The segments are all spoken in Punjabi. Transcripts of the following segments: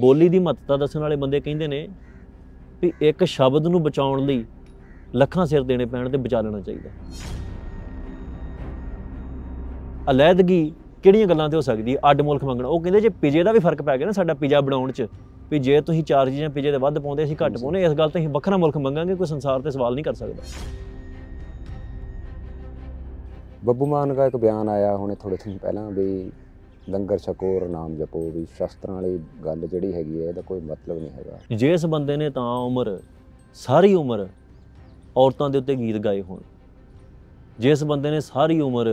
ਬੋਲੀ ਦੀ ਮਹੱਤਤਾ ਦੱਸਣ ਵਾਲੇ ਬੰਦੇ ਕਹਿੰਦੇ ਨੇ ਵੀ ਇੱਕ ਸ਼ਬਦ ਨੂੰ ਬਚਾਉਣ ਲਈ ਲੱਖਾਂ ਸਿਰ ਦੇਣੇ ਪੈਣ ਤੇ ਬਚਾ ਲੈਣਾ ਚਾਹੀਦਾ ਅਲੈਦਗੀ ਕਿਹੜੀਆਂ ਗੱਲਾਂ ਤੇ ਹੋ ਸਕਦੀ ਅੱਡ ਮੁਲਕ ਮੰਗਣਾ ਉਹ ਕਹਿੰਦੇ ਜੇ ਪੀਜੇ ਦਾ ਵੀ ਫਰਕ ਪੈ ਗਿਆ ਨਾ ਸਾਡਾ ਪੀਜਾ ਬਣਾਉਣ 'ਚ ਵੀ ਜੇ ਤੁਸੀਂ ਚਾਰ ਚੀਜ਼ਾਂ ਪੀਜੇ ਦੇ ਵੱਧ ਪਾਉਂਦੇ ਅਸੀਂ ਘੱਟ ਪਾਉਂਦੇ ਇਸ ਗੱਲ ਤੇ ਅਸੀਂ ਵੱਖਰਾ ਮੁਲਕ ਮੰਗਾਂਗੇ ਕੋਈ ਸੰਸਾਰ ਤੇ ਸਵਾਲ ਨਹੀਂ ਕਰ ਸਕਦਾ ਬੱਬੂ ਮਾਨ ਦਾ ਇੱਕ ਬਿਆਨ ਆਇਆ ਹੁਣੇ ਥੋੜੇ ਦਿਨ ਪਹਿਲਾਂ ਵੀ ਲੰਗਰ ਛਕੋ ਨਾਮ ਜਪੋ ਵੀ ਸ਼ਸਤਰਾਂ ਵਾਲੀ ਗੱਲ ਜਿਹੜੀ ਹੈਗੀ ਹੈ ਇਹਦਾ ਕੋਈ ਮਤਲਬ ਨਹੀਂ ਹੈਗਾ ਜਿਸ ਬੰਦੇ ਨੇ ਤਾਂ ਉਮਰ ਸਾਰੀ ਉਮਰ ਔਰਤਾਂ ਦੇ ਉੱਤੇ ਗੀਤ ਗਾਏ ਹੋਣ ਜਿਸ ਬੰਦੇ ਨੇ ਸਾਰੀ ਉਮਰ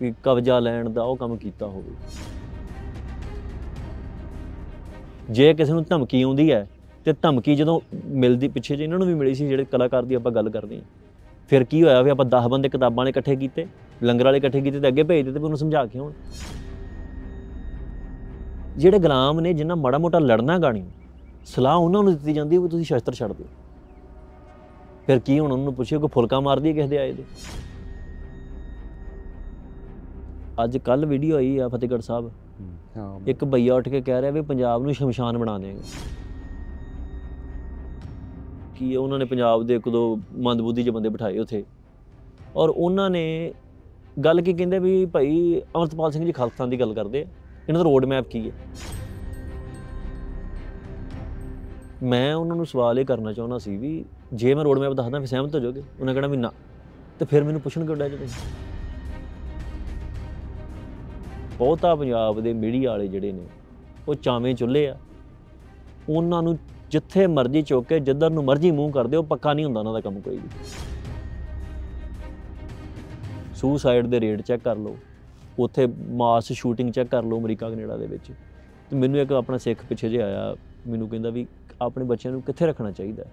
ਵੀ ਕਬਜ਼ਾ ਲੈਣ ਦਾ ਉਹ ਕੰਮ ਕੀਤਾ ਹੋਵੇ ਜੇ ਕਿਸੇ ਨੂੰ ਧਮਕੀ ਆਉਂਦੀ ਹੈ ਤੇ ਧਮਕੀ ਜਦੋਂ ਮਿਲਦੀ ਪਿੱਛੇ ਜੇ ਇਹਨਾਂ ਨੂੰ ਵੀ ਮਿਲੀ ਸੀ ਜਿਹੜੇ ਕਲਾਕਾਰ ਦੀ ਆਪਾਂ ਗੱਲ ਕਰਦੇ ਹਾਂ ਫਿਰ ਕੀ ਹੋਇਆ ਵੀ ਆਪਾਂ 10 ਬੰਦੇ ਕਿਤਾਬਾਂ ਨੇ ਇਕੱਠੇ ਕੀਤੇ ਲੰਗਰ ਵਾਲੇ ਇਕੱਠੇ ਕੀਤੇ ਤੇ ਅੱਗੇ ਭੇਜ ਦਿੱਤੇ ਤੇ ਉਹਨੂੰ ਸਮਝਾ ਕੇ ਹੁਣ ਜਿਹੜੇ ਗੁਲਾਮ ਨੇ ਜਿਨ੍ਹਾਂ ਮਾੜਾ ਮੋਟਾ ਲੜਨਾ ਗਾਣੀ ਸਲਾਹ ਉਹਨਾਂ ਨੂੰ ਦਿੱਤੀ ਜਾਂਦੀ ਹੈ ਵੀ ਤੁਸੀਂ ਸ਼ਸਤਰ ਛੱਡ ਦਿਓ ਫਿਰ ਕੀ ਹੁਣ ਉਹਨਾਂ ਨੂੰ ਪੁੱਛਿਓ ਕਿ ਫੁਲਕਾ ਮਾਰ ਦਈਏ ਕਿਸੇ ਦੇ ਆਏ ਦੇ ਅੱਜ ਕੱਲ ਵੀਡੀਓ ਆਈ ਆ ਫਤਿਹਗੜ੍ਹ ਸਾਹਿਬ ਹਾਂ ਇੱਕ ਭਈਆ ਉੱਠ ਕੇ ਕਹਿ ਰਿਹਾ ਵੀ ਪੰਜਾਬ ਨੂੰ ਸ਼ਮਸ਼ਾਨ ਬਣਾ ਦੇਗੇ ਕੀ ਉਹਨਾਂ ਨੇ ਪੰਜਾਬ ਦੇ ਇੱਕ ਦੋ ਮੰਦਬੁੱਧੀ ਜਿਹੇ ਬੰਦੇ ਬਿਠਾਏ ਉਥੇ ਔਰ ਉਹਨਾਂ ਨੇ ਗੱਲ ਕੀ ਕਹਿੰਦੇ ਵੀ ਭਾਈ ਅਮਰਤਪਾਲ ਸਿੰਘ ਜੀ ਖਾਲਸਾ ਦੀ ਗੱਲ ਕਰਦੇ ਆ ਇਹਨਾਂ ਦਾ ਰੋਡ ਮੈਪ ਕੀ ਹੈ ਮੈਂ ਉਹਨਾਂ ਨੂੰ ਸਵਾਲ ਇਹ ਕਰਨਾ ਚਾਹੁੰਦਾ ਸੀ ਵੀ ਜੇ ਮੈਂ ਰੋਡ ਮੈਪ ਦੱਸਦਾ ਫਿਰ ਸਹਿਮਤ ਹੋ ਜਾਓਗੇ ਉਹਨਾਂ ਕਹਿਣਾ ਵੀ ਨਾ ਤੇ ਫਿਰ ਮੈਨੂੰ ਪੁੱਛਣ ਕਿਉਂ ਡੈ ਜਾਂਦੇ ਬਹੁਤਾ ਪੰਜਾਬ ਦੇ ਮੀਡੀਆ ਵਾਲੇ ਜਿਹੜੇ ਨੇ ਉਹ ਚਾਵੇਂ ਚੁੱਲੇ ਆ ਉਹਨਾਂ ਨੂੰ ਜਿੱਥੇ ਮਰਜ਼ੀ ਚੁੱਕ ਕੇ ਜਿੱਧਰ ਨੂੰ ਮਰਜ਼ੀ ਮੂੰਹ ਕਰਦੇ ਉਹ ਪੱਕਾ ਨਹੀਂ ਹੁੰਦਾ ਉਹਨਾਂ ਦਾ ਕੰਮ ਕੋਈ ਵੀ ਸੂਸਾਈਡ ਦੇ ਰੇਟ ਚੈੱਕ ਕਰ ਲਓ ਉੱਥੇ ਮਾਸ ਸ਼ੂਟਿੰਗ ਚੈੱਕ ਕਰ ਲਓ ਅਮਰੀਕਾ ਕੈਨੇਡਾ ਦੇ ਵਿੱਚ ਤੇ ਮੈਨੂੰ ਇੱਕ ਆਪਣਾ ਸਿੱਖ ਪਿੱਛੇ ਜੇ ਆਇਆ ਮੈਨੂੰ ਕਹਿੰਦਾ ਵੀ ਆਪਣੇ ਬੱਚਿਆਂ ਨੂੰ ਕਿੱਥੇ ਰੱਖਣਾ ਚਾਹੀਦਾ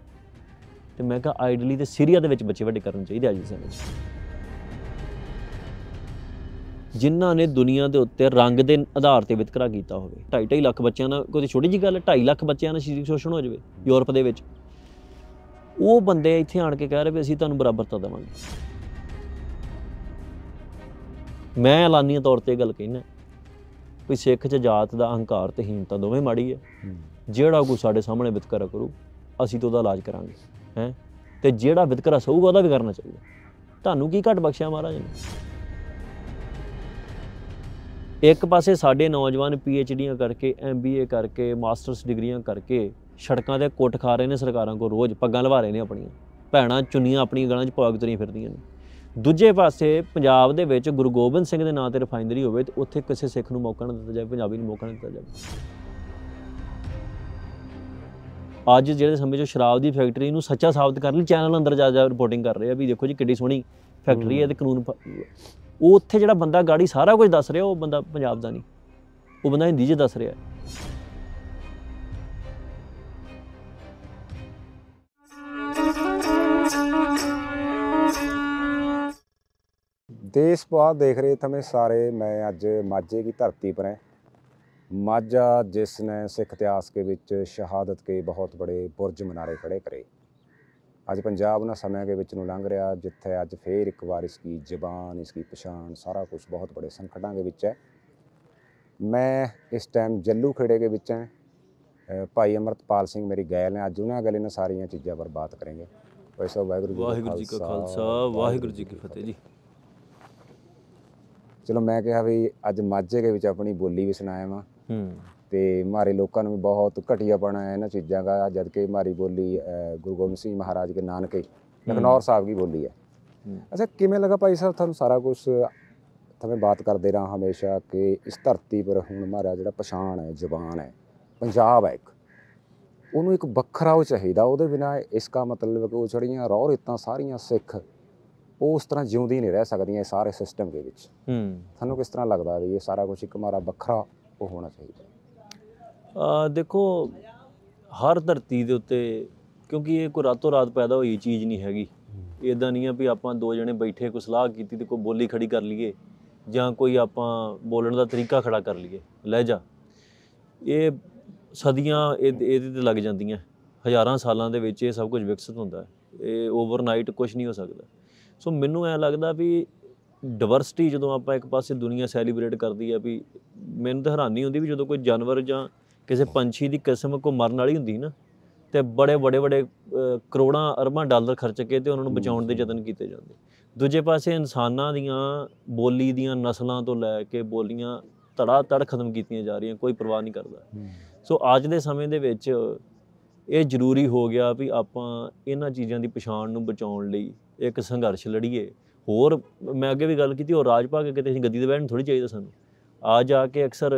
ਤੇ ਮੈਂ ਕਿਹਾ ਆਈਡਲੀ ਤੇ ਸੀਰੀਆ ਦੇ ਵਿੱਚ ਬੱਚੇ ਵੱਡੇ ਕਰਨੇ ਚਾਹੀਦੇ ਆ ਜੀ ਸਮੇਂ ਜਿਨ੍ਹਾਂ ਨੇ ਦੁਨੀਆ ਦੇ ਉੱਤੇ ਰੰਗ ਦੇ ਆਧਾਰ ਤੇ ਵਿਤਕਰਾ ਕੀਤਾ ਹੋਵੇ 2.5 ਲੱਖ ਬੱਚਿਆਂ ਨਾਲ ਕੋਈ ਛੋਟੀ ਜੀ ਗੱਲ 2.5 ਲੱਖ ਬੱਚਿਆਂ ਨਾਲ ਸਰੀਰਕ ਸ਼ੋਸ਼ਣ ਹੋ ਜਾਵੇ ਯੂਰਪ ਦੇ ਵਿੱਚ ਉਹ ਬੰਦੇ ਇੱਥੇ ਆਣ ਕੇ ਕਹਿ ਰਹੇ ਵੀ ਅਸੀਂ ਤੁਹਾਨੂੰ ਬਰਾਬਰਤਾ ਦੇਵਾਂਗੇ ਮੈਂ ਐਲਾਨੀ ਤੌਰ ਤੇ ਗੱਲ ਕਹਿਣਾ ਵੀ ਸਿੱਖ 'ਚ ਜਾਤ ਦਾ ਅਹੰਕਾਰ ਤੇ ਹੀਨਤਾ ਦੋਵੇਂ ਮਾੜੀ ਹੈ ਜਿਹੜਾ ਕੋ ਸਾਡੇ ਸਾਹਮਣੇ ਵਿਤਕਰਾ ਕਰੂ ਅਸੀਂ ਤੋਂ ਉਹਦਾ ਇਲਾਜ ਕਰਾਂਗੇ ਹੈ ਤੇ ਜਿਹੜਾ ਵਿਤਕਰਾ ਸਹੂਗਾ ਉਹਦਾ ਵੀ ਕਰਨਾ ਚਾਹੀਦਾ ਤੁਹਾਨੂੰ ਕੀ ਘਟ ਬਖਸ਼ਿਆ ਮਹਾਰਾਜ ਨੇ ਇੱਕ ਪਾਸੇ ਸਾਡੇ ਨੌਜਵਾਨ ਪੀਐਚਡੀਆਂ ਕਰਕੇ ਐਮਬੀਏ ਕਰਕੇ ਮਾਸਟਰਸ ਡਿਗਰੀਆਂ ਕਰਕੇ ਸੜਕਾਂ ਦੇ ਕੋਟ ਖਾ ਰਹੇ ਨੇ ਸਰਕਾਰਾਂ ਕੋ ਰੋਜ਼ ਪੱਗਾਂ ਲਵਾ ਰਹੇ ਨੇ ਆਪਣੀਆਂ ਭੈਣਾਂ ਚੁੰਨੀਆਂ ਆਪਣੀਆਂ ਗਲਾਂ 'ਚ ਪਾਗ ਤਰੀਆਂ ਫਿਰਦੀਆਂ ਨੇ ਦੂਜੇ ਪਾਸੇ ਪੰਜਾਬ ਦੇ ਵਿੱਚ ਗੁਰੂ ਗੋਬਿੰਦ ਸਿੰਘ ਦੇ ਨਾਂ ਤੇ ਰਿਫਾਈਨਰੀ ਹੋਵੇ ਤੇ ਉੱਥੇ ਕਿਸੇ ਸਿੱਖ ਨੂੰ ਮੌਕਾ ਨਾ ਦਿੱਤਾ ਜਾਵੇ ਪੰਜਾਬੀ ਨੂੰ ਮੌਕਾ ਨਾ ਦਿੱਤਾ ਜਾਵੇ ਅੱਜ ਜਿਹੜੇ ਸਮੇਂ 'ਚ ਸ਼ਰਾਬ ਦੀ ਫੈਕਟਰੀ ਨੂੰ ਸੱਚਾ ਸਾਬਤ ਕਰਨ ਲਈ ਚੈਨਲ ਅੰਦਰ ਜਾ ਜਾ ਰਿਪੋਰਟਿੰਗ ਕਰ ਰਹੇ ਆ ਵੀ ਦੇਖੋ ਜੀ ਕਿੱਡੀ ਸੋਹਣੀ ਫੈਕਟਰੀ ਹੈ ਤੇ ਕਾਨੂੰਨ ਉਹ ਉੱਥੇ ਜਿਹੜਾ ਬੰਦਾ ਗਾੜੀ ਸਾਰਾ ਕੁਝ ਦੱਸ ਰਿਹਾ ਉਹ ਬੰਦਾ ਪੰਜਾਬ ਦਾ ਨਹੀਂ ਉਹ ਬੰਦਾ ਹਿੰਦੀ 'ਚ ਦੱਸ ਰਿਹਾ ਹੈ ਦੇਸ बहुत ਦੇਖ ਰਹੇ थे ਸਾਰੇ ਮੈਂ ਅੱਜ ਮਾਝੇ ਦੀ ਧਰਤੀ ਪਰ ਹਾਂ ਮਾਝਾ ਜਿਸ ਨੇ ਸਿੱਖ ਇਤਿਹਾਸ ਦੇ ਵਿੱਚ ਸ਼ਹਾਦਤ ਕੇ ਬਹੁਤ बड़े ਬੁਰਜ ਮਨਾਰੇ ਖੜੇ ਕਰੇ ਅੱਜ ਪੰਜਾਬ ਉਹਨਾਂ ਸਮਿਆਂ ਦੇ ਵਿੱਚ ਨੂੰ ਲੰਘ ਰਿਹਾ ਜਿੱਥੇ ਅੱਜ ਫੇਰ ਇੱਕ ਵਾਰ ਇਸ ਦੀ ਜ਼ਬਾਨ ਇਸ ਦੀ ਪਛਾਣ ਸਾਰਾ ਕੁਝ ਬਹੁਤ ਬੜੇ ਸੰਕਟਾਂ ਦੇ ਵਿੱਚ ਹੈ ਮੈਂ ਇਸ ਟਾਈਮ ਜੱਲੂ ਖੇੜੇ ਦੇ ਵਿੱਚ ਹਾਂ ਭਾਈ ਅਮਰਤਪਾਲ ਸਿੰਘ ਮੇਰੀ ਗੈਲ ਨੇ ਅੱਜ ਉਹਨਾਂ ਗੱਲ ਇਹਨਾਂ ਸਾਰੀਆਂ ਚੀਜ਼ਾਂ ਪਰ ਬਾਤ ਕਰਾਂਗੇ ਭਾਈ ਵਾਹਿਗੁਰੂ ਜੀ ਕਾ ਖਾਲਸਾ ਵਾਹਿਗੁਰੂ ਜੀ ਕੀ ਫਤਿਹ ਜੀ ਚਲੋ ਮੈਂ ਕਿਹਾ ਵੀ ਅੱਜ ਮਾਝੇ ਦੇ ਵਿੱਚ ਆਪਣੀ ਬੋਲੀ ਵੀ ਸੁਣਾਇਆ ਵਾਂ ਹੂੰ ਤੇ ਮਾਰੇ ਲੋਕਾਂ ਨੂੰ ਵੀ ਬਹੁਤ ਘਟੀਆ ਪਣਾ ਹੈ ਇਹਨਾਂ ਚੀਜ਼ਾਂ ਦਾ ਜਦ ਕਿ ਮਾਰੀ ਬੋਲੀ ਗੁਰੂ ਗੋਬਿੰਦ ਸਿੰਘ ਮਹਾਰਾਜ ਦੇ ਨਾਨਕੇ ਲਖਨੌਰ ਸਾਹਿਬ ਦੀ ਬੋਲੀ ਹੈ ਅੱਛਾ ਕਿਵੇਂ ਲੱਗਾ ਭਾਈ ਸਾਹਿਬ ਤੁਹਾਨੂੰ ਸਾਰਾ ਕੁਝ ਤੁਹਾਨੂੰ ਬਾਤ ਕਰਦੇ ਰਹਾ ਹਮੇਸ਼ਾ ਕਿ ਇਸ ਧਰਤੀ ਪਰ ਹੁਣ ਮਾਰਾ ਜਿਹੜਾ ਪਛਾਣ ਹੈ ਜ਼ਬਾਨ ਹੈ ਪੰਜਾਬ ਹੈ ਇੱਕ ਉਹਨੂੰ ਇੱਕ ਵੱਖਰਾ ਉਹ ਚਾਹੀਦਾ ਉਹਦੇ ਬਿਨਾ ਇਸ ਦਾ ਮਤਲਬ ਕਿ ਉਹ ਛੜੀਆਂ ਰੌਹ ਇਤਾਂ ਸਾਰੀਆਂ ਸਿੱਖ ਉਹ ਉਸ ਤਰ੍ਹਾਂ ਜਿਉਂਦੀ ਨਹੀਂ ਰਹਿ ਸਕਦੀਆਂ ਇਹ ਸਾਰੇ ਸਿਸਟਮ ਦੇ ਵਿੱਚ ਹੂੰ ਤੁਹਾਨੂੰ ਕਿਸ ਤਰ੍ਹਾਂ ਲੱਗਦਾ ਵੀ ਇਹ ਸਾਰਾ ਕੁਝ ਇੱਕ ਮਾਰਾ ਵੱਖਰਾ ਉਹ ਹੋਣਾ ਚਾਹੀਦਾ ਆ ਦੇਖੋ ਹਰ ਧਰਤੀ ਦੇ ਉੱਤੇ ਕਿਉਂਕਿ ਇਹ ਕੋਈ ਰਾਤੋਂ ਰਾਤ ਪੈਦਾ ਹੋਈ ਚੀਜ਼ ਨਹੀਂ ਹੈਗੀ ਇਦਾਂ ਨਹੀਂ ਆ ਵੀ ਆਪਾਂ ਦੋ ਜਣੇ ਬੈਠੇ ਕੋਈ ਸਲਾਹ ਕੀਤੀ ਤੇ ਕੋਈ ਬੋਲੀ ਖੜੀ ਕਰ ਲਈਏ ਜਾਂ ਕੋਈ ਆਪਾਂ ਬੋਲਣ ਦਾ ਤਰੀਕਾ ਖੜਾ ਕਰ ਲਈਏ ਲੈ ਜਾ ਇਹ ਸਦੀਆਂ ਇਹਦੇ ਤੇ ਲੱਗ ਜਾਂਦੀਆਂ ਹਜ਼ਾਰਾਂ ਸਾਲਾਂ ਦੇ ਵਿੱਚ ਇਹ ਸਭ ਕੁਝ ਵਿਕਸਿਤ ਹੁੰਦਾ ਹੈ ਇਹ ਓਵਰਨਾਈਟ ਕੁਝ ਨਹੀਂ ਹੋ ਸਕਦਾ ਸੋ ਮੈਨੂੰ ਐ ਲੱਗਦਾ ਵੀ ਡਾਇਵਰਸਿਟੀ ਜਦੋਂ ਆਪਾਂ ਇੱਕ ਪਾਸੇ ਦੁਨੀਆ ਸੈਲੀਬ੍ਰੇਟ ਕਰਦੀ ਆ ਵੀ ਮੈਨੂੰ ਤਾਂ ਹੈਰਾਨੀ ਹੁੰਦੀ ਵੀ ਜਦੋਂ ਕੋਈ ਜਾਨਵਰ ਜਾਂ ਕਿਸੇ ਪੰਛੀ ਦੀ ਕਿਸਮ ਕੋ ਮਰਨ ਵਾਲੀ ਹੁੰਦੀ ਨਾ ਤੇ ਬੜੇ ਬੜੇ ਬੜੇ ਕਰੋੜਾਂ ਅਰਬਾਂ ਡਾਲਰ ਖਰਚ ਕੇ ਤੇ ਉਹਨਾਂ ਨੂੰ ਬਚਾਉਣ ਦੇ ਯਤਨ ਕੀਤੇ ਜਾਂਦੇ ਦੂਜੇ ਪਾਸੇ ਇਨਸਾਨਾਂ ਦੀਆਂ ਬੋਲੀ ਦੀਆਂ ਨਸਲਾਂ ਤੋਂ ਲੈ ਕੇ ਬੋਲੀਆਂ ਤੜਾ ਤੜ ਖਤਮ ਕੀਤੀਆਂ ਜਾ ਰਹੀਆਂ ਕੋਈ ਪਰਵਾਹ ਨਹੀਂ ਕਰਦਾ ਸੋ ਅੱਜ ਦੇ ਸਮੇਂ ਦੇ ਵਿੱਚ ਇਹ ਜ਼ਰੂਰੀ ਹੋ ਗਿਆ ਵੀ ਆਪਾਂ ਇਹਨਾਂ ਚੀਜ਼ਾਂ ਦੀ ਪਛਾਣ ਨੂੰ ਬਚਾਉਣ ਲਈ ਇੱਕ ਸੰਘਰਸ਼ ਲੜੀਏ ਹੋਰ ਮੈਂ ਅੱਗੇ ਵੀ ਗੱਲ ਕੀਤੀ ਹੋਰ ਰਾਜ ਭਾਗ ਕਿਤੇ ਅਸੀਂ ਗੱਦੀ ਤੇ ਬੈਠਣ ਥੋੜੀ ਚਾਹੀਦਾ ਸਾਨੂੰ ਆ ਜਾ ਕੇ ਅਕਸਰ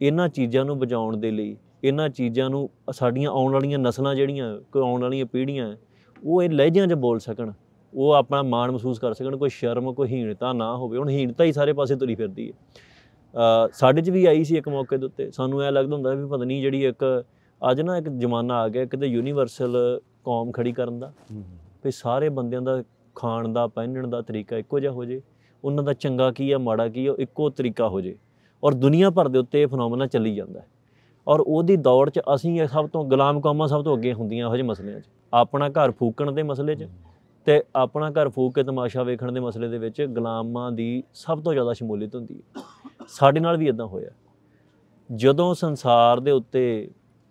ਇਹਨਾਂ ਚੀਜ਼ਾਂ ਨੂੰ ਬਚਾਉਣ ਦੇ ਲਈ ਇਹਨਾਂ ਚੀਜ਼ਾਂ ਨੂੰ ਸਾਡੀਆਂ ਆਉਣ ਵਾਲੀਆਂ ਨਸਲਾਂ ਜਿਹੜੀਆਂ ਕੋਈ ਆਉਣ ਵਾਲੀਆਂ ਪੀੜ੍ਹੀਆਂ ਉਹ ਇਹ ਲਹਿਜਿਆਂ 'ਚ ਬੋਲ ਸਕਣ ਉਹ ਆਪਣਾ ਮਾਣ ਮਹਿਸੂਸ ਕਰ ਸਕਣ ਕੋਈ ਸ਼ਰਮ ਕੋਈ ਹੀਣਤਾ ਨਾ ਹੋਵੇ ਹੁਣ ਹੀਣਤਾ ਹੀ ਸਾਰੇ ਪਾਸੇ ਤੁਰੀ ਫਿਰਦੀ ਹੈ ਸਾਡੇ 'ਚ ਵੀ ਆਈ ਸੀ ਇੱਕ ਮੌਕੇ ਦੇ ਉੱਤੇ ਸਾਨੂੰ ਐ ਲੱਗਦਾ ਹੁੰਦਾ ਵੀ ਪਤਨੀ ਜਿਹੜੀ ਇੱਕ ਅੱਜ ਨਾ ਇੱਕ ਜ਼ਮਾਨਾ ਆ ਗਿਆ ਕਿਤੇ ਯੂਨੀਵਰਸਲ ਕੌਮ ਖੜੀ ਕਰਨ ਦਾ ਵੀ ਸਾਰੇ ਬੰਦਿਆਂ ਦਾ ਖਾਣ ਦਾ ਪਹਿਨਣ ਦਾ ਤਰੀਕਾ ਇੱਕੋ ਜਿਹਾ ਹੋ ਜੇ ਉਹਨਾਂ ਦਾ ਚੰਗਾ ਕੀ ਆ ਮਾੜਾ ਕੀ ਆ ਇੱਕੋ ਤਰੀਕਾ ਹੋ ਜੇ ਔਰ ਦੁਨੀਆ ਭਰ ਦੇ ਉੱਤੇ ਇਹ ਫਨੋਮਨਾ ਚੱਲੀ ਜਾਂਦਾ ਹੈ ਔਰ ਉਹਦੀ ਦੌੜ 'ਚ ਅਸੀਂ ਇਹ ਸਭ ਤੋਂ ਗੁਲਾਮ ਕੌਮਾਂ ਸਭ ਤੋਂ ਅੱਗੇ ਹੁੰਦੀਆਂ ਇਹੋ ਜਿਹੇ ਮਸਲਿਆਂ 'ਚ ਆਪਣਾ ਘਰ ਫੂਕਣ ਦੇ ਮਸਲੇ 'ਚ ਤੇ ਆਪਣਾ ਘਰ ਫੂਕ ਕੇ ਤਮਾਸ਼ਾ ਵੇਖਣ ਦੇ ਮਸਲੇ ਦੇ ਵਿੱਚ ਗੁਲਾਮਾਂ ਦੀ ਸਭ ਤੋਂ ਜ਼ਿਆਦਾ ਸ਼ਮੂਲੀਅਤ ਹੁੰਦੀ ਹੈ ਸਾਡੇ ਨਾਲ ਵੀ ਇਦਾਂ ਹੋਇਆ ਜਦੋਂ ਸੰਸਾਰ ਦੇ ਉੱਤੇ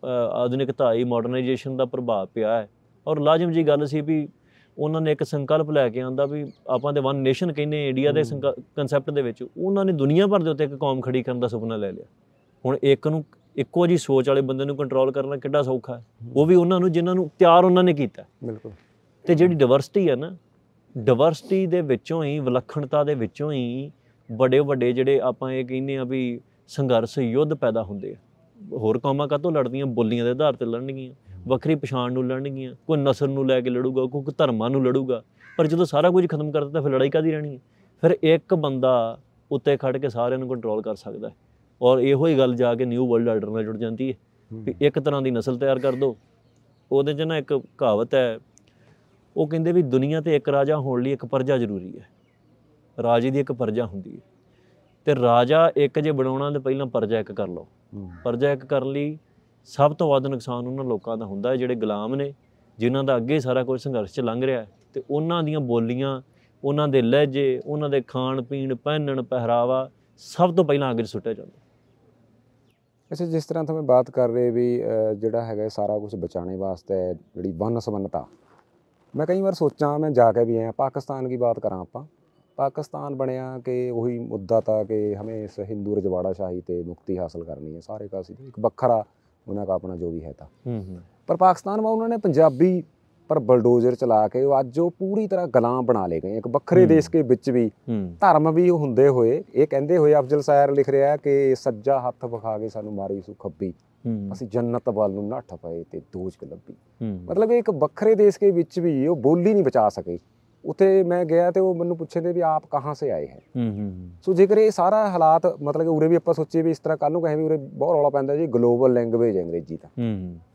ਆਧੁਨਿਕਤਾ ਆਈ ਮਾਡਰਨਾਈਜੇਸ਼ਨ ਦਾ ਪ੍ਰਭਾਵ ਪਿਆ ਹੈ ਔਰ ਲਾਜ਼ਮ ਜੀ ਗੱਲ ਸੀ ਵੀ ਉਹਨਾਂ ਨੇ ਇੱਕ ਸੰਕਲਪ ਲੈ ਕੇ ਆਂਦਾ ਵੀ ਆਪਾਂ ਤੇ ਵਨ ਨੇਸ਼ਨ ਕਹਿੰਦੇ ਇੰਡੀਆ ਦੇ ਕਨਸੈਪਟ ਦੇ ਵਿੱਚ ਉਹਨਾਂ ਨੇ ਦੁਨੀਆ ਭਰ ਦੇ ਉੱਤੇ ਇੱਕ ਕੌਮ ਖੜੀ ਕਰਨ ਦਾ ਸੁਪਨਾ ਲੈ ਲਿਆ ਹੁਣ ਇੱਕ ਨੂੰ ਇੱਕੋ ਜੀ ਸੋਚ ਵਾਲੇ ਬੰਦੇ ਨੂੰ ਕੰਟਰੋਲ ਕਰਨਾ ਕਿੱਡਾ ਸੌਖਾ ਹੈ ਉਹ ਵੀ ਉਹਨਾਂ ਨੂੰ ਜਿਨ੍ਹਾਂ ਨੂੰ ਤਿਆਰ ਉਹਨਾਂ ਨੇ ਕੀਤਾ ਬਿਲਕੁਲ ਤੇ ਜਿਹੜੀ ਡਾਇਵਰਸਿਟੀ ਹੈ ਨਾ ਡਾਇਵਰਸਿਟੀ ਦੇ ਵਿੱਚੋਂ ਹੀ ਵਿਲੱਖਣਤਾ ਦੇ ਵਿੱਚੋਂ ਹੀ ਵੱਡੇ ਵੱਡੇ ਜਿਹੜੇ ਆਪਾਂ ਇਹ ਕਹਿੰਦੇ ਆ ਵੀ ਸੰਘਰਸ਼ ਯੁੱਧ ਪੈਦਾ ਹੁੰਦੇ ਆ ਹੋਰ ਕੌਮਾਂ ਕਾਤੋਂ ਲੜਦੀਆਂ ਬੋਲੀਆਂ ਦੇ ਆਧਾਰ ਤੇ ਲੜਨਗੀਆਂ ਵੱਖਰੀ ਪਛਾਣ ਨੂੰ ਲੜਨਗੀਆਂ ਕੋਈ ਨਸਲ ਨੂੰ ਲੈ ਕੇ ਲੜੂਗਾ ਕੋਈ ਧਰਮਾਂ ਨੂੰ ਲੜੂਗਾ ਪਰ ਜਦੋਂ ਸਾਰਾ ਕੁਝ ਖਤਮ ਕਰ ਦਿੱਤਾ ਫਿਰ ਲੜਾਈ ਕਾਦੀ ਰਹਿਣੀ ਹੈ ਫਿਰ ਇੱਕ ਬੰਦਾ ਉੱਤੇ ਖੜ ਕੇ ਸਾਰਿਆਂ ਨੂੰ ਕੰਟਰੋਲ ਕਰ ਸਕਦਾ ਹੈ ਔਰ ਇਹੋ ਹੀ ਗੱਲ ਜਾ ਕੇ ਨਿਊ ਵਰਲਡ ਆਰਡਰ ਨਾਲ ਜੁੜ ਜਾਂਦੀ ਹੈ ਵੀ ਇੱਕ ਤਰ੍ਹਾਂ ਦੀ ਨਸਲ ਤਿਆਰ ਕਰ ਦੋ ਉਹਦੇ 'ਚ ਨਾ ਇੱਕ ਕਹਾਵਤ ਹੈ ਉਹ ਕਹਿੰਦੇ ਵੀ ਦੁਨੀਆ ਤੇ ਇੱਕ ਰਾਜਾ ਹੋਣ ਲਈ ਇੱਕ ਪਰਜਾ ਜ਼ਰੂਰੀ ਹੈ ਰਾਜੇ ਦੀ ਇੱਕ ਪਰਜਾ ਹੁੰਦੀ ਹੈ ਤੇ ਰਾਜਾ ਇੱਕ ਜੇ ਬਣਾਉਣਾ ਤੇ ਪਹਿਲਾਂ ਪਰਜਾ ਇੱਕ ਕਰ ਲਓ ਪਰਜਾ ਇੱਕ ਕਰਨ ਲਈ ਸਭ ਤੋਂ ਵੱਧ ਨੁਕਸਾਨ ਉਹਨਾਂ ਲੋਕਾਂ ਦਾ ਹੁੰਦਾ ਹੈ ਜਿਹੜੇ ਗੁਲਾਮ ਨੇ ਜਿਨ੍ਹਾਂ ਦਾ ਅੱਗੇ ਸਾਰਾ ਕੁਝ ਸੰਘਰਸ਼ 'ਚ ਲੰਘ ਰਿਹਾ ਹੈ ਤੇ ਉਹਨਾਂ ਦੀਆਂ ਬੋਲੀਆਂ ਉਹਨਾਂ ਦੇ ਲਹਿਜੇ ਉਹਨਾਂ ਦੇ ਖਾਣ ਪੀਣ ਪਹਿਨਣ ਪਹਿਰਾਵਾ ਸਭ ਤੋਂ ਪਹਿਲਾਂ ਅੱਗੇ ਸੁੱਟਿਆ ਜਾਂਦਾ ਅਸੀਂ ਜਿਸ ਤਰ੍ਹਾਂ ਤੁਸੀਂ ਬਾਤ ਕਰ ਰਹੇ ਵੀ ਜਿਹੜਾ ਹੈਗਾ ਸਾਰਾ ਕੁਝ ਬਚਾਣੇ ਵਾਸਤੇ ਜਿਹੜੀ ਵਨ ਸਬੰਧਤਾ ਮੈਂ ਕਈ ਵਾਰ ਸੋਚਾਂ ਮੈਂ ਜਾ ਕੇ ਵੀ ਆਇਆ ਪਾਕਿਸਤਾਨ ਦੀ ਬਾਤ ਕਰਾਂ ਆਪਾਂ ਪਾਕਿਸਤਾਨ ਬਣਿਆ ਕਿ ਉਹੀ ਮੁੱਦਾ ਤਾਂ ਕਿ ਹਮੇ ਇਸ ਹਿੰਦੂ ਰਜਵਾੜਾ ਸ਼ਾਹੀ ਤੇ ਮੁਕਤੀ ਹਾਸਲ ਕਰਨੀ ਹੈ ਸਾਰੇ ਕਾਸੀ ਇੱਕ ਵੱਖਰਾ ਉਹਨਾਂ ਦਾ ਆਪਣਾ ਜੋ ਵੀ ਹੈ ਤਾਂ ਪਰ ਪਾਕਿਸਤਾਨ ਮਾ ਉਹਨਾਂ ਨੇ ਪੰਜਾਬੀ ਪਰ ਬਲਡੋਜ਼ਰ ਚਲਾ ਕੇ ਉਹ ਅੱਜ ਉਹ ਪੂਰੀ ਤਰ੍ਹਾਂ ਗੁਲਾਮ ਬਣਾ ਲਏ ਗਏ ਇੱਕ ਵੱਖਰੇ ਦੇਸ਼ ਕੇ ਵਿੱਚ ਵੀ ਧਰਮ ਵੀ ਹੁੰਦੇ ਹੋਏ ਇਹ ਕਹਿੰਦੇ ਹੋਏ ਅਫਜ਼ਲ ਸਾਇਰ ਲਿਖ ਰਿਹਾ ਕਿ ਸੱਜਾ ਹੱਥ ਵਿਖਾ ਕੇ ਸਾਨੂੰ ਮਾਰੀ ਸੁ ਖੱਬੀ ਅਸੀਂ ਜੰਨਤ ਵੱਲ ਨੂੰ ਨੱਠ ਪਏ ਤੇ ਦੋਜ ਲੱਭੀ ਮਤਲਬ ਇਹ ਇੱਕ ਵੱਖਰੇ ਦੇਸ਼ ਕੇ ਵਿੱਚ ਵੀ ਉਹ ਬੋਲੀ ਨਹੀਂ ਬਚਾ ਸਕੇ ਉੱਥੇ ਮੈਂ ਗਿਆ ਤੇ ਉਹ ਮੈਨੂੰ ਪੁੱਛਦੇ ਵੀ ਆਪ ਕਹਾਂ ਸੇ ਆਏ ਹੈ ਹੂੰ ਹੂੰ ਸੋ ਜੇਕਰ ਇਹ ਸਾਰਾ ਹਾਲਾਤ ਮਤਲਬ ਕਿ ਉਰੇ ਵੀ ਆਪਾਂ ਸੋਚੀਏ ਵੀ ਇਸ ਤਰ੍ਹਾਂ ਕੱਲ ਨੂੰ ਕਹੇ ਵੀ ਉਰੇ ਬਹੁਤ ਰੌਲਾ ਪੈਂਦਾ ਜੀ ਗਲੋਬਲ ਲੈਂਗੁਏਜ ਹੈ ਅੰਗਰੇਜ਼ੀ ਦਾ ਹੂੰ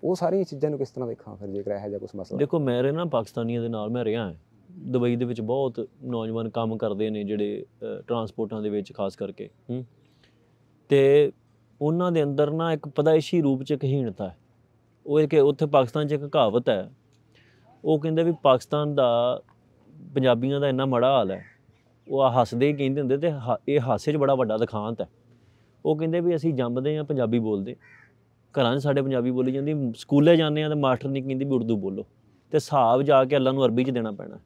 ਉਹ ਸਾਰੀਆਂ ਚੀਜ਼ਾਂ ਨੂੰ ਕਿਸ ਤਰ੍ਹਾਂ ਦੇਖਾਂ ਫਿਰ ਜੇਕਰ ਇਹੋ ਜਿਹਾ ਕੁਝ ਮਸਲਾ ਦੇਖੋ ਮੇਰੇ ਨਾ ਪਾਕਿਸਤਾਨੀਆਂ ਦੇ ਨਾਲ ਮੈਂ ਰਿਹਾ ਹਾਂ ਦੁਬਈ ਦੇ ਵਿੱਚ ਬਹੁਤ ਨੌਜਵਾਨ ਕੰਮ ਕਰਦੇ ਨੇ ਜਿਹੜੇ ਟਰਾਂਸਪੋਰਟਾਂ ਦੇ ਵਿੱਚ ਖਾਸ ਕਰਕੇ ਹੂੰ ਤੇ ਉਹਨਾਂ ਦੇ ਅੰਦਰ ਨਾ ਇੱਕ ਪਦਾਇਸ਼ੀ ਰੂਪ ਚ ਕਹੀਣਤਾ ਹੈ ਉਹ ਕਿ ਉੱਥੇ ਪਾਕਿਸਤਾਨ 'ਚ ਇੱਕ ਕਹਾਵਤ ਹੈ ਉਹ ਕਹਿੰਦੇ ਵੀ ਪਾਕਿਸਤਾਨ ਦਾ ਪੰਜਾਬੀਆਂ ਦਾ ਇੰਨਾ ਮੜਾ ਹਾਲ ਹੈ ਉਹ ਆ ਹੱਸਦੇ ਕਹਿੰਦੇ ਹੁੰਦੇ ਤੇ ਇਹ ਹਾਸੇ 'ਚ ਬੜਾ ਵੱਡਾ ਦਖਾਂਤ ਹੈ ਉਹ ਕਹਿੰਦੇ ਵੀ ਅਸੀਂ ਜੰਮਦੇ ਆ ਪੰਜਾਬੀ ਬੋਲਦੇ ਘਰਾਂ 'ਚ ਸਾਡੇ ਪੰਜਾਬੀ ਬੋਲੀ ਜਾਂਦੀ ਸਕੂਲੇ ਜਾਂਦੇ ਆ ਤੇ ਮਾਸਟਰ ਨਹੀਂ ਕਹਿੰਦੀ ਵੀ ਉਰਦੂ ਬੋਲੋ ਤੇ ਹਿਸਾਬ ਜਾ ਕੇ ਅੱਲਾ ਨੂੰ ਅਰਬੀ 'ਚ ਦੇਣਾ ਪੈਣਾ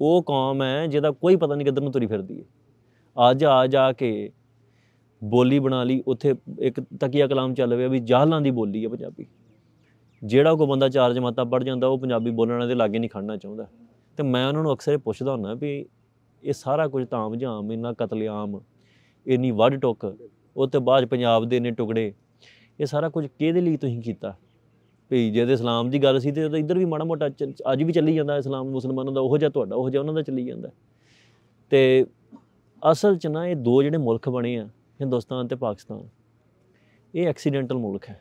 ਉਹ ਕੌਮ ਹੈ ਜਿਹਦਾ ਕੋਈ ਪਤਾ ਨਹੀਂ ਕਿੱਧਰ ਨੂੰ ਤੁਰੀ ਫਿਰਦੀ ਹੈ ਅੱਜ ਆ ਜਾ ਕੇ ਬੋਲੀ ਬਣਾ ਲਈ ਉੱਥੇ ਇੱਕ ਤਕੀਆ ਕਲਾਮ ਚੱਲ ਰਿਹਾ ਵੀ ਜਾਹਲਾਂ ਦੀ ਬੋਲੀ ਹੈ ਪੰਜਾਬੀ ਜਿਹੜਾ ਕੋ ਬੰਦਾ ਚਾਰ ਜਮਾਤਾਂ ਪੜ ਜਾਂਦਾ ਉਹ ਪੰਜਾਬੀ ਬੋਲਣ ਦੇ ਲਾਗੇ ਨਹੀਂ ਖੜਨਾ ਚਾਹੁੰਦਾ ਤੇ ਮੈਂ ਉਹਨਾਂ ਨੂੰ ਅਕਸਰ ਪੁੱਛਦਾ ਹੁੰਦਾ ਵੀ ਇਹ ਸਾਰਾ ਕੁਝ ਤਾਂ ਜਾਮ ਇੰਨਾ ਕਤਲੇਆਮ ਇੰਨੀ ਵੱਢ ਟੁੱਕ ਉਹ ਤੇ ਬਾਅਦ ਪੰਜਾਬ ਦੇ ਨੇ ਟੁਕੜੇ ਇਹ ਸਾਰਾ ਕੁਝ ਕਿਹਦੇ ਲਈ ਤੁਸੀਂ ਕੀਤਾ ਭਈ ਜਿਹਦੇ ਇਸਲਾਮ ਦੀ ਗੱਲ ਸੀ ਤੇ ਇੱਧਰ ਵੀ ਮਾੜਾ ਮੋਟਾ ਅੱਜ ਵੀ ਚੱਲੀ ਜਾਂਦਾ ਇਸਲਾਮ ਮੁਸਲਮਾਨਾਂ ਦਾ ਉਹੋ ਜਿਹਾ ਤੁਹਾਡਾ ਉਹੋ ਜਿਹਾ ਉਹਨਾਂ ਦਾ ਚੱਲੀ ਜਾਂਦਾ ਤੇ ਅਸਲ 'ਚ ਨਾ ਇਹ ਦੋ ਜਿਹੜੇ ਮੁਲਕ ਬਣੇ ਆ ਹਿੰਦੁਸਤਾਨ ਤੇ ਪਾਕਿਸਤਾਨ ਇਹ ਐਕਸੀਡੈਂਟਲ ਮੁਲਕ ਹੈ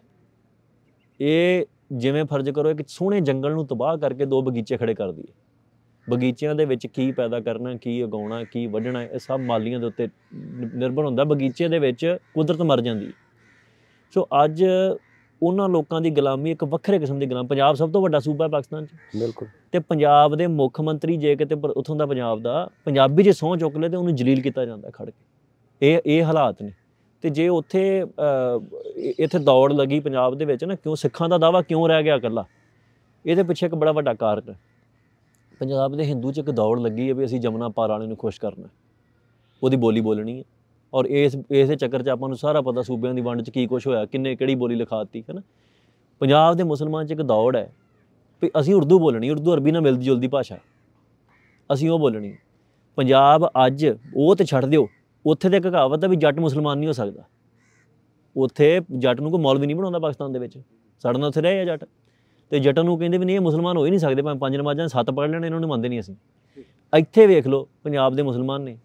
ਇਹ ਜਿਵੇਂ ਫਰਜ਼ ਕਰੋ ਇੱਕ ਸੋਹਣੇ ਜੰਗਲ ਨੂੰ ਤਬਾਹ ਕਰਕੇ ਦੋ ਬਗੀਚੇ ਖੜੇ ਕਰ ਦਈਏ ਬਗੀਚਿਆਂ ਦੇ ਵਿੱਚ ਕੀ ਪੈਦਾ ਕਰਨਾ ਕੀ ਉਗਾਉਣਾ ਕੀ ਵੱਢਣਾ ਇਹ ਸਭ ਮਾਲੀਆਂ ਦੇ ਉੱਤੇ ਨਿਰਭਰ ਹੁੰਦਾ ਬਗੀਚੇ ਦੇ ਵਿੱਚ ਕੁਦਰਤ ਮਰ ਜਾਂਦੀ ਸੋ ਅੱਜ ਉਹਨਾਂ ਲੋਕਾਂ ਦੀ ਗੁਲਾਮੀ ਇੱਕ ਵੱਖਰੇ ਕਿਸਮ ਦੀ ਗੁਲਾਮ ਪੰਜਾਬ ਸਭ ਤੋਂ ਵੱਡਾ ਸੂਬਾ ਹੈ ਪਾਕਿਸਤਾਨ 'ਚ ਬਿਲਕੁਲ ਤੇ ਪੰਜਾਬ ਦੇ ਮੁੱਖ ਮੰਤਰੀ ਜੇ ਕਿਤੇ ਉਥੋਂ ਦਾ ਪੰਜਾਬ ਦਾ ਪੰਜਾਬੀ ਜੇ ਸੌਂ ਚੁੱਕ ਲੇ ਤੇ ਉਹਨੂੰ ਜਲੀਲ ਕੀਤਾ ਜਾਂਦਾ ਖੜ ਕੇ ਇਹ ਇਹ ਹਾਲਾਤ ਨੇ ਤੇ ਜੇ ਉੱਥੇ ਇੱਥੇ ਦੌੜ ਲੱਗੀ ਪੰਜਾਬ ਦੇ ਵਿੱਚ ਨਾ ਕਿਉਂ ਸਿੱਖਾਂ ਦਾ ਦਾਵਾ ਕਿਉਂ ਰਹਿ ਗਿਆ ਇਕੱਲਾ ਇਹਦੇ ਪਿੱਛੇ ਇੱਕ ਬੜਾ ਵੱਡਾ ਕਾਰਨ ਹੈ ਪੰਜਾਬ ਦੇ ਹਿੰਦੂ 'ਚ ਇੱਕ ਦੌੜ ਲੱਗੀ ਹੈ ਵੀ ਅਸੀਂ ਜਮਨਾ ਪਾਰ ਵਾਲੇ ਨੂੰ ਖੁਸ਼ ਕਰਨਾ ਉਹਦੀ ਬੋਲੀ ਬੋਲਣੀ ਹੈ ਔਰ ਇਸ ਇਸ ਦੇ ਚੱਕਰ 'ਚ ਆਪਾਂ ਨੂੰ ਸਾਰਾ ਪਤਾ ਸੂਬਿਆਂ ਦੀ ਵੰਡ 'ਚ ਕੀ ਕੁਝ ਹੋਇਆ ਕਿੰਨੇ ਕਿਹੜੀ ਬੋਲੀ ਲਿਖਾਤੀ ਹੈ ਨਾ ਪੰਜਾਬ ਦੇ ਮੁਸਲਮਾਨ 'ਚ ਇੱਕ ਦੌੜ ਹੈ ਵੀ ਅਸੀਂ ਉਰਦੂ ਬੋਲਣੀ ਉਰਦੂ ਅਰਬੀ ਨਾਲ ਮਿਲਦੀ ਜੁਲਦੀ ਭਾਸ਼ਾ ਅਸੀਂ ਉਹ ਬੋਲਣੀ ਪੰਜਾਬ ਅੱਜ ਉਹ ਤੇ ਛੱਡ ਦਿਓ ਉੱਥੇ ਤੇ ਕਹਾਵਤ ਹੈ ਵੀ ਜੱਟ ਮੁਸਲਮਾਨ ਨਹੀਂ ਹੋ ਸਕਦਾ ਉੱਥੇ ਜੱਟ ਨੂੰ ਕੋਈ ਮੌਲਵੀ ਨਹੀਂ ਬਣਾਉਂਦਾ ਪਾਕਿਸਤਾਨ ਦੇ ਵਿੱਚ ਸਾਡੇ ਨਾਲ ਉੱਥੇ ਰਹੇ ਆ ਜੱਟ ਤੇ ਜਟਨ ਨੂੰ ਕਹਿੰਦੇ ਵੀ ਨਹੀਂ ਇਹ ਮੁਸਲਮਾਨ ਹੋ ਹੀ ਨਹੀਂ ਸਕਦੇ ਭਾਵੇਂ ਪੰਜ ਨਮਾਜ਼ਾਂ ਸੱਤ ਪੜ ਲੈਣ ਇਹਨਾਂ ਨੂੰ ਮੰਨਦੇ ਨਹੀਂ ਅਸੀਂ ਇੱਥੇ ਵੇਖ ਲਓ ਪੰਜਾਬ ਦੇ ਮੁਸਲਮਾਨ ਨੇ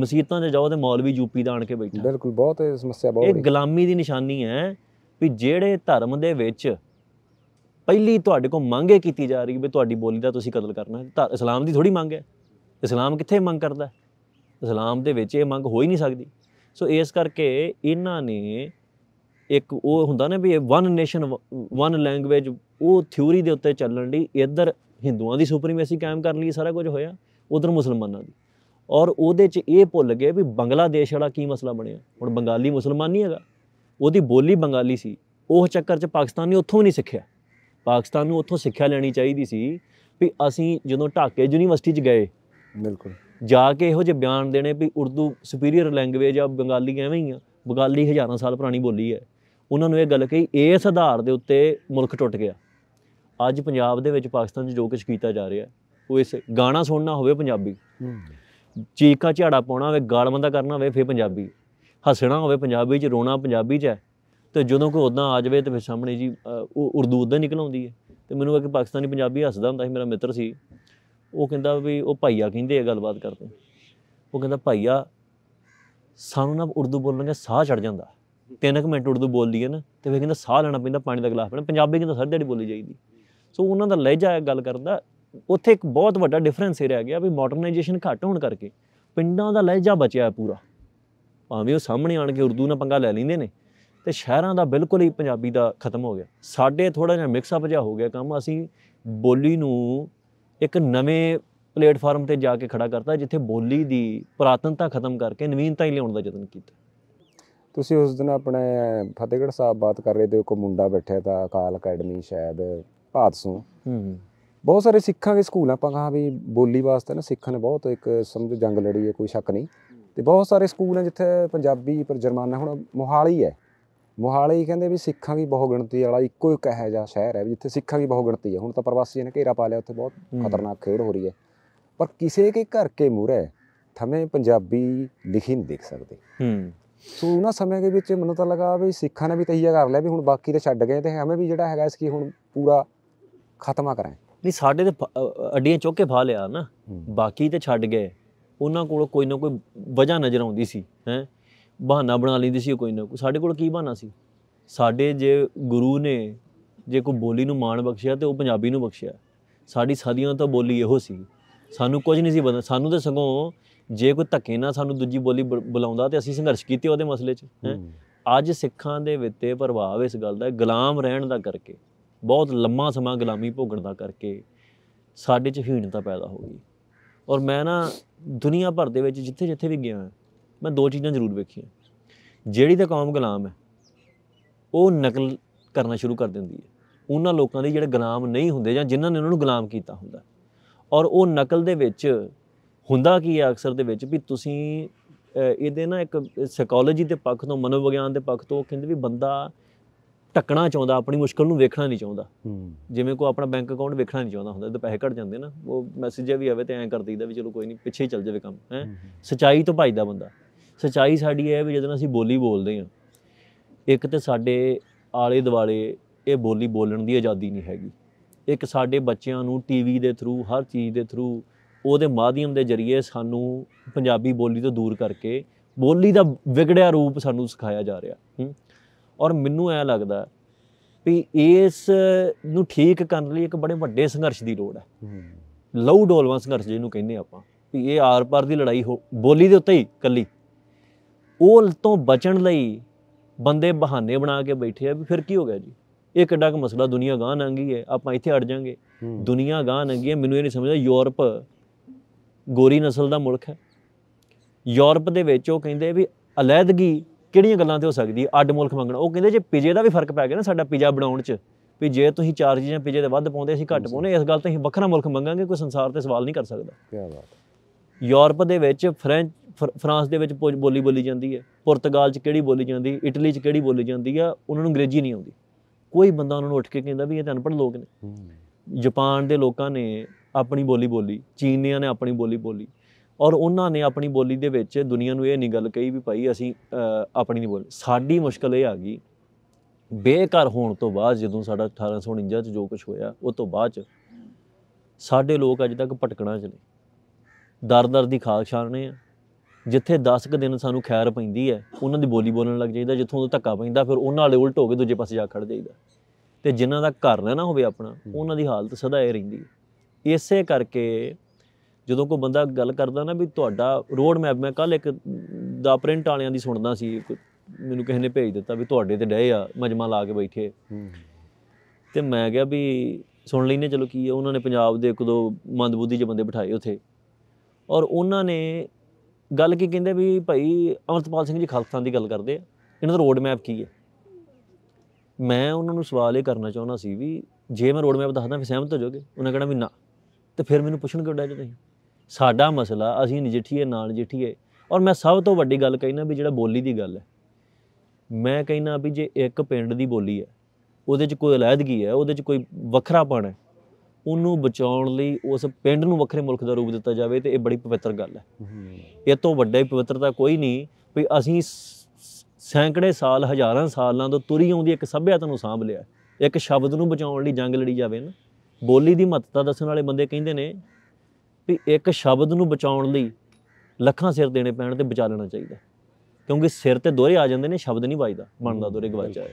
ਮਸੀਤਾਂ 'ਚ ਜਾਓ ਤੇ ਮੌਲਵੀ ਯੂਪੀ ਦਾ ਆਣ ਕੇ ਬੈਠਾ ਬਿਲਕੁਲ ਬਹੁਤ ਇਹ ਸਮੱਸਿਆ ਬਹੁਤ ਇਹ ਗੁਲਾਮੀ ਦੀ ਨਿਸ਼ਾਨੀ ਹੈ ਵੀ ਜਿਹੜੇ ਧਰਮ ਦੇ ਵਿੱਚ ਪਹਿਲੀ ਤੁਹਾਡੇ ਕੋਲ ਮੰਗੇ ਕੀਤੀ ਜਾ ਰਹੀ ਵੀ ਤੁਹਾਡੀ ਬੋਲੀ ਦਾ ਤੁਸੀਂ ਕਤਲ ਕਰਨਾ ਹੈ ਇਸਲਾਮ ਦੀ ਥੋੜੀ ਮੰਗ ਹੈ ਇਸਲਾਮ ਕਿੱਥੇ ਮੰਗ ਕਰਦਾ ਇਸਲਾਮ ਦੇ ਵਿੱਚ ਇਹ ਮੰਗ ਹੋ ਹੀ ਨਹੀਂ ਸਕਦੀ ਸੋ ਇਸ ਕਰਕੇ ਇਹਨਾਂ ਨੇ ਇੱਕ ਉਹ ਹੁੰਦਾ ਨਾ ਵੀ ਵਨ ਨੇਸ਼ਨ ਵਨ ਲੈਂਗੁਏਜ ਉਹ ਥਿਉਰੀ ਦੇ ਉੱਤੇ ਚੱਲਣ ਲਈ ਇੱਧਰ ਹਿੰਦੂਆਂ ਦੀ ਸੁਪਰੀਮੇਸੀ ਕਾਇਮ ਕਰਨ ਲਈ ਸਾਰਾ ਕੁਝ ਹੋਇਆ ਉਧਰ ਮੁਸਲਮਾਨਾਂ ਦੀ ਔਰ ਉਹਦੇ 'ਚ ਇਹ ਭੁੱਲ ਗਏ ਵੀ ਬੰਗਲਾਦੇਸ਼ ਵਾਲਾ ਕੀ ਮਸਲਾ ਬਣਿਆ ਹੁਣ ਬੰਗਾਲੀ ਮੁਸਲਮਾਨ ਨਹੀਂ ਹੈਗਾ ਉਹਦੀ ਬੋਲੀ ਬੰਗਾਲੀ ਸੀ ਉਹ ਚੱਕਰ 'ਚ ਪਾਕਿਸਤਾਨ ਨੇ ਉੱਥੋਂ ਨਹੀਂ ਸਿੱਖਿਆ ਪਾਕਿਸਤਾਨ ਨੂੰ ਉੱਥੋਂ ਸਿੱਖਿਆ ਲੈਣੀ ਚਾਹੀਦੀ ਸੀ ਵੀ ਅਸੀਂ ਜਦੋਂ ਢਾਕੇ ਯੂਨੀਵਰਸਿਟੀ 'ਚ ਗਏ ਬਿਲਕੁਲ ਜਾ ਕੇ ਇਹੋ ਜਿਹੇ ਬਿਆਨ ਦੇਣੇ ਵੀ ਉਰਦੂ ਸੁਪੀਰੀਅਰ ਲੈਂਗੁਏਜ ਆ ਬੰਗਾਲੀ ਐਵੇਂ ਹੀ ਆ ਬੰਗਾਲੀ ਹਜ਼ਾਰਾਂ ਸਾਲ ਪੁਰਾਣੀ ਬੋਲੀ ਹੈ ਉਹਨਾਂ ਨੂੰ ਇਹ ਗੱਲ ਕਹੀ ਇਸ ਆਧਾਰ ਦੇ ਉੱਤੇ ਮੁਲਕ ਟੁੱਟ ਗਿਆ ਅੱਜ ਪੰਜਾਬ ਦੇ ਵਿੱਚ ਪਾਕਿਸਤਾਨ 'ਚ ਜੋ ਕੁਝ ਕੀਤਾ ਜਾ ਰਿਹਾ ਉਹ ਇਸ ਗਾਣਾ ਸੁਣਨਾ ਹੋਵੇ ਪੰਜਾਬੀ ਚੀਕਾ ਝਾੜਾ ਪਾਉਣਾ ਹੋਵੇ ਗਾਲਮੰਦਾ ਕਰਨਾ ਹੋਵੇ ਫੇ ਪੰਜਾਬੀ ਹੱਸਣਾ ਹੋਵੇ ਪੰਜਾਬੀ 'ਚ ਰੋਣਾ ਪੰਜਾਬੀ 'ਚ ਹੈ ਤੇ ਜਦੋਂ ਕੋਈ ਉਦਾਂ ਆ ਜਾਵੇ ਤੇ ਫੇਰ ਸਾਹਮਣੇ ਜੀ ਉਹ ਉਰਦੂ ਉਦਾਂ ਨਿਕਲ ਆਉਂਦੀ ਹੈ ਤੇ ਮੈਨੂੰ ਇੱਕ ਪਾਕਿਸਤਾਨੀ ਪੰਜਾਬੀ ਹੱਸਦਾ ਹੁੰਦਾ ਸੀ ਮੇਰਾ ਮਿੱਤਰ ਸੀ ਉਹ ਕਹਿੰਦਾ ਵੀ ਉਹ ਭਾਈਆ ਕਹਿੰਦੇ ਆ ਗੱਲਬਾਤ ਕਰਦੇ ਉਹ ਕਹਿੰਦਾ ਭਾਈਆ ਸਾਨੂੰ ਨਾ ਉਰਦੂ ਬੋਲਣ ਦਾ ਸਾਹ ਚੜ ਜਾਂਦਾ 3 ਮਿੰਟ ਉਰਦੂ ਬੋਲਦੀ ਹੈ ਨਾ ਤੇ ਫਿਰ ਕਹਿੰਦਾ ਸਾਹ ਲੈਣਾ ਪੈਂਦਾ ਪਾਣੀ ਦਾ ਗਲਾਸ ਪੈਣਾ ਪੰਜਾਬੀ ਕਹਿੰਦਾ ਸਰ ਦਿਹਾੜੀ ਬੋਲੀ ਜਾਈਦੀ ਸੋ ਉਹਨਾਂ ਦਾ ਲਹਿਜਾ ਗੱਲ ਕਰਦਾ ਉੱਥੇ ਇੱਕ ਬਹੁਤ ਵੱਡਾ ਡਿਫਰੈਂਸ ਇਹ ਰਹਿ ਗਿਆ ਵੀ ਮਾਡਰਨਾਈਜੇਸ਼ਨ ਘੱਟ ਹੋਣ ਕਰਕੇ ਪਿੰਡਾਂ ਦਾ ਲਹਿਜਾ ਬਚਿਆ ਪੂਰਾ ਭਾਵੇਂ ਉਹ ਸਾਹਮਣੇ ਆਣ ਕੇ ਉਰਦੂ ਨਾਲ ਪੰਗਾ ਲੈ ਲੈਂਦੇ ਨੇ ਤੇ ਸ਼ਹਿਰਾਂ ਦਾ ਬਿਲਕੁਲ ਹੀ ਪੰਜਾਬੀ ਦਾ ਖਤਮ ਹੋ ਗਿਆ ਸਾਡੇ ਥੋੜਾ ਜਿਹਾ ਮਿਕਸ ਅਪ ਜਿਹਾ ਹੋ ਗਿਆ ਕੰਮ ਅਸੀਂ ਬੋਲੀ ਨੂੰ ਇੱਕ ਨਵੇਂ ਪਲੇਟਫਾਰਮ ਤੇ ਜਾ ਕੇ ਖੜਾ ਕਰਤਾ ਜਿੱਥੇ ਬੋਲੀ ਦੀ ਪ੍ਰਾਤਨਤਾ ਖਤਮ ਕਰਕੇ ਨਵੀਨਤਾ ਹੀ ਲਿਆਉਣ ਦਾ ਯਤਨ ਕੀਤਾ ਤੁਸੀਂ ਉਸ ਦਿਨ ਆਪਣੇ ਫਤਿਹਗੜ੍ਹ ਸਾਹਿਬ ਬਾਤ ਕਰ ਰਹੇ ਤੇ ਇੱਕ ਮੁੰਡਾ ਬੈਠਿਆ ਤਾਂ ਅਕਾਲ ਅਕੈਡਮੀ ਸ਼ਾਇਦ ਭਾਤਸੂ ਹੂੰ ਬਹੁਤ ਸਾਰੇ ਸਿੱਖਾਂ ਦੇ ਸਕੂਲ ਆਪਾਂ ਕਹਾਂ ਵੀ ਬੋਲੀ ਵਾਸਤੇ ਨਾ ਸਿੱਖਾਂ ਨੇ ਬਹੁਤ ਇੱਕ ਸਮਝ ਜੰਗ ਲੜੀ ਹੈ ਕੋਈ ਸ਼ੱਕ ਨਹੀਂ ਤੇ ਬਹੁਤ ਸਾਰੇ ਸਕੂਲ ਆ ਜਿੱਥੇ ਪੰਜਾਬੀ ਪਰ ਜਰਮਾਨਾ ਹੁਣ ਮੋਹਾਲੀ ਹੈ ਮੋਹਾਲੀ ਕਹਿੰਦੇ ਵੀ ਸਿੱਖਾਂ ਦੀ ਬਹੁ ਗਿਣਤੀ ਵਾਲਾ ਇੱਕੋ ਇੱਕ ਹੈ ਜਾਂ ਸ਼ਹਿਰ ਹੈ ਜਿੱਥੇ ਸਿੱਖਾਂ ਦੀ ਬਹੁ ਗਿਣਤੀ ਹੈ ਹੁਣ ਤਾਂ ਪ੍ਰਵਾਸੀਆਂ ਨੇ ਘੇਰਾ ਪਾ ਲਿਆ ਉੱਥੇ ਬਹੁਤ ਖਤਰਨਾਕ ਖੇਡ ਹੋ ਰਹੀ ਹੈ ਪਰ ਕਿਸੇ ਕੇ ਘਰ ਕੇ ਮੂਰੇ ਥਮੇ ਪੰਜਾਬੀ ਲਿਖੀ ਨਹੀਂ ਦੇਖ ਸਕਦੇ ਹੂੰ ਸੋ ਉਹਨਾਂ ਸਮੇਂ ਦੇ ਵਿੱਚ ਮੈਨੂੰ ਤਾਂ ਲੱਗਾ ਵੀ ਸਿੱਖਾਂ ਨੇ ਵੀ ਤਈਆ ਕਰ ਲਿਆ ਵੀ ਹੁਣ ਬਾਕੀ ਤੇ ਛੱਡ ਗਏ ਤੇ ਹਮੇ ਵੀ ਜਿਹੜਾ ਹੈਗਾ ਇਸ ਕੀ ਹੁਣ ਪੂਰਾ ਖਤਮਾ ਕਰਾਂ ਨਹੀਂ ਸਾਡੇ ਤੇ ਅੱਡੀਆਂ ਚੁੱਕ ਕੇ ਫਾ ਲਿਆ ਨਾ ਬਾਕੀ ਤੇ ਛੱਡ ਗਏ ਉਹਨਾਂ ਕੋਲ ਕੋਈ ਨਾ ਕੋਈ ਵਜ੍ਹਾ ਨਜ਼ਰ ਆਉਂਦੀ ਸੀ ਹੈ ਬਹਾਨਾ ਬਣਾ ਲੈਂਦੀ ਸੀ ਕੋਈ ਨਾ ਕੋਈ ਸਾਡੇ ਕੋਲ ਕੀ ਬਹਾਨਾ ਸੀ ਸਾਡੇ ਜੇ ਗੁਰੂ ਨੇ ਜੇ ਕੋਈ ਬੋਲੀ ਨੂੰ ਮਾਣ ਬਖਸ਼ਿਆ ਤੇ ਉਹ ਪੰਜਾਬੀ ਨੂੰ ਬਖਸ਼ਿਆ ਸਾਡੀ ਸਦੀਆਂ ਤੋਂ ਬੋਲੀ ਇਹੋ ਸੀ ਸਾਨੂੰ ਕੁਝ ਨਹੀਂ ਸੀ ਬੰਦ ਸਾਨੂੰ ਤਾਂ ਸਗੋਂ ਜੇ ਕੋਈ ਧੱਕੇ ਨਾਲ ਸਾਨੂੰ ਦੂਜੀ ਬੋਲੀ ਬੁਲਾਉਂਦਾ ਤੇ ਅਸੀਂ ਸੰਘਰਸ਼ ਕੀਤੇ ਉਹਦੇ ਮਸਲੇ 'ਚ ਅੱਜ ਸਿੱਖਾਂ ਦੇ ਵਿੱਤੇ ਪ੍ਰਭਾਵ ਇਸ ਗੱਲ ਦਾ ਗੁਲਾਮ ਰਹਿਣ ਦਾ ਕਰਕੇ ਬਹੁਤ ਲੰਮਾ ਸਮਾਂ ਗੁਲਾਮੀ ਭੋਗਣ ਦਾ ਕਰਕੇ ਸਾਡੇ 'ਚ ਹੀਣਤਾ ਪੈਦਾ ਹੋ ਗਈ ਔਰ ਮੈਂ ਨਾ ਦੁਨੀਆ ਭਰ ਦੇ ਵਿੱਚ ਜਿੱਥੇ ਜਿੱਥੇ ਵੀ ਗਿਆ ਮੈਂ ਦੋ ਚੀਜ਼ਾਂ ਜ਼ਰੂਰ ਵੇਖੀਆਂ ਜਿਹੜੀ ਤਾਂ ਕੌਮ ਗੁਲਾਮ ਹੈ ਉਹ ਨਕਲ ਕਰਨਾ ਸ਼ੁਰੂ ਕਰ ਦਿੰਦੀ ਹੈ ਉਹਨਾਂ ਲੋਕਾਂ ਦੀ ਜਿਹੜੇ ਗੁਲਾਮ ਨਹੀਂ ਹੁੰਦੇ ਜਾਂ ਜਿਨ੍ਹਾਂ ਨੇ ਉਹਨਾਂ ਨੂੰ ਗੁਲਾਮ ਕੀਤਾ ਹੁੰਦਾ ਔਰ ਉਹ ਨਕਲ ਦੇ ਵਿੱਚ ਹੁੰਦਾ ਕੀ ਹੈ ਅਕਸਰ ਦੇ ਵਿੱਚ ਵੀ ਤੁਸੀਂ ਇਹਦੇ ਨਾ ਇੱਕ ਸਾਈਕੋਲੋਜੀ ਦੇ ਪੱਖ ਤੋਂ ਮਨੋਵਿਗਿਆਨ ਦੇ ਪੱਖ ਤੋਂ ਕਹਿੰਦੇ ਵੀ ਬੰਦਾ ਟੱਕਣਾ ਚਾਹੁੰਦਾ ਆਪਣੀ ਮੁਸ਼ਕਲ ਨੂੰ ਵੇਖਣਾ ਨਹੀਂ ਚਾਹੁੰਦਾ ਜਿਵੇਂ ਕੋ ਆਪਣਾ ਬੈਂਕ ਅਕਾਊਂਟ ਵੇਖਣਾ ਨਹੀਂ ਚਾਹੁੰਦਾ ਹੁੰਦਾ ਤੇ ਪੈਸੇ ਘਟ ਜਾਂਦੇ ਨਾ ਉਹ ਮੈਸੇਜ ਵੀ ਆਵੇ ਤੇ ਐਂ ਕਰ ਦਈਦਾ ਵੀ ਚਲੋ ਕੋਈ ਨਹੀਂ ਪਿੱਛੇ ਹੀ ਚੱਲ ਜਾਵੇ ਕੰਮ ਹੈ ਸਚਾਈ ਤੋਂ ਭਜਦਾ ਬੰਦਾ ਸਚਾਈ ਸਾਡੀ ਇਹ ਹੈ ਵੀ ਜਦੋਂ ਅਸੀਂ ਬੋਲੀ ਬੋਲਦੇ ਹਾਂ ਇੱਕ ਤੇ ਸਾਡੇ ਆਲੇ ਦੁਆਲੇ ਇਹ ਬੋਲੀ ਬੋਲਣ ਦੀ ਆਜ਼ਾਦੀ ਨਹੀਂ ਹੈਗੀ ਇੱਕ ਸਾਡੇ ਬੱਚਿਆਂ ਨੂੰ ਟੀਵੀ ਦੇ ਥਰੂ ਹਰ ਚੀਜ਼ ਦੇ ਥਰੂ ਉਹਦੇ ਮਾਧਿਅਮ ਦੇ ਜ਼ਰੀਏ ਸਾਨੂੰ ਪੰਜਾਬੀ ਬੋਲੀ ਤੋਂ ਦੂਰ ਕਰਕੇ ਬੋਲੀ ਦਾ ਵਿਗੜਿਆ ਰੂਪ ਸਾਨੂੰ ਸਿਖਾਇਆ ਜਾ ਰਿਹਾ ਔਰ ਮੈਨੂੰ ਐ ਲੱਗਦਾ ਵੀ ਇਸ ਨੂੰ ਠੀਕ ਕਰਨ ਲਈ ਇੱਕ ਬੜੇ ਵੱਡੇ ਸੰਘਰਸ਼ ਦੀ ਲੋੜ ਹੈ ਲਹੂ ਡੋਲਵਾ ਸੰਘਰਸ਼ ਜਿਹਨੂੰ ਕਹਿੰਦੇ ਆਪਾਂ ਵੀ ਇਹ ਆਰ-ਪਾਰ ਦੀ ਲੜਾਈ ਹੋ ਬੋਲੀ ਦੇ ਉੱਤੇ ਹੀ ਕੱਲੀ ਉਹ ਤੋਂ ਬਚਣ ਲਈ ਬੰਦੇ ਬਹਾਨੇ ਬਣਾ ਕੇ ਬੈਠੇ ਆ ਵੀ ਫਿਰ ਕੀ ਹੋ ਗਿਆ ਜੀ ਇਹ ਕਿੱਡਾ ਕੁ ਮਸਲਾ ਦੁਨੀਆ ਗਾਂ ਨੰਗੀ ਹੈ ਆਪਾਂ ਇੱਥੇ ਅੜ ਜਾਾਂਗੇ ਦੁਨੀਆ ਗਾਂ ਨੰਗੀ ਹੈ ਮੈਨੂੰ ਇਹ ਨਹੀਂ ਸਮਝਦਾ ਯੂਰਪ ਗੋਰੀ ਨਸਲ ਦਾ ਮੁਲਕ ਹੈ ਯੂਰਪ ਦੇ ਵਿੱਚ ਉਹ ਕਹਿੰਦੇ ਵੀ ਅਲੈਦਗੀ ਕਿਹੜੀਆਂ ਗੱਲਾਂ ਤੇ ਹੋ ਸਕਦੀ ਅੱਡ ਮੁਲਕ ਮੰਗਣਾ ਉਹ ਕਹਿੰਦੇ ਜੇ ਪੀਜੇ ਦਾ ਵੀ ਫਰਕ ਪੈ ਗਿਆ ਨਾ ਸਾਡਾ ਪੀਜਾ ਬਣਾਉਣ 'ਚ ਵੀ ਜੇ ਤੁਸੀਂ ਚਾਰ ਚੀਜ਼ਾਂ ਪੀਜੇ ਦੇ ਵੱਧ ਪਾਉਂਦੇ ਅਸੀਂ ਘੱਟ ਪਾਉਨੇ ਇਸ ਗੱਲ ਤੇ ਅਸੀਂ ਵੱਖਰਾ ਮੁਲਕ ਮੰਗਾਂਗੇ ਕੋਈ ਸੰਸਾਰ ਤੇ ਸਵਾਲ ਨਹੀਂ ਕਰ ਸਕਦਾ ਕੀ ਬਾਤ ਯੂਰਪ ਦੇ ਵਿੱਚ ਫ੍ਰੈਂਚ ਫਰਾਂਸ ਦੇ ਵਿੱਚ ਬੋਲੀ ਬੋਲੀ ਜਾਂਦੀ ਹੈ ਪੁਰਤਗਾਲ 'ਚ ਕਿਹੜੀ ਬੋਲੀ ਜਾਂਦੀ ਇਟਲੀ 'ਚ ਕਿਹੜੀ ਬੋਲੀ ਜਾਂਦੀ ਆ ਉਹਨਾਂ ਨੂੰ ਅੰਗਰੇਜ਼ੀ ਨਹੀਂ ਆਉਂਦੀ ਕੋਈ ਬੰਦਾ ਉਹਨਾਂ ਨੂੰ ਉੱਠ ਕੇ ਕਹਿੰਦਾ ਵੀ ਇਹ ਤਾਂ ਅਨਪੜ੍ਹ ਲੋਕ ਨੇ ਜਾਪਾਨ ਦੇ ਲੋਕਾਂ ਨੇ ਆਪਣੀ ਬੋਲੀ ਬੋਲੀ ਚੀਨੀਆਂ ਨੇ ਆਪਣੀ ਬੋਲੀ ਬੋਲੀ ਔਰ ਉਹਨਾਂ ਨੇ ਆਪਣੀ ਬੋਲੀ ਦੇ ਵਿੱਚ ਦੁਨੀਆ ਨੂੰ ਇਹ ਨਹੀਂ ਗੱਲ ਕਹੀ ਵੀ ਭਾਈ ਅਸੀਂ ਆਪਣੀ ਨਹੀਂ ਬੋਲ ਸਾਡੀ ਮੁਸ਼ਕਲ ਇਹ ਆ ਗਈ ਬੇਕਾਰ ਹੋਣ ਤੋਂ ਬਾਅਦ ਜਦੋਂ ਸਾਡਾ 1849 ਚ ਜੋ ਕੁਝ ਹੋਇਆ ਉਸ ਤੋਂ ਬਾਅਦ ਚ ਸਾਡੇ ਲੋਕ ਅਜੇ ਤੱਕ ਭਟਕਣਾ ਚਲੇ ਦਰ ਦਰ ਦੀ ਖਾਲ ਛਾਣਨੇ ਆ ਜਿੱਥੇ 10 ਕ ਦਿਨ ਸਾਨੂੰ ਖੈਰ ਪੈਂਦੀ ਹੈ ਉਹਨਾਂ ਦੀ ਬੋਲੀ ਬੋਲਣ ਲੱਗ ਜਾਈਦਾ ਜਿੱਥੋਂ ਉਹ ਧੱਕਾ ਪੈਂਦਾ ਫਿਰ ਉਹਨਾਂ ਵਾਲੇ ਉਲਟ ਹੋ ਕੇ ਦੂਜੇ ਪਾਸੇ ਜਾ ਖੜ ਜਾਈਦਾ ਤੇ ਜਿਨ੍ਹਾਂ ਦਾ ਘਰ ਨਾ ਹੋਵੇ ਆਪਣਾ ਉਹਨਾਂ ਦੀ ਹਾਲਤ ਸਦਾ ਇਹ ਰਹਿੰਦੀ ਹੈ ਇਸੇ ਕਰਕੇ ਜਦੋਂ ਕੋਈ ਬੰਦਾ ਗੱਲ ਕਰਦਾ ਨਾ ਵੀ ਤੁਹਾਡਾ ਰੋਡ ਮੈਪ ਮੈਂ ਕੱਲ ਇੱਕ ਦਾ ਪ੍ਰਿੰਟ ਵਾਲਿਆਂ ਦੀ ਸੁਣਦਾ ਸੀ ਮੈਨੂੰ ਕਿਸੇ ਨੇ ਭੇਜ ਦਿੱਤਾ ਵੀ ਤੁਹਾਡੇ ਤੇ ਡਏ ਆ ਮਜਮਾ ਲਾ ਕੇ ਬੈਠੇ ਤੇ ਮੈਂ ਕਿਹਾ ਵੀ ਸੁਣ ਨੇ ਚਲੋ ਕੀ ਹੈ ਉਹਨਾਂ ਨੇ ਪੰਜਾਬ ਦੇ ਇੱਕ ਦੋ ਮੰਦਬੁੱਧੀ ਜਿਹੇ ਬੰਦੇ ਬਿਠਾਏ ਉਥੇ ਔਰ ਉਹਨਾਂ ਨੇ ਗੱਲ ਕੀ ਕਹਿੰਦੇ ਵੀ ਭਾਈ ਅਮਰਤਪਾਲ ਸਿੰਘ ਜੀ ਖਾਲਸਾ ਦੀ ਗੱਲ ਕਰਦੇ ਆ ਇਹਨਾਂ ਦਾ ਰੋਡ ਮੈਪ ਕੀ ਹੈ ਮੈਂ ਉਹਨਾਂ ਨੂੰ ਸਵਾਲ ਇਹ ਕਰਨਾ ਚਾਹੁੰਦਾ ਸੀ ਵੀ ਜੇ ਮੈਂ ਰੋਡ ਮੈਪ ਦੱਸਦਾ ਫਿਰ ਸਹਿਮਤ ਹੋ ਜਾਓਗੇ ਉਹਨਾਂ ਕਹਿੰਦਾ ਵੀ ਨਾ ਤੇ ਫਿਰ ਮੈਨੂੰ ਪੁੱਛਣ ਕਿਉਂ ਡਾਜੇ ਤੁਸੀਂ ਸਾਡਾ ਮਸਲਾ ਅਸੀਂ ਨਜਿੱਠੀਏ ਨਾਲ ਨਜਿੱਠੀਏ ਔਰ ਮੈਂ ਸਭ ਤੋਂ ਵੱਡੀ ਗੱਲ ਕਹਿਣਾ ਵੀ ਜਿਹੜਾ ਬੋਲੀ ਦੀ ਗੱਲ ਹੈ ਮੈਂ ਕਹਿਣਾ ਵੀ ਜੇ ਇੱਕ ਪਿੰਡ ਦੀ ਬੋਲੀ ਹੈ ਉਹਦੇ 'ਚ ਕੋਈ ਅਲੈਦਗੀ ਹੈ ਉਹਦੇ 'ਚ ਕੋਈ ਵੱਖਰਾਪਣ ਹੈ ਉਹਨੂੰ ਬਚਾਉਣ ਲਈ ਉਸ ਪਿੰਡ ਨੂੰ ਵੱਖਰੇ ਮੁਲਕ ਦਾ ਰੂਪ ਦਿੱਤਾ ਜਾਵੇ ਤੇ ਇਹ ਬੜੀ ਪਵਿੱਤਰ ਗੱਲ ਹੈ ਇਹ ਤੋਂ ਵੱਡੀ ਪਵਿੱਤਰਤਾ ਕੋਈ ਨਹੀਂ ਵੀ ਅਸੀਂ ਸੈਂਕੜੇ ਸਾਲ ਹਜ਼ਾਰਾਂ ਸਾਲਾਂ ਤੋਂ ਤੁਰੀ ਆਉਂਦੀ ਇੱਕ ਸੱਭਿਆਤਾ ਨੂੰ ਸਾਂਭ ਲਿਆ ਇੱਕ ਸ਼ਬਦ ਨੂੰ ਬਚਾਉਣ ਲਈ ਜੰਗ ਲੜੀ ਜਾਵੇ ਨਾ ਬੋਲੀ ਦੀ ਮਹੱਤਤਾ ਦੱਸਣ ਵਾਲੇ ਬੰਦੇ ਕਹਿੰਦੇ ਨੇ ਵੀ ਇੱਕ ਸ਼ਬਦ ਨੂੰ ਬਚਾਉਣ ਲਈ ਲੱਖਾਂ ਸਿਰ ਦੇਣੇ ਪੈਣ ਤੇ ਬਚਾ ਲੈਣਾ ਚਾਹੀਦਾ ਕਿਉਂਕਿ ਸਿਰ ਤੇ ਦੋਹਰੇ ਆ ਜਾਂਦੇ ਨੇ ਸ਼ਬਦ ਨਹੀਂ ਵੱਜਦਾ ਬਣਦਾ ਦੋਹਰੇ ਗਵਾਚਾ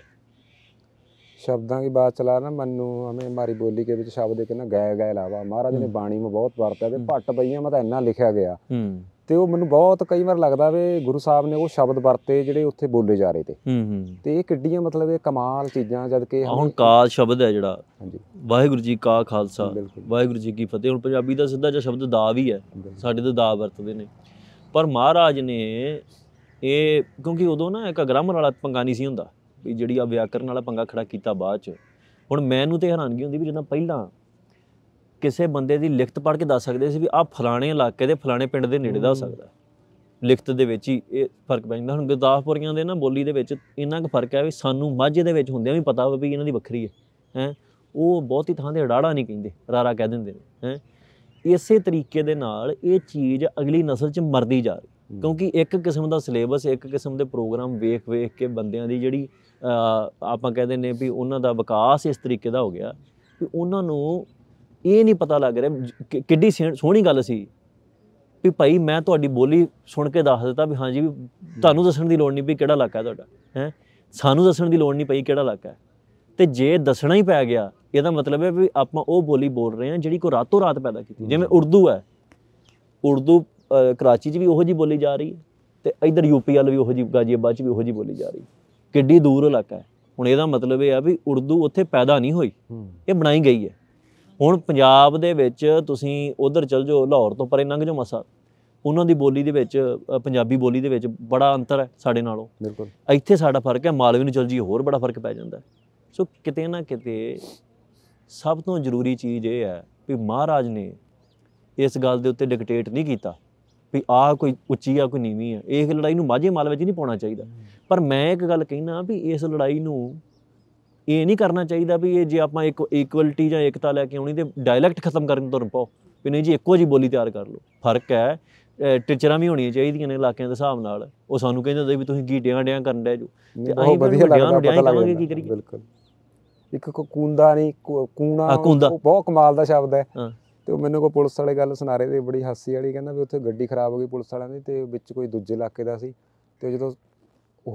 ਸ਼ਬਦਾਂ ਦੀ ਬਾਤ ਚਲਾ चला ਮੰਨੂ ਹਮੇ ਮਾਰੀ ਬੋਲੀ ਕੇ ਵਿੱਚ ਸ਼ਬਦ ਇਹ के ਗਾਇ ਗਾਇ ਲਾਵਾ ਮਹਾਰਾਜ ਨੇ ਬਾਣੀ ਮੇ ਬਹੁਤ ਵਰਤਿਆ ਤੇ ਭੱਟ ਪਈਆਂ ਮੈਂ ਤਾਂ ਇੰਨਾ ਲਿਖਿਆ ਗਿਆ ਹੂੰ ਤੇ ਉਹ ਮੈਨੂੰ ਬਹੁਤ ਕਈ ਵਾਰ ਲੱਗਦਾ ਵੇ ਗੁਰੂ ਸਾਹਿਬ ਨੇ ਉਹ ਸ਼ਬਦ ਵਰਤੇ ਜਿਹੜੇ ਉੱਥੇ ਬੋਲੇ ਜਾ ਰਹੇ ਤੇ ਹੂੰ ਹੂੰ ਤੇ ਇਹ ਕਿੱਡੀਆਂ ਮਤਲਬ ਇਹ ਕਮਾਲ ਚੀਜ਼ਾਂ ਜਦ ਕਿ ਹੁਣ ਕਾਲ ਸ਼ਬਦ ਹੈ ਜਿਹੜਾ ਹਾਂਜੀ ਵਾਹਿਗੁਰੂ ਜੀ ਕਾ ਖਾਲਸਾ ਵਾਹਿਗੁਰੂ ਜੀ ਕੀ ਫਤਿਹ ਹੁਣ ਪੰਜਾਬੀ ਦਾ ਸਿੱਧਾ ਜਿਹਾ ਸ਼ਬਦ ਦਾ ਵੀ ਹੈ ਸਾਡੇ ਤਾਂ ਦਾ ਵਰਤਦੇ ਨੇ ਪਰ ਮਹਾਰਾਜ ਨੇ ਇਹ ਕਿਉਂਕਿ ਉਦੋਂ ਨਾ ਇੱਕ ਗ੍ਰਾਮਰ ਵਾਲਾ ਪੰਗਾ ਨਹੀਂ ਸੀ ਹੁੰਦਾ ਵੀ ਜਿਹੜੀ ਆ ਵਿਆਕਰਨ ਵਾਲਾ ਪੰਗਾ ਖੜਾ ਕੀਤਾ ਬਾਅਦ ਚ ਹੁਣ ਮੈਨੂੰ ਤੇ ਹੈਰਾਨਗੀ ਹੁੰਦੀ ਵੀ ਜਦੋਂ ਪਹਿਲਾਂ ਕਿਸੇ ਬੰਦੇ ਦੀ ਲਿਖਤ ਪੜ੍ਹ ਕੇ ਦੱਸ ਸਕਦੇ ਸੀ ਵੀ ਆ ਫਲਾਣੇ ਇਲਾਕੇ ਦੇ ਫਲਾਣੇ ਪਿੰਡ ਦੇ ਨੇੜੇ ਦਾ ਹੋ ਸਕਦਾ ਲਿਖਤ ਦੇ ਵਿੱਚ ਹੀ ਇਹ ਫਰਕ ਪੈ ਜਾਂਦਾ ਹੁਣ ਗੁਰਦਾਸਪੁਰੀਆਂ ਦੇ ਨਾ ਬੋਲੀ ਦੇ ਵਿੱਚ ਇੰਨਾ ਕੁ ਫਰਕ ਹੈ ਵੀ ਸਾਨੂੰ ਮਾਝੇ ਦੇ ਵਿੱਚ ਹੁੰਦਿਆਂ ਵੀ ਪਤਾ ਹੋਵੇ ਵੀ ਇਹਨਾਂ ਦੀ ਵੱਖਰੀ ਹੈ ਹੈ ਉਹ ਬਹੁਤੀ ਥਾਂ ਦੇ ਡਾੜਾ ਨਹੀਂ ਕਹਿੰਦੇ ਰਾਰਾ ਕਹਿ ਦਿੰਦੇ ਨੇ ਹੈ ਇਸੇ ਤਰੀਕੇ ਦੇ ਨਾਲ ਇਹ ਚੀਜ਼ ਅਗਲੀ ਨਸਲ 'ਚ ਮਰਦੀ ਜਾ ਰਹੀ ਕਿਉਂਕਿ ਇੱਕ ਕਿਸਮ ਦਾ ਸਿਲੇਬਸ ਇੱਕ ਕਿਸਮ ਦੇ ਪ੍ਰੋਗਰਾਮ ਵੇਖ ਵੇਖ ਕੇ ਬੰਦਿਆਂ ਦੀ ਜਿਹੜੀ ਆਪਾਂ ਕਹਿੰਦੇ ਨੇ ਵੀ ਉਹਨਾਂ ਦਾ ਵਿਕਾਸ ਇਸ ਤਰੀਕੇ ਦਾ ਹੋ ਗਿਆ ਕਿ ਉਹਨਾਂ ਨੂੰ ਇਹ ਨਹੀਂ ਪਤਾ ਲੱਗ ਰਿਹਾ ਕਿੱਡੀ ਸੋਹਣੀ ਗੱਲ ਸੀ ਵੀ ਭਾਈ ਮੈਂ ਤੁਹਾਡੀ ਬੋਲੀ ਸੁਣ ਕੇ ਦੱਸ ਦਿੱਤਾ ਵੀ ਹਾਂਜੀ ਵੀ ਤੁਹਾਨੂੰ ਦੱਸਣ ਦੀ ਲੋੜ ਨਹੀਂ ਵੀ ਕਿਹੜਾ ਇਲਾਕਾ ਤੁਹਾਡਾ ਹੈ ਸਾਨੂੰ ਦੱਸਣ ਦੀ ਲੋੜ ਨਹੀਂ ਪਈ ਕਿਹੜਾ ਇਲਾਕਾ ਤੇ ਜੇ ਦੱਸਣਾ ਹੀ ਪੈ ਗਿਆ ਇਹਦਾ ਮਤਲਬ ਹੈ ਵੀ ਆਪਾਂ ਉਹ ਬੋਲੀ ਬੋਲ ਰਹੇ ਹਾਂ ਜਿਹੜੀ ਕੋ ਰਾਤੋਂ ਰਾਤ ਪੈਦਾ ਕੀਤੀ ਜਿਵੇਂ ਉਰਦੂ ਹੈ ਉਰਦੂ ਕਰਾਚੀ 'ਚ ਵੀ ਉਹੋ ਜੀ ਬੋਲੀ ਜਾ ਰਹੀ ਹੈ ਤੇ ਇਧਰ ਯੂਪੀ ਵਾਲ ਵੀ ਉਹੋ ਜੀ ਗਾਜ਼ੀਆਬਾਦ 'ਚ ਵੀ ਉਹੋ ਜੀ ਬੋਲੀ ਜਾ ਰਹੀ ਕਿੱਡੀ ਦੂਰ ਇਲਾਕਾ ਹੈ ਹੁਣ ਇਹਦਾ ਮਤਲਬ ਇਹ ਆ ਵੀ ਉਰਦੂ ਉੱਥੇ ਪੈਦਾ ਨਹੀਂ ਹੋਈ ਇਹ ਬਣਾਈ ਗਈ ਹੈ ਹੁਣ ਪੰਜਾਬ ਦੇ ਵਿੱਚ ਤੁਸੀਂ ਉਧਰ ਚਲ ਜਾਓ ਲਾਹੌਰ ਤੋਂ ਪਰੇ ਲੰਘ ਜਾਓ ਮਸਾ ਉਹਨਾਂ ਦੀ ਬੋਲੀ ਦੇ ਵਿੱਚ ਪੰਜਾਬੀ ਬੋਲੀ ਦੇ ਵਿੱਚ ਬੜਾ ਅੰਤਰ ਹੈ ਸਾਡੇ ਨਾਲੋਂ ਬਿਲਕੁਲ ਇੱਥੇ ਸਾਡਾ ਫਰਕ ਹੈ ਮਾਲਵੇ ਨੂੰ ਚਲ ਜੀ ਹੋਰ ਬੜਾ ਫਰਕ ਪੈ ਜਾਂਦਾ ਸੋ ਕਿਤੇ ਨਾ ਕਿਤੇ ਸਭ ਤੋਂ ਜ਼ਰੂਰੀ ਚੀਜ਼ ਇਹ ਹੈ ਵੀ ਮਹਾਰਾਜ ਨੇ ਇਸ ਗੱਲ ਦੇ ਉੱਤੇ ਡਿਕਟੇਟ ਨਹੀਂ ਕੀਤਾ ਵੀ ਆ ਕੋਈ ਉੱਚੀ ਆ ਕੋਈ ਨੀਵੀਂ ਆ ਇਹ ਲੜਾਈ ਨੂੰ ਮਾਝੇ ਮਾਲਵੇ 'ਚ ਨਹੀਂ ਪਾਉਣਾ ਚਾਹੀਦਾ ਪਰ ਮੈਂ ਇੱਕ ਗੱਲ ਕਹਿਣਾ ਵੀ ਇਸ ਲੜਾਈ ਨੂੰ ਇਹ ਨਹੀਂ ਕਰਨਾ ਚਾਹੀਦਾ ਵੀ ਇਹ ਜੇ ਆਪਾਂ ਇੱਕ ਇਕੁਅਲਿਟੀ ਜਾਂ ਇਕਤਾ ਲੈ ਕੇ ਆਉਣੀ ਤੇ ਡਾਇਲੈਕਟ ਖਤਮ ਕਰਨ ਤੋਂ ਰੁਕੋ ਵੀ ਨਹੀਂ ਜੀ ਇੱਕੋ ਜੀ ਬੋਲੀ ਤਿਆਰ ਕਰ ਲਓ ਫਰਕ ਹੈ ਟੀਚਰਾਂ ਵੀ ਹੋਣੀਆਂ ਚਾਹੀਦੀਆਂ ਨੇ ਇਲਾਕਿਆਂ ਦੇ ਹਿਸਾਬ ਨਾਲ ਉਹ ਸਾਨੂੰ ਕਹਿੰਦੇ ਹੁੰਦੇ ਵੀ ਤੁਸੀਂ ਗੀਟਿਆਂ ਡਿਆਂ ਕਰਨ ਦੇ ਜੋ ਤੇ ਅਸੀਂ ਵਧੀਆ ਲੱਗਦਾ ਪਤਾ ਲੱਗਦਾ ਕੀ ਕਰੀਏ ਬਿਲਕੁਲ ਇੱਕ ਕੂੰਦਾ ਨਹੀਂ ਕੂਣਾ ਉਹ ਬਹੁਤ ਕਮਾਲ ਦਾ ਸ਼ਬਦ ਹੈ ਤੇ ਉਹ ਮੈਨੂੰ ਕੋ ਪੁਲਿਸ ਵਾਲੇ ਗੱਲ ਸੁਣਾ ਰਹੇ ਤੇ ਬੜੀ ਹਾਸੀ ਵਾਲੀ ਕਹਿੰਦਾ ਵੀ ਉੱਥੇ ਗੱਡੀ ਖਰਾਬ ਹੋ ਗਈ ਪੁਲਿਸ ਵਾਲਿਆਂ ਦੀ ਤੇ ਵਿੱਚ ਕੋਈ ਦੂਜੇ ਇਲਾਕੇ ਦਾ ਸੀ ਤੇ ਜਦੋਂ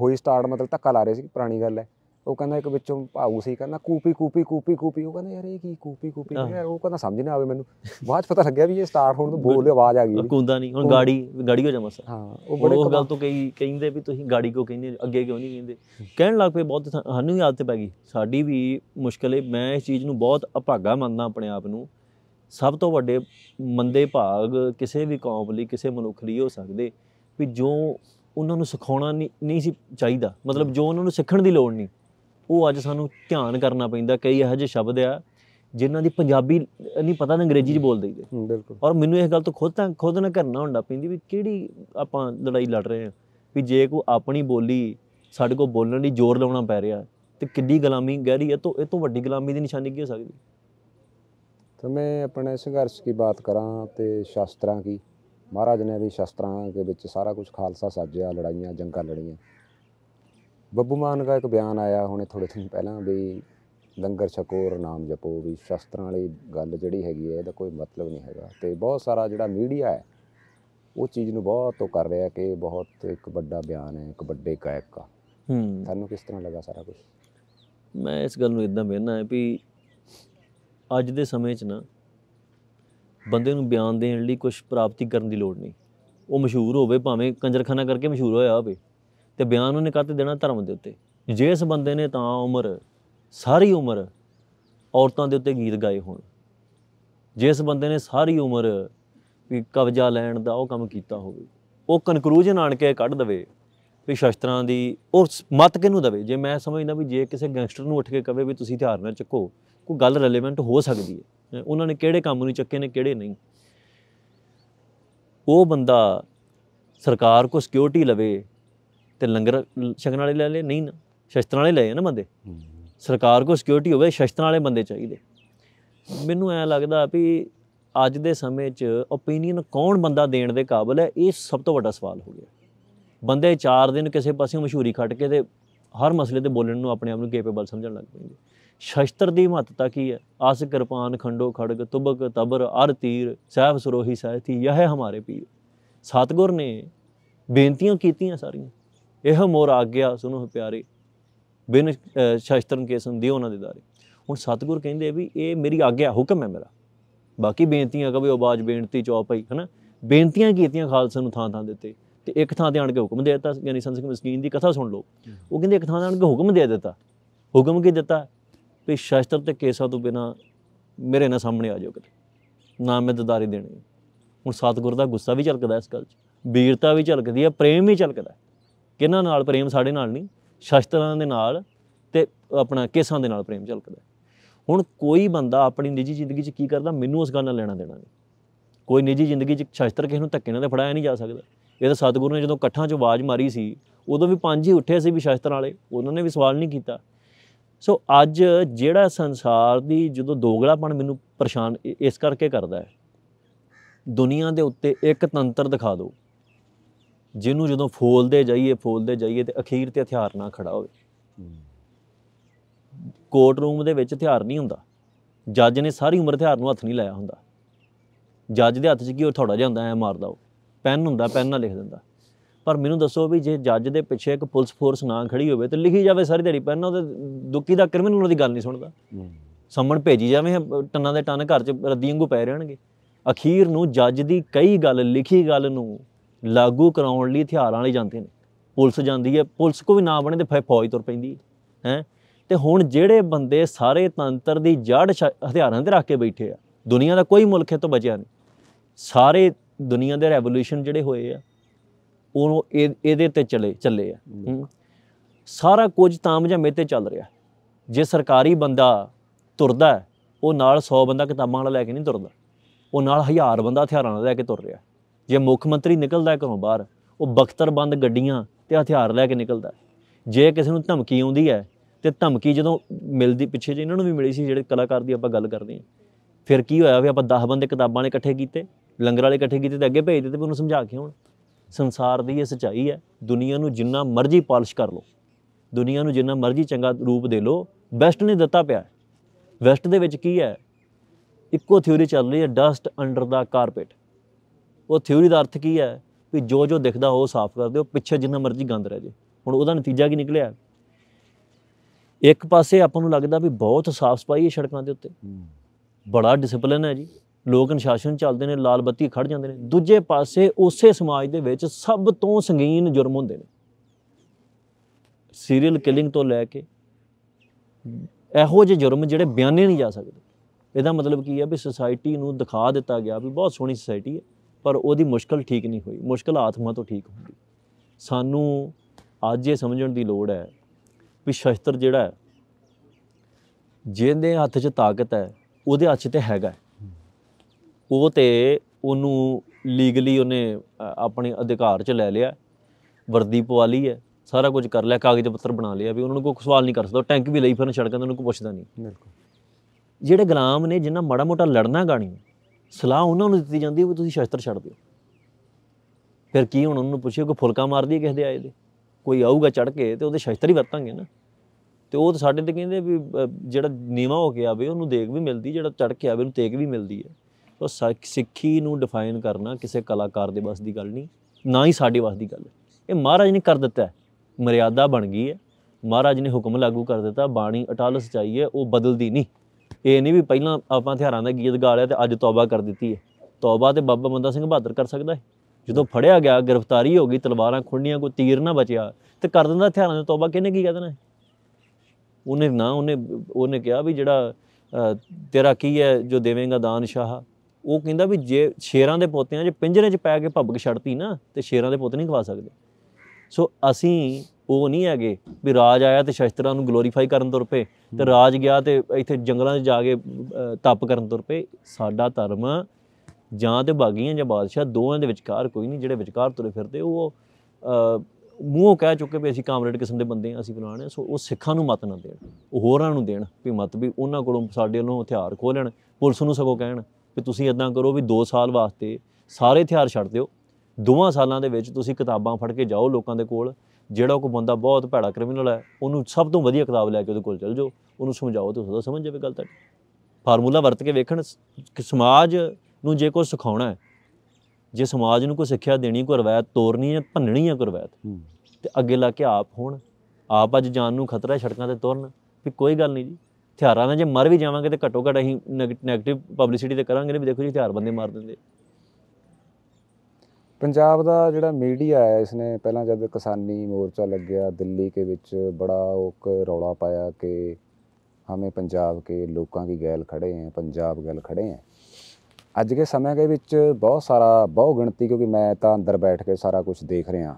ਹੋਈ ਸਟਾਰਟ ਮਤਲਬ ਧੱਕਾ ਲਾ ਰਹੇ ਸੀ ਪੁਰਾਣੀ ਗੱਲ ਹੈ ਉਹ ਕਹਿੰਦਾ ਇੱਕ ਵਿੱਚੋਂ ਭਾਉ ਸੀ ਕਹਿੰਦਾ ਕੂਪੀ ਕੂਪੀ ਕੂਪੀ ਕੂਪੀ ਉਹ ਕਹਿੰਦਾ ਯਾਰ ਇਹ ਕੀ ਕੂਪੀ ਕੂਪੀ ਉਹ ਕਹਿੰਦਾ ਸਮਝ ਨਹੀਂ ਆਵੇ ਮੈਨੂੰ ਬਾਅਦ ਪਤਾ ਲੱਗਿਆ ਵੀ ਇਹ ਸਟਾਰਟ ਹੋਣ ਤੋਂ ਬੋਲ ਆਵਾਜ਼ ਆ ਗਈ ਕੁੰਦਾ ਨਹੀਂ ਹੁਣ ਗਾੜੀ ਗਾੜੀ ਹੋ ਜਾ ਮਸਾ ਹਾਂ ਉਹ ਬੜੇ ਉਹ ਗੱਲ ਤੋਂ ਕਈ ਕਹਿੰਦੇ ਵੀ ਤੁਸੀਂ ਗਾੜੀ ਕੋ ਕਹਿੰਦੇ ਅੱਗੇ ਕਿਉਂ ਨਹੀਂ ਕਹਿੰਦੇ ਕਹਿਣ ਲੱਗ ਪਏ ਬਹੁਤ ਸਾਨੂੰ ਯਾਦ ਤੇ ਪੈ ਗਈ ਸਾਡੀ ਵੀ ਮੁਸ਼ਕਲ ਹੈ ਮੈਂ ਇਸ ਚੀਜ਼ ਨੂੰ ਬਹੁਤ ਅਭਾਗਾ ਮੰਨਦਾ ਆਪਣੇ ਆਪ ਨੂੰ ਸਭ ਤੋਂ ਵੱਡੇ ਮੰਦੇ ਭਾਗ ਕਿਸੇ ਵੀ ਕੌਮ ਲਈ ਕਿਸੇ ਮਨੁੱਖ ਲਈ ਹੋ ਸਕਦੇ ਵੀ ਜੋ ਉਹਨਾਂ ਨੂੰ ਸਿਖਾਉਣਾ ਨਹੀਂ ਸੀ ਚਾਹੀਦਾ ਮਤਲਬ ਜੋ ਉਹਨਾਂ ਨੂੰ ਸਿੱਖਣ ਦੀ ਲੋੜ ਨਹੀਂ ਉਹ ਅੱਜ ਸਾਨੂੰ ਧਿਆਨ ਕਰਨਾ ਪੈਂਦਾ ਕਈ ਇਹੋ ਜਿਹੇ ਸ਼ਬਦ ਆ ਜਿਨ੍ਹਾਂ ਦੀ ਪੰਜਾਬੀ ਨਹੀਂ ਪਤਾ ਨਾ ਅੰਗਰੇਜ਼ੀ ਚ ਬੋਲ ਦਈਦੇ ਬਿਲਕੁਲ ਔਰ ਮੈਨੂੰ ਇਹ ਗੱਲ ਤੋਂ ਖੁਦ ਤਾਂ ਖੁਦ ਨਾ ਕਰਨਾ ਹੁੰਦਾ ਪੈਂਦੀ ਵੀ ਕਿਹੜੀ ਆਪਾਂ ਲੜਾਈ ਲੜ ਰਹੇ ਆ ਵੀ ਜੇ ਕੋ ਆਪਣੀ ਬੋਲੀ ਸਾਡੇ ਕੋ ਬੋਲਣ ਲਈ ਜ਼ੋਰ ਲਾਉਣਾ ਪੈ ਰਿਹਾ ਤੇ ਕਿੱਡੀ ਗੁਲਾਮੀ ਗਹਿਰੀ ਹੈ ਤੋਂ ਇਹ ਤੋਂ ਵੱਡੀ ਗੁਲਾਮੀ ਦੀ ਨਿਸ਼ਾਨੀ ਕੀ ਹੋ ਸਕਦੀ ਤਾਂ ਮੈਂ ਆਪਣੇ ਸੰਘਰਸ਼ ਦੀ ਬਾਤ ਕਰਾਂ ਤੇ ਸ਼ਾਸਤਰਾਂ ਕੀ ਮਹਾਰਾਜ ਨੇ ਵੀ ਸ਼ਾਸਤਰਾਂ ਦੇ ਵਿੱਚ ਸਾਰਾ ਕੁਝ ਖਾਲਸਾ ਸਾਜਿਆ ਲੜਾਈਆਂ ਜੰਗਾਂ ਲੜੀਆਂ ਬੱਬੂ ਮਾਨ ਦਾ ਇੱਕ ਬਿਆਨ ਆਇਆ ਹੁਣੇ ਥੋੜੇ ਦਿਨ ਪਹਿਲਾਂ ਵੀ ਲੰਗਰ ਛਕੋ ਔਰ ਨਾਮ ਜਪੋ ਵੀ ਸ਼ਸਤਰਾਂ ਵਾਲੀ ਗੱਲ ਜਿਹੜੀ ਹੈਗੀ ਹੈ ਇਹਦਾ ਕੋਈ ਮਤਲਬ ਨਹੀਂ ਹੈਗਾ ਤੇ ਬਹੁਤ ਸਾਰਾ ਜਿਹੜਾ ਮੀਡੀਆ ਹੈ ਉਹ ਚੀਜ਼ ਨੂੰ ਬਹੁਤ ਉਹ ਕਰ ਰਿਹਾ ਕਿ ਬਹੁਤ ਇੱਕ ਵੱਡਾ ਬਿਆਨ ਹੈ ਇੱਕ ਵੱਡੇ ਗਾਇਕ ਦਾ ਹੂੰ ਤੁਹਾਨੂੰ ਕਿਸ ਤਰ੍ਹਾਂ ਲੱਗਾ ਸਾਰਾ ਕੁਝ ਮੈਂ ਇਸ ਗੱਲ ਨੂੰ ਇਦਾਂ ਬਹਿਨਾ ਹੈ ਵੀ ਅੱਜ ਦੇ ਸਮੇਂ 'ਚ ਨਾ ਬੰਦੇ ਨੂੰ ਬਿਆਨ ਦੇਣ ਲਈ ਕੁਝ ਪ੍ਰਾਪਤੀ ਕਰਨ ਦੀ ਲੋੜ ਨਹੀਂ ਉਹ ਮਸ਼ਹੂਰ ਹੋਵੇ ਭਾਵੇਂ ਕੰਜਰਖਾਨਾ ਕਰਕੇ ਮਸ਼ਹੂਰ ਹੋਇਆ ਹੋਵੇ ਤੇ ਬਿਆਨ ਉਹਨੇ ਕਰਤੇ ਦੇਣਾ ਧਰਮ ਦੇ ਉੱਤੇ ਜੇ ਇਸ ਬੰਦੇ ਨੇ ਤਾਂ ਉਮਰ ਸਾਰੀ ਉਮਰ ਔਰਤਾਂ ਦੇ ਉੱਤੇ ਗੀਤ ਗਾਏ ਹੋਣ ਜਿਸ ਬੰਦੇ ਨੇ ਸਾਰੀ ਉਮਰ ਵੀ ਕਬਜ਼ਾ ਲੈਣ ਦਾ ਉਹ ਕੰਮ ਕੀਤਾ ਹੋਵੇ ਉਹ ਕਨਕਲੂਜਨ ਆਣ ਕੇ ਕੱਢ ਦਵੇ ਵੀ ਸ਼ਸਤਰਾਂ ਦੀ ਉਹ ਮਤ ਕਿਨੂੰ ਦਵੇ ਜੇ ਮੈਂ ਸਮਝਦਾ ਵੀ ਜੇ ਕਿਸੇ ਗੈਂਗਸਟਰ ਨੂੰ ਉੱਠ ਕੇ ਕਵੇ ਵੀ ਤੁਸੀਂ ਹਥਿਆਰ ਨਾ ਚੱਕੋ ਕੋਈ ਗੱਲ ਰਿਲੇਵੈਂਟ ਹੋ ਸਕਦੀ ਹੈ ਉਹਨਾਂ ਨੇ ਕਿਹੜੇ ਕੰਮ ਨੂੰ ਚੱਕੇ ਨੇ ਕਿਹੜੇ ਨਹੀਂ ਉਹ ਬੰਦਾ ਸਰਕਾਰ ਕੋ ਸਿਕਿਉਰਿਟੀ ਲਵੇ ਤੇ ਲੰਗਰ ਛਕਣ ਵਾਲੇ ਲੈ ਲੈ ਨਹੀਂ ਨਾ ਸ਼ਸਤਰਾਂ ਵਾਲੇ ਲੈ ਆ ਨਾ ਬੰਦੇ ਸਰਕਾਰ ਕੋ ਸਿਕਿਉਰਿਟੀ ਹੋਵੇ ਸ਼ਸਤਰਾਂ ਵਾਲੇ ਬੰਦੇ ਚਾਹੀਦੇ ਮੈਨੂੰ ਐ ਲੱਗਦਾ ਵੀ ਅੱਜ ਦੇ ਸਮੇਂ 'ਚ ਓਪੀਨੀਅਨ ਕੌਣ ਬੰਦਾ ਦੇਣ ਦੇ ਕਾਬਿਲ ਹੈ ਇਹ ਸਭ ਤੋਂ ਵੱਡਾ ਸਵਾਲ ਹੋ ਗਿਆ ਬੰਦੇ 4 ਦਿਨ ਕਿਸੇ ਪਾਸੇ ਮਸ਼ਹੂਰੀ ਖੱਟ ਕੇ ਤੇ ਹਰ ਮਸਲੇ ਤੇ ਬੋਲਣ ਨੂੰ ਆਪਣੇ ਆਪ ਨੂੰ ਕੇਪੇਬਲ ਸਮਝਣ ਲੱਗ ਪੈਂਦੇ ਸ਼ਸਤਰ ਦੀ ਮਹੱਤਤਾ ਕੀ ਹੈ ਆਸ ਕਿਰਪਾਨ ਖੰਡੋ ਖੜਗ ਤੁਬਕ ਤਬਰ ਅਰ ਤੀਰ ਸਹਿਬ ਸਰੋਹੀ ਸਾਇਤੀ ਇਹ ਹਮਾਰੇ ਪੀਰ ਸਤਗੁਰ ਨੇ ਬੇਨਤੀਆਂ ਕੀਤੀਆਂ ਸਾਰੀਆਂ ਇਹ ਮੋਰ ਆਗਿਆ ਸੁਨੋ ਪਿਆਰੇ ਬਿਨ ਸ਼ਾਸਤਰਨ ਕੇ ਸੰਦੀ ਉਹਨਾਂ ਦੇ ਦਾਰੇ ਹੁਣ ਸਤਗੁਰ ਕਹਿੰਦੇ ਵੀ ਇਹ ਮੇਰੀ ਆਗਿਆ ਹੁਕਮ ਹੈ ਮੇਰਾ ਬਾਕੀ ਬੇਨਤੀਆਂ ਉਹ ਆਵਾਜ਼ ਬੇਨਤੀ ਚੌਪਈ ਹਨਾ ਬੇਨਤੀਆਂ ਕੀਤੀਆਂ ਖਾਲਸਾ ਨੂੰ ਥਾਂ ਥਾਂ ਦਿੱਤੇ ਤੇ ਇੱਕ ਥਾਂ ਤੇ ਆਣ ਕੇ ਹੁਕਮ ਦੇ ਦਿੱਤਾ ਯਾਨੀ ਸੰਸਕ੍ਰਿਤ ਮਸਕੀਨ ਦੀ ਕਥਾ ਸੁਣ ਲਓ ਉਹ ਕਹਿੰਦੇ ਇੱਕ ਥਾਂ ਤੇ ਆਣ ਕੇ ਹੁਕਮ ਦੇ ਦਿੱਤਾ ਹੁਕਮ ਕੀ ਦਿੱਤਾ ਵੀ ਸ਼ਾਸਤਰ ਤੇ ਕੇਸਾਂ ਤੋਂ ਬਿਨਾ ਮੇਰੇ ਨਾਲ ਸਾਹਮਣੇ ਆ ਜਾਓ ਕਿਤੇ ਨਾ ਮੈਂ ਦਦਾਰੀ ਦੇਣੀ ਹੁਣ ਸਤਗੁਰ ਦਾ ਗੁੱਸਾ ਵੀ ਝਲਕਦਾ ਇਸ ਗੱਲ 'ਚ ਵੀਰਤਾ ਵੀ ਝਲਕਦੀ ਹੈ ਪ੍ਰੇਮ ਵੀ ਝਲਕਦਾ ਕਿਹਨਾਂ ਨਾਲ ਪ੍ਰੇਮ ਸਾਡੇ ਨਾਲ ਨਹੀਂ ਸ਼ਸਤਰਾਂ ਦੇ ਨਾਲ ਤੇ ਆਪਣਾ ਕੇਸਾਂ ਦੇ ਨਾਲ ਪ੍ਰੇਮ ਝਲਕਦਾ ਹੁਣ ਕੋਈ ਬੰਦਾ ਆਪਣੀ ਨਿੱਜੀ ਜ਼ਿੰਦਗੀ 'ਚ ਕੀ ਕਰਦਾ ਮੈਨੂੰ ਉਸ ਗੱਲ ਨਾਲ ਲੈਣਾ ਦੇਣਾ ਨਹੀਂ ਕੋਈ ਨਿੱਜੀ ਜ਼ਿੰਦਗੀ 'ਚ ਸ਼ਸਤਰ ਕਿਸੇ ਨੂੰ ਧੱਕੇ ਨਾਲ ਫੜਾਇਆ ਨਹੀਂ ਜਾ ਸਕਦਾ ਇਹ ਤਾਂ ਸਤਿਗੁਰੂ ਨੇ ਜਦੋਂ ਇਕੱਠਾਂ 'ਚ ਆਵਾਜ਼ ਮਾਰੀ ਸੀ ਉਦੋਂ ਵੀ ਪੰਜ ਹੀ ਉੱਠੇ ਸੀ ਵੀ ਸ਼ਸਤਰਾਂ ਵਾਲੇ ਉਹਨਾਂ ਨੇ ਵੀ ਸਵਾਲ ਨਹੀਂ ਕੀਤਾ ਸੋ ਅੱਜ ਜਿਹੜਾ ਸੰਸਾਰ ਦੀ ਜਦੋਂ ਦੋਗਲਾਪਣ ਮੈਨੂੰ ਪਰੇਸ਼ਾਨ ਇਸ ਕਰਕੇ ਕਰਦਾ ਹੈ ਦੁਨੀਆ ਦੇ ਉੱਤੇ ਇੱਕ ਤੰਤਰ ਦਿਖਾ ਦਿਓ ਜਿਹਨੂੰ ਜਦੋਂ ਫੋਲਦੇ ਜਾਈਏ ਫੋਲਦੇ ਜਾਈਏ ਤੇ ਅਖੀਰ ਤੇ ਹਥਿਆਰ ਨਾ ਖੜਾ ਹੋਵੇ ਕੋਰਟ ਰੂਮ ਦੇ ਵਿੱਚ ਹਥਿਆਰ ਨਹੀਂ ਹੁੰਦਾ ਜੱਜ ਨੇ ਸਾਰੀ ਉਮਰ ਹਥਿਆਰ ਨੂੰ ਹੱਥ ਨਹੀਂ ਲਾਇਆ ਹੁੰਦਾ ਜੱਜ ਦੇ ਹੱਥ 'ਚ ਕੀ ਉਹ ਥੋੜਾ ਜਿਹਾ ਹੁੰਦਾ ਐ ਮਾਰਦਾ ਉਹ ਪੈਨ ਹੁੰਦਾ ਪੈਨ ਨਾਲ ਲਿਖ ਦਿੰਦਾ ਪਰ ਮੈਨੂੰ ਦੱਸੋ ਵੀ ਜੇ ਜੱਜ ਦੇ ਪਿੱਛੇ ਇੱਕ ਪੁਲਿਸ ਫੋਰਸ ਨਾ ਖੜੀ ਹੋਵੇ ਤੇ ਲਿਖੀ ਜਾਵੇ ਸਾਰੀ ਦਿਹਾੜੀ ਪੈਨ ਉਹਦੇ ਦੁੱਕੀ ਦਾ ਕ੍ਰਿਮੀਨਲ ਉਹਦੀ ਗੱਲ ਨਹੀਂ ਸੁਣਦਾ ਸੰਮਣ ਭੇਜੀ ਜਾਵੇ ਟੰਨਾਂ ਦੇ ਟਨ ਘਰ 'ਚ ਰੱਦੀ ਵਾਂਗੂ ਪੈ ਰਹਿਣਗੇ ਅਖੀਰ ਨੂੰ ਜੱਜ ਦੀ ਕਈ ਗੱਲ ਲਿਖੀ ਗੱਲ ਨੂੰ ਲਾਗੂ ਕਰਾਉਣ ਲਈ ਹਥਿਆਰਾਂ ਵਾਲੇ ਜਾਂਦੇ ਨੇ ਪੁਲਿਸ ਜਾਂਦੀ ਹੈ ਪੁਲਿਸ ਕੋ ਵੀ ਨਾ ਬਣੇ ਤੇ ਫੌਜ ਤੁਰ ਪੈਂਦੀ ਹੈ ਤੇ ਹੁਣ ਜਿਹੜੇ ਬੰਦੇ ਸਾਰੇ ਤੰਤਰ ਦੀ ਜੜ ਹਥਿਆਰਾਂ ਤੇ ਰੱਖ ਕੇ ਬੈਠੇ ਆ ਦੁਨੀਆ ਦਾ ਕੋਈ ਮੁਲਕ ਇਹ ਤੋਂ ਬਚਿਆ ਨਹੀਂ ਸਾਰੇ ਦੁਨੀਆ ਦੇ ਰੈਵੋਲੂਸ਼ਨ ਜਿਹੜੇ ਹੋਏ ਆ ਉਹ ਇਹਦੇ ਤੇ ਚਲੇ ਚੱਲੇ ਆ ਸਾਰਾ ਕੁਝ ਤਾਮਝਾਮੇ ਤੇ ਚੱਲ ਰਿਹਾ ਜੇ ਸਰਕਾਰੀ ਬੰਦਾ ਤੁਰਦਾ ਉਹ ਨਾਲ 100 ਬੰਦਾ ਕਿਤਾਬਾਂ ਵਾਲਾ ਲੈ ਕੇ ਨਹੀਂ ਤੁਰਦਾ ਉਹ ਨਾਲ 1000 ਬੰਦਾ ਹਥਿਆਰਾਂ ਨਾਲ ਲੈ ਕੇ ਤੁਰ ਰਿਹਾ ਜੇ ਮੁੱਖ ਮੰਤਰੀ ਨਿਕਲਦਾ ਘਰੋਂ ਬਾਹਰ ਉਹ ਬਖਤਰਬੰਦ ਗੱਡੀਆਂ ਤੇ ਹਥਿਆਰ ਲੈ ਕੇ ਨਿਕਲਦਾ ਜੇ ਕਿਸੇ ਨੂੰ ਧਮਕੀ ਆਉਂਦੀ ਹੈ ਤੇ ਧਮਕੀ ਜਦੋਂ ਮਿਲਦੀ ਪਿੱਛੇ ਜੇ ਇਹਨਾਂ ਨੂੰ ਵੀ ਮਿਲੀ ਸੀ ਜਿਹੜੇ ਕਲਾਕਾਰ ਦੀ ਆਪਾਂ ਗੱਲ ਕਰਦੇ ਹਾਂ ਫਿਰ ਕੀ ਹੋਇਆ ਵੀ ਆਪਾਂ 10 ਬੰਦੇ ਕਿਤਾਬਾਂ ਨੇ ਇਕੱਠੇ ਕੀਤੇ ਲੰਗਰ ਵਾਲੇ ਇਕੱਠੇ ਕੀਤੇ ਤੇ ਅੱਗੇ ਭੇਜ ਦਿੱਤੇ ਤੇ ਉਹਨੂੰ ਸਮਝਾ ਕੇ ਹੁਣ ਸੰਸਾਰ ਦੀ ਇਹ ਸਚਾਈ ਹੈ ਦੁਨੀਆ ਨੂੰ ਜਿੰਨਾ ਮਰਜ਼ੀ ਪਾਲਿਸ਼ ਕਰ ਲਓ ਦੁਨੀਆ ਨੂੰ ਜਿੰਨਾ ਮਰਜ਼ੀ ਚੰਗਾ ਰੂਪ ਦੇ ਲਓ ਵੈਸਟ ਨੇ ਦਿੱਤਾ ਪਿਆ ਵੈਸਟ ਦੇ ਵਿੱਚ ਕੀ ਹੈ ਇੱਕੋ ਥਿਉਰੀ ਚੱਲ ਰਹੀ ਹੈ ਡਸਟ ਅੰਡਰ ਦਾ ਕਾਰਪੇਟ ਉਹ ਥਿਊਰੀ ਦਾ ਅਰਥ ਕੀ ਹੈ ਵੀ ਜੋ ਜੋ ਦਿਖਦਾ ਉਹ ਸਾਫ਼ ਕਰ ਦਿਓ ਪਿੱਛੇ ਜਿੰਨਾ ਮਰਜ਼ੀ ਗੰਦ ਰਹਿ ਜੇ ਹੁਣ ਉਹਦਾ ਨਤੀਜਾ ਕੀ ਨਿਕਲਿਆ ਇੱਕ ਪਾਸੇ ਆਪਾਂ ਨੂੰ ਲੱਗਦਾ ਵੀ ਬਹੁਤ ਸਾਫ਼ ਸਫਾਈ ਹੈ ਸੜਕਾਂ ਦੇ ਉੱਤੇ ਬੜਾ ਡਿਸਪਲਿਨ ਹੈ ਜੀ ਲੋਕ ਅਨੁਸ਼ਾਸਨ ਚੱਲਦੇ ਨੇ ਲਾਲ ਬੱਤੀ ਖੜ ਜਾਂਦੇ ਨੇ ਦੂਜੇ ਪਾਸੇ ਉਸੇ ਸਮਾਜ ਦੇ ਵਿੱਚ ਸਭ ਤੋਂ ਸੰਗੀਨ ਜੁਰਮ ਹੁੰਦੇ ਨੇ ਸੀਰੀਅਲ ਕਿਲਿੰਗ ਤੋਂ ਲੈ ਕੇ ਇਹੋ ਜਿਹੇ ਜੁਰਮ ਜਿਹੜੇ ਬਿਆਨੇ ਨਹੀਂ ਜਾ ਸਕਦੇ ਇਹਦਾ ਮਤਲਬ ਕੀ ਹੈ ਵੀ ਸੋਸਾਇਟੀ ਨੂੰ ਦਿਖਾ ਦਿੱਤਾ ਗਿਆ ਵੀ ਬਹੁਤ ਸੋਹਣੀ ਸੋਸਾਇਟੀ ਹੈ ਪਰ ਉਹਦੀ ਮੁਸ਼ਕਲ ਠੀਕ ਨਹੀਂ ਹੋਈ ਮੁਸ਼ਕਲ ਆਤਮਾ ਤੋਂ ਠੀਕ ਹੁੰਦੀ ਸਾਨੂੰ ਅੱਜ ਇਹ ਸਮਝਣ ਦੀ ਲੋੜ ਹੈ ਵੀ ਸ਼ਸਤਰ ਜਿਹੜਾ ਜਿਹਦੇ ਹੱਥ 'ਚ ਤਾਕਤ ਹੈ ਉਹਦੇ ਹੱਥ 'ਚ ਤੇ ਹੈਗਾ ਉਹ ਤੇ ਉਹਨੂੰ ਲੀਗਲੀ ਉਹਨੇ ਆਪਣੇ ਅਧਿਕਾਰ 'ਚ ਲੈ ਲਿਆ ਵਰਦੀ ਪਵਾ ਲਈ ਹੈ ਸਾਰਾ ਕੁਝ ਕਰ ਲਿਆ ਕਾਗਜ਼ ਪੱਤਰ ਬਣਾ ਲਿਆ ਵੀ ਉਹਨਾਂ ਨੂੰ ਕੋਈ ਸਵਾਲ ਨਹੀਂ ਕਰ ਸਕਦਾ ਟੈਂਕ ਵੀ ਲਈ ਫਿਰਨ ਸੜਕਾਂ ਤੇ ਉਹਨੂੰ ਕੋਈ ਪੁੱਛਦਾ ਨਹੀਂ ਬਿਲਕੁਲ ਜਿਹੜੇ ਗੁਲਾਮ ਨੇ ਜਿੰਨਾ ਮਾੜਾ ਮੋਟਾ ਲੜਨਾ ਗਾਣੀ ਸਲਾਹ ਉਹਨਾਂ ਨੂੰ ਦਿੱਤੀ ਜਾਂਦੀ ਹੈ ਵੀ ਤੁਸੀਂ ਸ਼ਸਤਰ ਛੱਡ ਦਿਓ ਫਿਰ ਕੀ ਹੁਣ ਉਹਨੂੰ ਪੁੱਛਿਓ ਕਿ ਫੁਲਕਾ ਮਾਰ ਦਈਏ ਕਿਸੇ ਦੇ ਆਏ ਦੇ ਕੋਈ ਆਊਗਾ ਚੜ ਕੇ ਤੇ ਉਹਦੇ ਸ਼ਸਤਰ ਹੀ ਵਰਤਾਂਗੇ ਨਾ ਤੇ ਉਹ ਸਾਡੇ ਤੇ ਕਹਿੰਦੇ ਵੀ ਜਿਹੜਾ ਨੀਵਾ ਹੋ ਕੇ ਆਵੇ ਉਹਨੂੰ ਦੇਖ ਵੀ ਮਿਲਦੀ ਜਿਹੜਾ ਚੜ ਕੇ ਆਵੇ ਉਹਨੂੰ ਤੇਗ ਵੀ ਮਿਲਦੀ ਹੈ ਉਹ ਸਿੱਖੀ ਨੂੰ ਡਿਫਾਈਨ ਕਰਨਾ ਕਿਸੇ ਕਲਾਕਾਰ ਦੇ ਬਸ ਦੀ ਗੱਲ ਨਹੀਂ ਨਾ ਹੀ ਸਾਡੇ ਬਸ ਦੀ ਗੱਲ ਇਹ ਮਹਾਰਾਜ ਨੇ ਕਰ ਦਿੱਤਾ ਮਰਿਆਦਾ ਬਣ ਗਈ ਹੈ ਮਹਾਰਾਜ ਨੇ ਹੁਕਮ ਲਾਗੂ ਕਰ ਦਿੱਤਾ ਬਾਣੀ ਅਟਲ ਸਚਾਈ ਹੈ ਉਹ ਬਦਲਦੀ ਨਹੀਂ ਇਹ ਨਹੀਂ ਵੀ ਪਹਿਲਾਂ ਆਪਾਂ ਹਥਿਆਰਾਂ ਦਾ ਗੀਤ ਗਾ ਲਿਆ ਤੇ ਅੱਜ ਤੌਬਾ ਕਰ ਦਿੱਤੀ ਹੈ ਤੌਬਾ ਤੇ ਬਾਬਾ ਬੰਦਾ ਸਿੰਘ ਬਹਾਦਰ ਕਰ ਸਕਦਾ ਹੈ ਜਦੋਂ ਫੜਿਆ ਗਿਆ ਗ੍ਰਿਫਤਾਰੀ ਹੋ ਗਈ ਤਲਵਾਰਾਂ ਖੁੰਡੀਆਂ ਕੋ ਤੀਰ ਨਾ ਬਚਿਆ ਤੇ ਕਰ ਦਿੰਦਾ ਹਥਿਆਰਾਂ ਦੀ ਤੌਬਾ ਕਿਹਨੇ ਕੀ ਕਹਿ ਦੇਣਾ ਉਹਨੇ ਨਾ ਉਹਨੇ ਉਹਨੇ ਕਿਹਾ ਵੀ ਜਿਹੜਾ ਤੇਰਾ ਕੀ ਹੈ ਜੋ ਦੇਵੇਂਗਾ ਦਾਨ ਸ਼ਾਹ ਉਹ ਕਹਿੰਦਾ ਵੀ ਜੇ ਸ਼ੇਰਾਂ ਦੇ ਪੋਤਿਆਂ ਜੇ ਪਿੰਜਰੇ 'ਚ ਪੈ ਕੇ ਭਬਕ ਛੜਤੀ ਨਾ ਤੇ ਸ਼ੇਰਾਂ ਦੇ ਪੁੱਤ ਨਹੀਂ ਖਵਾ ਸਕਦੇ ਸੋ ਅਸੀਂ ਉਹ ਨਹੀਂ ਹੈਗੇ ਵੀ ਰਾਜ ਆਇਆ ਤੇ ਸ਼ਸਤਰਾਂ ਨੂੰ ਗਲੋਰੀਫਾਈ ਕਰਨ ਤੁਰ ਪਏ ਤੇ ਰਾਜ ਗਿਆ ਤੇ ਇੱਥੇ ਜੰਗਲਾਂ 'ਚ ਜਾ ਕੇ ਤਪ ਕਰਨ ਤੁਰ ਪਏ ਸਾਡਾ ਧਰਮ ਜਾਂ ਤੇ ਬਾਗੀਆਂ ਜਾਂ ਬਾਦਸ਼ਾਹ ਦੋਵਾਂ ਦੇ ਵਿਚਕਾਰ ਕੋਈ ਨਹੀਂ ਜਿਹੜੇ ਵਿਚਕਾਰ ਤੁਰੇ ਫਿਰਦੇ ਉਹ ਮੂੰਹੋਂ ਕਹਿ ਚੁੱਕੇ ਵੀ ਅਸੀਂ ਕਾਮਰੇਡ ਕਿਸਮ ਦੇ ਬੰਦੇ ਆ ਅਸੀਂ ਬਣਾਣੇ ਸੋ ਉਹ ਸਿੱਖਾਂ ਨੂੰ ਮਤ ਨਾ ਦੇਣ ਉਹ ਹੋਰਾਂ ਨੂੰ ਦੇਣ ਵੀ ਮਤ ਵੀ ਉਹਨਾਂ ਕੋਲੋਂ ਸਾਡੇ ਵੱਲੋਂ ਹਥਿਆਰ ਖੋਲਣ ਲੈਣ ਪੁਲਿਸ ਨੂੰ ਸਗੋਂ ਕਹਿਣ ਵੀ ਤੁਸੀਂ ਇਦਾਂ ਕਰੋ ਵੀ 2 ਸਾਲ ਵਾਸਤੇ ਸਾਰੇ ਹਥਿਆਰ ਛੱਡ ਦਿਓ ਦੋਵਾਂ ਸਾਲਾਂ ਦੇ ਵਿੱਚ ਤੁਸੀਂ ਕਿਤਾਬਾਂ ਫੜ ਕੇ ਜਾਓ ਲੋਕਾਂ ਦੇ ਕੋਲ ਜਿਹੜਾ ਕੋ ਬੰਦਾ ਬਹੁਤ ਭੈੜਾ ਕ੍ਰਿਮੀਨਲ ਹੈ ਉਹਨੂੰ ਸਭ ਤੋਂ ਵਧੀਆ ਕਿਤਾਬ ਲੈ ਕੇ ਉਹਦੇ ਕੋਲ ਚਲ ਜਾਓ ਉਹਨੂੰ ਸਮਝਾਓ ਤੇ ਉਹਦਾ ਸਮਝ ਜਾਵੇ ਗੱਲ ਤਾਂ ਫਾਰਮੂਲਾ ਵਰਤ ਕੇ ਵੇਖਣ ਕਿ ਸਮਾਜ ਨੂੰ ਜੇ ਕੋ ਸਿਖਾਉਣਾ ਹੈ ਜੇ ਸਮਾਜ ਨੂੰ ਕੋ ਸਿੱਖਿਆ ਦੇਣੀ ਕੋ ਰਵਾਇਤ ਤੋੜਨੀ ਹੈ ਭੰਨਣੀ ਹੈ ਕੋ ਰਵਾਇਤ ਤੇ ਅੱਗੇ ਲਾ ਕੇ ਆਪ ਹੋਣ ਆਪ ਅੱਜ ਜਾਨ ਨੂੰ ਖਤਰਾ ਸੜਕਾਂ ਤੇ ਤੁਰਨ ਵੀ ਕੋਈ ਗੱਲ ਨਹੀਂ ਜੀ ਹਥਿਆਰਾਂ ਨਾਲ ਜੇ ਮਰ ਵੀ ਜਾਵਾਂਗੇ ਤੇ ਘੱਟੋ ਘੱਟ ਅਸੀਂ ਨੈਗੇਟਿਵ ਪਬਲਿਸਿਟੀ ਤੇ ਕਰਾਂਗੇ ਨਾ ਵੀ ਦੇਖੋ ਜੀ ਹਥਿਆਰ ਬੰਦੇ ਮਾਰ ਦਿੰਦੇ ਪੰਜਾਬ ਦਾ ਜਿਹੜਾ ਮੀਡੀਆ ਹੈ ਇਸਨੇ ਪਹਿਲਾਂ ਜਦ ਕਿਸਾਨੀ ਮੋਰਚਾ ਲੱਗਿਆ ਦਿੱਲੀ ਕੇ ਵਿੱਚ ਬੜਾ ਉਹ ਰੌਲਾ ਪਾਇਆ ਕਿ ਹਮੇ ਪੰਜਾਬ ਕੇ ਲੋਕਾਂ ਦੀ ਗੈਲ ਖੜੇ ਹੈ ਪੰਜਾਬ ਗੈਲ ਖੜੇ ਹੈ ਅੱਜ ਕੇ ਸਮੇਂ ਦੇ ਵਿੱਚ ਬਹੁਤ ਸਾਰਾ ਬਹੁ ਗਿਣਤੀ ਕਿਉਂਕਿ ਮੈਂ ਤਾਂ ਅੰਦਰ ਬੈਠ ਕੇ ਸਾਰਾ ਕੁਝ ਦੇਖ ਰਿਹਾ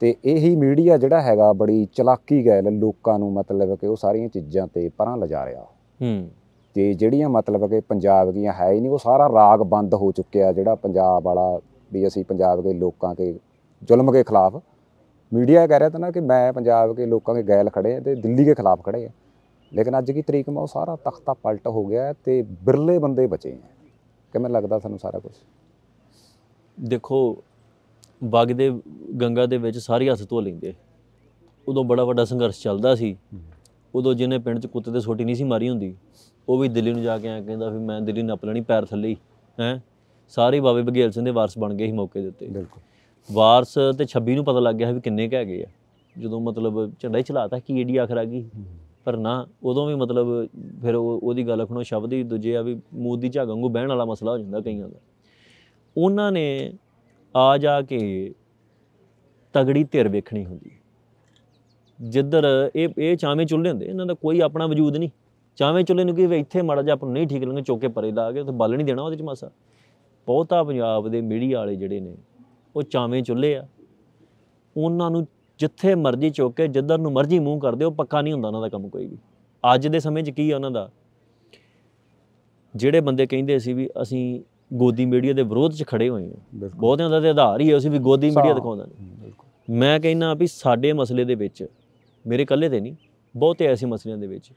ਤੇ ਇਹੀ ਮੀਡੀਆ ਜਿਹੜਾ ਹੈਗਾ ਬੜੀ ਚਲਾਕੀ ਗੈਲ ਲੋਕਾਂ ਨੂੰ ਮਤਲਬ ਕਿ ਉਹ ਸਾਰੀਆਂ ਚੀਜ਼ਾਂ ਤੇ ਪਰਾਂ ਲਜਾ ਰਿਹਾ ਹੂੰ ਤੇ ਜਿਹੜੀਆਂ ਮਤਲਬ ਕਿ ਪੰਜਾਬ ਦੀਆਂ ਹੈ ਹੀ ਨਹੀਂ ਉਹ ਸਾਰਾ ਰਾਗ ਬੰਦ ਹੋ ਚੁੱਕਿਆ ਜਿਹੜਾ ਪੰਜਾਬ ਵਾਲਾ ਵੀ ਅਸੀਂ ਪੰਜਾਬ ਦੇ ਲੋਕਾਂ ਦੇ ਜ਼ੁਲਮ ਦੇ ਖਿਲਾਫ ਮੀਡੀਆ ਕਹਿ ਰਿਹਾ ਤਾਂ ਨਾ ਕਿ ਮੈਂ ਪੰਜਾਬ ਦੇ ਲੋਕਾਂ ਦੇ ਗੈਲ ਖੜੇ ਆ ਤੇ ਦਿੱਲੀ ਦੇ ਖਿਲਾਫ ਖੜੇ ਆ ਲੇਕਿਨ ਅੱਜ ਕੀ ਤਰੀਕ ਮੈਂ ਉਹ ਸਾਰਾ ਤਖਤਾ ਪਲਟ ਹੋ ਗਿਆ ਤੇ ਬਿਰਲੇ ਬੰਦੇ ਬਚੇ ਆ हैं ਕਿਵੇਂ ਲੱਗਦਾ ਤੁਹਾਨੂੰ ਸਾਰਾ ਕੁਝ ਦੇਖੋ ਬਾਗ ਦੇ ਗੰਗਾ ਦੇ ਵਿੱਚ ਸਾਰੇ ਹੱਥ ਧੋ ਲੈਂਦੇ ਉਦੋਂ ਬੜਾ ਵੱਡਾ ਸੰਘਰਸ਼ ਚੱਲਦਾ ਸੀ ਉਦੋਂ ਜਿਹਨੇ ਪਿੰਡ 'ਚ ਕੁੱਤੇ ਦੇ ਸੋਟੀ ਨਹੀਂ ਸੀ ਮਾਰੀ ਹੁੰਦੀ ਉਹ ਵੀ ਦਿੱਲੀ ਨੂੰ ਜਾ ਕੇ ਆ ਕਹਿੰਦਾ ਵੀ ਮੈਂ ਦਿੱਲੀ ਨੱਪ ਲੈਣੀ ਪੈਰ ਥੱਲੇ ਹੀ ਹੈ ਸਾਰੇ ਬਾਬੇ ਬਗੇਲ ਸਿੰਘ ਦੇ ਵਾਰਸ ਬਣ ਗਏ ਸੀ ਮੌਕੇ ਦੇ ਉੱਤੇ ਬਿਲਕੁਲ ਵਾਰਸ ਤੇ 26 ਨੂੰ ਪਤਾ ਲੱਗ ਗਿਆ ਵੀ ਕਿੰਨੇ ਕਹਿ ਗਏ ਆ ਜਦੋਂ ਮਤਲਬ ਝੰਡਾ ਹੀ ਚਲਾਤਾ ਕੀ ਏਡੀ ਆਖਰ ਆ ਗਈ ਪਰ ਨਾ ਉਦੋਂ ਵੀ ਮਤਲਬ ਫਿਰ ਉਹਦੀ ਗੱਲ ਖਣੋ ਸ਼ਬਦ ਹੀ ਦੂਜੇ ਆ ਵੀ ਮੂਦ ਦੀ ਝਾਗੰਗੂ ਬਹਿਣ ਵਾਲਾ ਮਸਲਾ ਹੋ ਜਾਂਦਾ ਕਈਆਂ ਦਾ ਉਹਨਾਂ ਨੇ ਆ ਜਾ ਕੇ ਤਗੜੀ ਧਿਰ ਵੇਖਣੀ ਹੁੰਦੀ ਜਿੱਧਰ ਇਹ ਇਹ ਚਾਵੇਂ ਚੁੱਲ੍ਹੇ ਹੁੰਦੇ ਇਹਨਾਂ ਦਾ ਕੋਈ ਆਪਣਾ ਵਜੂਦ ਨਹੀਂ ਚਾਵੇਂ ਚੁੱਲ੍ਹੇ ਨੂੰ ਕਿ ਇੱਥੇ ਮੜਾ ਜਾ ਆਪਾਂ ਨਹੀਂ ਠੀਕ ਲੰਗੇ ਚੋਕੇ ਪਰੇ ਲਾ ਕੇ ਉੱਥੇ ਬਲ ਨਹੀਂ ਦੇਣਾ ਉਹਦੇ ਚ ਮਾਸਾ ਬਹੁਤਾ ਪੰਜਾਬ ਦੇ ਮੀਡੀਆ ਵਾਲੇ ਜਿਹੜੇ ਨੇ ਉਹ ਚਾਵੇਂ ਚੁੱਲੇ ਆ ਉਹਨਾਂ ਨੂੰ ਜਿੱਥੇ ਮਰਜ਼ੀ ਚੁੱਕ ਕੇ ਜਿੱਧਰ ਨੂੰ ਮਰਜ਼ੀ ਮੂੰਹ ਕਰਦੇ ਉਹ ਪੱਕਾ ਨਹੀਂ ਹੁੰਦਾ ਉਹਨਾਂ ਦਾ ਕੰਮ ਕੋਈ ਵੀ ਅੱਜ ਦੇ ਸਮੇਂ 'ਚ ਕੀ ਆ ਉਹਨਾਂ ਦਾ ਜਿਹੜੇ ਬੰਦੇ ਕਹਿੰਦੇ ਸੀ ਵੀ ਅਸੀਂ ਗੋਦੀ ਮੀਡੀਆ ਦੇ ਵਿਰੋਧ 'ਚ ਖੜੇ ਹੋਏ ਹਾਂ ਬਹੁਤਿਆਂ ਦਾ ਤੇ ਆਧਾਰ ਹੀ ਹੈ ਅਸੀਂ ਵੀ ਗੋਦੀ ਮੀਡੀਆ ਦਿਖਾਉਂਦੇ ਨੇ ਮੈਂ ਕਹਿੰਨਾ ਵੀ ਸਾਡੇ ਮਸਲੇ ਦੇ ਵਿੱਚ ਮੇਰੇ ਇਕੱਲੇ ਤੇ ਨਹੀਂ ਬਹੁਤੇ ਐਸੇ ਮਸਲਿਆਂ ਦੇ ਵਿੱਚ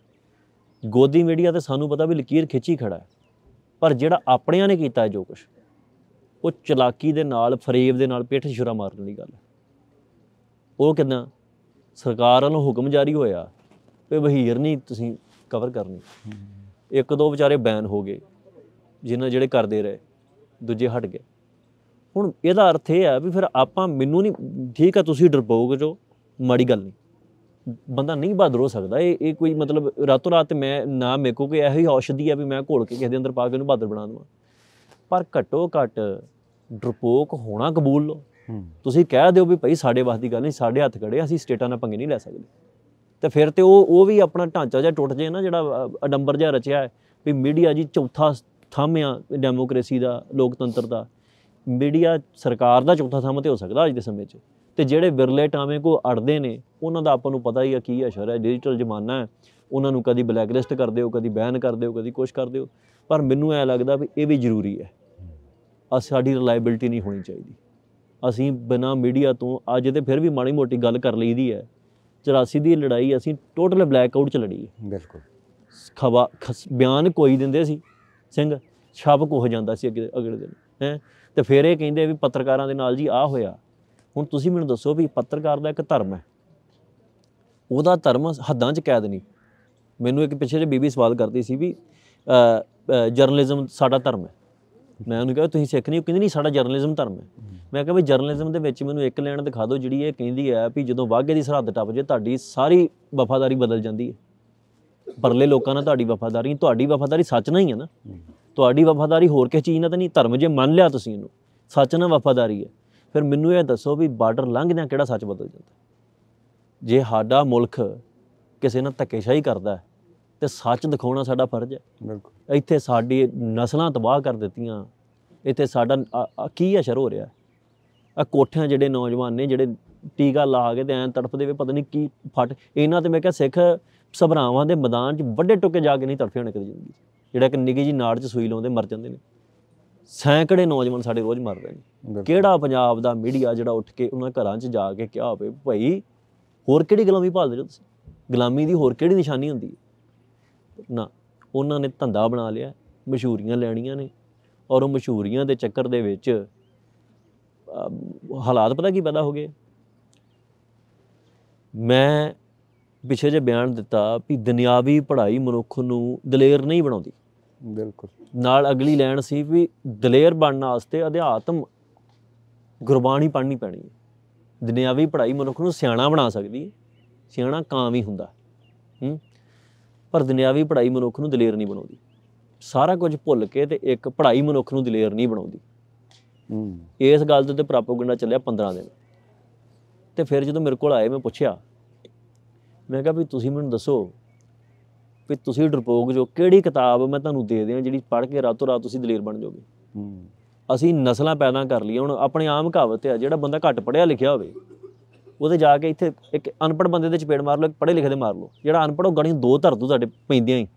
ਗੋਦੀ ਮੀਡੀਆ ਤੇ ਸਾਨੂੰ ਪਤਾ ਵੀ ਲਕੀਰ ਖਿੱਚੀ ਖੜਾ ਹੈ ਪਰ ਜਿਹੜਾ ਆਪਣਿਆਂ ਨੇ ਕੀਤਾ ਜੋ ਕੁਝ ਉਹ ਚਲਾਕੀ ਦੇ ਨਾਲ ਫਰੇਬ ਦੇ ਨਾਲ ਪਿੱਠ ਛੁਰਾ ਮਾਰਨ ਦੀ ਗੱਲ ਉਹ ਕਿੰਨਾ ਸਰਕਾਰ ਵੱਲੋਂ ਹੁਕਮ ਜਾਰੀ ਹੋਇਆ ਕਿ ਵਹੀਰ ਨਹੀਂ ਤੁਸੀਂ ਕਵਰ ਕਰਨੀ ਇੱਕ ਦੋ ਵਿਚਾਰੇ ਬੈਨ ਹੋ ਗਏ ਜਿਨ੍ਹਾਂ ਜਿਹੜੇ ਕਰਦੇ ਰਹੇ ਦੂਜੇ ਹਟ ਗਏ ਹੁਣ ਇਹਦਾ ਅਰਥ ਇਹ ਆ ਵੀ ਫਿਰ ਆਪਾਂ ਮੈਨੂੰ ਨਹੀਂ ਠੀਕ ਆ ਤੁਸੀਂ ਡਰਪੋਗ ਜੋ ਮਾੜੀ ਗੱਲ ਨਹੀਂ ਬੰਦਾ ਨਹੀਂ ਬਹਾਦਰ ਹੋ ਸਕਦਾ ਇਹ ਇਹ ਕੋਈ ਮਤਲਬ ਰਾਤੋਂ ਰਾਤ ਮੈਂ ਨਾ ਮੇਕੋ ਕੋ ਕੋਈ ਇਹੋ ਹੀ ਔਸ਼ਧੀ ਆ ਵੀ ਮੈਂ ਘੋਲ ਕੇ ਕਿਸੇ ਦੇ ਅੰਦਰ ਪਾ ਕੇ ਉਹਨੂੰ ਬਹਾਦਰ ਬਣਾ ਦਵਾਂ ਪਰ ਘਟੋ ਘਟ ਡਰਪੋਕ ਹੋਣਾ ਕਬੂਲ ਲੋ ਤੁਸੀਂ ਕਹਿ ਦਿਓ ਵੀ ਭਾਈ ਸਾਡੇ ਵਾਸਤੇ ਦੀ ਗੱਲ ਨਹੀਂ ਸਾਡੇ ਹੱਥ ਖੜੇ ਅਸੀਂ ਸਟੇਟਾਂ ਨਾਲ ਪੰਗੇ ਨਹੀਂ ਲੈ ਸਕਦੇ ਤੇ ਫਿਰ ਤੇ ਉਹ ਉਹ ਵੀ ਆਪਣਾ ਢਾਂਚਾ ਜਿਹਾ ਟੁੱਟ ਜੇ ਨਾ ਜਿਹੜਾ ਅਡੰਬਰ ਜਿਹਾ ਰਚਿਆ ਹੈ ਵੀ ਮੀਡੀਆ ਜੀ ਚੌਥਾ ਥੰਮ ਆ ਡੈਮੋਕ੍ਰੇਸੀ ਦਾ ਲੋਕਤੰਤਰ ਦਾ ਮੀਡੀਆ ਸਰਕਾਰ ਦਾ ਚੌਥਾ ਥੰਮ ਤੇ ਹੋ ਸਕਦਾ ਅੱਜ ਦੇ ਸਮੇਂ 'ਚ ਤੇ ਜਿਹੜੇ ਵਿਰਲੇ ਟਾਵੇਂ ਕੋ ਅੜਦੇ ਨੇ ਉਹਨਾਂ ਦਾ ਆਪਾਂ ਨੂੰ ਪਤਾ ਹੀ ਆ ਕੀ ਅਸ਼ਰ ਹੈ ਡਿਜੀਟਲ ਜ਼ਮਾਨਾ ਹੈ ਉਹਨਾਂ ਨੂੰ ਕਦੀ ਬਲੈਕਲਿਸਟ ਕਰਦੇ ਹੋ ਕਦੀ ਬੈਨ ਕਰਦੇ ਹੋ ਕਦੀ ਕੁਝ ਕਰਦੇ ਹੋ ਪਰ ਮੈਨੂੰ ਐ ਲੱਗਦਾ ਵੀ ਇਹ ਵੀ ਜ਼ਰੂਰੀ ਹੈ ਆ ਸਾਡੀ ਰਿਲਾਇਬਿਲਟੀ ਨਹੀਂ ਹੋਣੀ ਚਾਹੀਦੀ ਅਸੀਂ ਬਿਨਾ ਮੀਡੀਆ ਤੋਂ ਅੱਜ ਤੇ ਫਿਰ ਵੀ ਮਾੜੀ ਮੋਟੀ ਗੱਲ ਕਰ ਲਈਦੀ ਹੈ 84 ਦੀ ਲੜਾਈ ਅਸੀਂ ਟੋਟਲ ਬਲੈਕ ਆਊਟ ਚ ਲੜੀ ਬਿਲਕੁਲ ਖਵਾ ਬਿਆਨ ਕੋਈ ਦਿੰਦੇ ਸੀ ਸਿੰਘ ਛਾਪ ਹੋ ਜਾਂਦਾ ਸੀ ਅਗਲੇ ਦਿਨ ਹੈ ਤੇ ਫਿਰ ਇਹ ਕਹਿੰਦੇ ਵੀ ਪੱਤਰਕਾਰਾਂ ਦੇ ਨਾਲ ਜੀ ਆ ਹੋਇਆ ਹੁਣ ਤੁਸੀਂ ਮੈਨੂੰ ਦੱਸੋ ਵੀ ਪੱਤਰਕਾਰ ਦਾ ਇੱਕ ਧਰਮ ਹੈ ਉਹਦਾ ਧਰਮ ਹੱਦਾਂ 'ਚ ਕੈਦ ਨਹੀਂ ਮੈਨੂੰ ਇੱਕ ਪਿੱਛੇ ਜੇ ਬੀਬੀ ਸਵਾਲ ਕਰਦੀ ਸੀ ਵੀ ਜਰਨਲਿਜ਼ਮ ਸਾਡਾ ਧਰਮ ਹੈ ਮੈਂ ਉਹਨੂੰ ਕਿਹਾ ਤੁਸੀਂ ਸਿੱਖ ਨਹੀਂ ਉਹ ਕਹਿੰਦੀ ਨਹੀਂ ਸਾਡਾ ਜਰਨਲਿਜ਼ਮ ਧਰਮ ਹੈ ਮੈਂ ਕਿਹਾ ਵੀ ਜਰਨਲਿਜ਼ਮ ਦੇ ਵਿੱਚ ਮੈਨੂੰ ਇੱਕ ਲਾਈਨ ਦਿਖਾ ਦਿਓ ਜਿਹੜੀ ਇਹ ਕਹਿੰਦੀ ਹੈ ਵੀ ਜਦੋਂ ਵਾਗੇ ਦੀ ਸਰਹੱਦ ਟੱਪ ਜੇ ਤੁਹਾਡੀ ਸਾਰੀ ਵਫਾਦਾਰੀ ਬਦਲ ਜਾਂਦੀ ਹੈ ਪਰਲੇ ਲੋਕਾਂ ਨਾਲ ਤੁਹਾਡੀ ਵਫਾਦਾਰੀ ਤੁਹਾਡੀ ਵਫਾਦਾਰੀ ਸੱਚ ਨਹੀਂ ਹੀ ਹੈ ਨਾ ਤੁਹਾਡੀ ਵਫਾਦਾਰੀ ਹੋਰ ਕਿਸੇ ਚੀਜ਼ ਨਾਲ ਤਾਂ ਨਹੀਂ ਧਰਮ ਜੇ ਮੰਨ ਲਿਆ ਤੁਸੀਂ ਇਹਨੂੰ ਸੱਚ ਨਾਲ ਵਫਾਦਾਰੀ ਹੈ ਫਿਰ ਮੈਨੂੰ ਇਹ ਦੱਸੋ ਵੀ ਬਾਰਡਰ ਲੰਘਦਿਆਂ ਕਿਹੜਾ ਸੱਚ ਬਦਲ ਜਾਂਦਾ ਜੇ ਸਾਡਾ ਮੁਲਕ ਕਿਸੇ ਨਾਲ ਧੱਕੇਸ਼ਾਹੀ ਕਰਦਾ ਤੇ ਸੱਚ ਦਿਖਾਉਣਾ ਸਾਡਾ ਫਰਜ਼ ਹੈ ਬਿਲਕੁਲ ਇੱਥੇ ਸਾਡੀ ਨਸਲਾਂ ਤਬਾਹ ਕਰ ਦਿੱਤੀਆਂ ਇੱਥੇ ਸਾਡਾ ਕੀ ਅਸ਼ਰ ਹੋ ਰਿਹਾ ਆ ਕੋਠਿਆਂ ਜਿਹੜੇ ਨੌਜਵਾਨ ਨੇ ਜਿਹੜੇ ਟੀਕਾ ਲਾ ਕੇ ਤੇ ਐਂ ਤੜਫਦੇ ਵੇ ਪਤਾ ਨਹੀਂ ਕੀ ਫਟ ਇਹਨਾਂ ਤੇ ਮੈਂ ਕਿਹਾ ਸਿੱਖ ਸਭਰਾਵਾਂ ਦੇ ਮੈਦਾਨ 'ਚ ਵੱਡੇ ਟੁੱਕੇ ਜਾ ਕੇ ਨਹੀਂ ਤੜਫੇ ਹੋਣੇ ਕਿਤੇ ਜ਼ਿੰਦਗੀ 'ਚ ਜਿਹੜਾ ਕਿ ਨਿੱਗੀ ਜੀ ਨਾੜ 'ਚ ਸੂਈ ਲਾਉਂਦੇ ਮਰ ਜਾਂਦੇ ਨੇ ਸੈਂਕੜੇ ਨੌਜਵਾਨ ਸਾਡੇ ਰੋਜ਼ ਮਰ ਰਹੇ ਨੇ ਕਿਹੜਾ ਪੰਜਾਬ ਦਾ ਮੀਡੀਆ ਜਿਹੜਾ ਉੱਠ ਕੇ ਉਹਨਾਂ ਘਰਾਂ 'ਚ ਜਾ ਕੇ ਕਿਹਾ ਹੋਵੇ ਭਾਈ ਹੋਰ ਕਿਹੜੀ ਗੁਲਾਮੀ ਭਾਲਦੇ ਹੋ ਤੁਸੀਂ ਗੁਲਾਮੀ ਦੀ ਹੋਰ ਕਿਹੜੀ ਨਿਸ਼ਾਨੀ ਹੁੰਦੀ ਹੈ ਨਾ ਉਹਨਾਂ ਨੇ ਧੰਦਾ ਬਣਾ ਲਿਆ ਮਸ਼ਹੂਰੀਆਂ ਲੈਣੀਆਂ ਨੇ ਔਰ ਉਹ ਮਸ਼ਹੂਰੀਆਂ ਦੇ ਚੱਕਰ ਦੇ ਵਿੱਚ ਹਾਲਾਤ ਪਤਾ ਕੀ ਪੈਦਾ ਹੋ ਗਏ ਮੈਂ ਪਿਛੇ ਜੇ ਬਿਆਨ ਦਿੱਤਾ ਵੀ ਦੁਨਿਆਵੀ ਪੜ੍ਹਾਈ ਮਨੁੱਖ ਨੂੰ ਦਲੇਰ ਨਹੀਂ ਬਣਾਉਂਦੀ ਬਿਲਕੁਲ ਨਾਲ ਅਗਲੀ ਲੈਣ ਸੀ ਵੀ ਦਲੇਰ ਬਣਨ ਵਾਸਤੇ ਅਧਿਆਤਮ ਗੁਰਬਾਣੀ ਪੜ੍ਹਨੀ ਪੈਣੀ ਹੈ ਦੁਨਿਆਵੀ ਪੜ੍ਹਾਈ ਮਨੁੱਖ ਨੂੰ ਸਿਆਣਾ ਬਣਾ ਸਕਦੀ ਹੈ ਸਿਆਣਾ ਕਾਂ ਵੀ ਹੁੰਦਾ ਹੂੰ ਪਰ ਦੁਨਿਆਵੀ ਪੜ੍ਹਾਈ ਮਨੁੱਖ ਨੂੰ ਦਲੇਰ ਨਹੀਂ ਬਣਾਉਂਦੀ ਸਾਰਾ ਕੁਝ ਭੁੱਲ ਕੇ ਤੇ ਇੱਕ ਪੜ੍ਹਾਈ ਮਨੁੱਖ ਨੂੰ ਦਲੇਰ ਨਹੀਂ ਬਣਾਉਂਦੀ ਹੂੰ ਇਸ ਗੱਲ ਦੇ ਉੱਤੇ ਪ੍ਰਾਪੋਗੈਂਡਾ ਚੱਲਿਆ 15 ਦਿਨ ਤੇ ਫਿਰ ਜਦੋਂ ਮੇਰੇ ਕੋਲ ਆਏ ਮੈਂ ਪੁੱਛਿਆ ਮੈਂ ਕਿਹਾ ਵੀ ਤੁਸੀਂ ਮੈਨੂੰ ਦੱਸੋ ਵੀ ਤੁਸੀਂ ਡਰਪੋਕ ਜੋ ਕਿਹੜੀ ਕਿਤਾਬ ਮੈਂ ਤੁਹਾਨੂੰ ਦੇ ਦਿਆਂ ਜਿਹੜੀ ਪੜ੍ਹ ਕੇ ਰਾਤੋਂ ਰਾਤ ਤੁਸੀਂ ਦਲੇਰ ਬਣ ਜਾਓਗੇ ਅਸੀਂ ਨਸਲਾਂ ਪੈਦਾ ਕਰ ਲਈਆਂ ਹੁਣ ਆਪਣੇ ਆਮ ਕਹਾਵਤ ਹੈ ਜਿਹੜਾ ਬੰਦਾ ਘੱਟ ਪੜਿਆ ਲਿਖਿਆ ਹੋਵੇ ਉਹਦੇ ਜਾ ਕੇ ਇੱਥੇ ਇੱਕ ਅਨਪੜ ਬੰਦੇ ਦੇ ਚਪੇੜ ਮਾਰ ਲਓ ਇੱਕ ਪੜ੍ਹੇ ਲਿਖੇ ਦੇ ਮਾਰ ਲਓ ਜਿਹੜਾ ਅਨਪੜ ਉਹ ਗਣੀ ਦੋ ਧਰ ਦੂ ਤੁਹਾਡੇ ਪੈਂਦੀਆਂ ਹੀ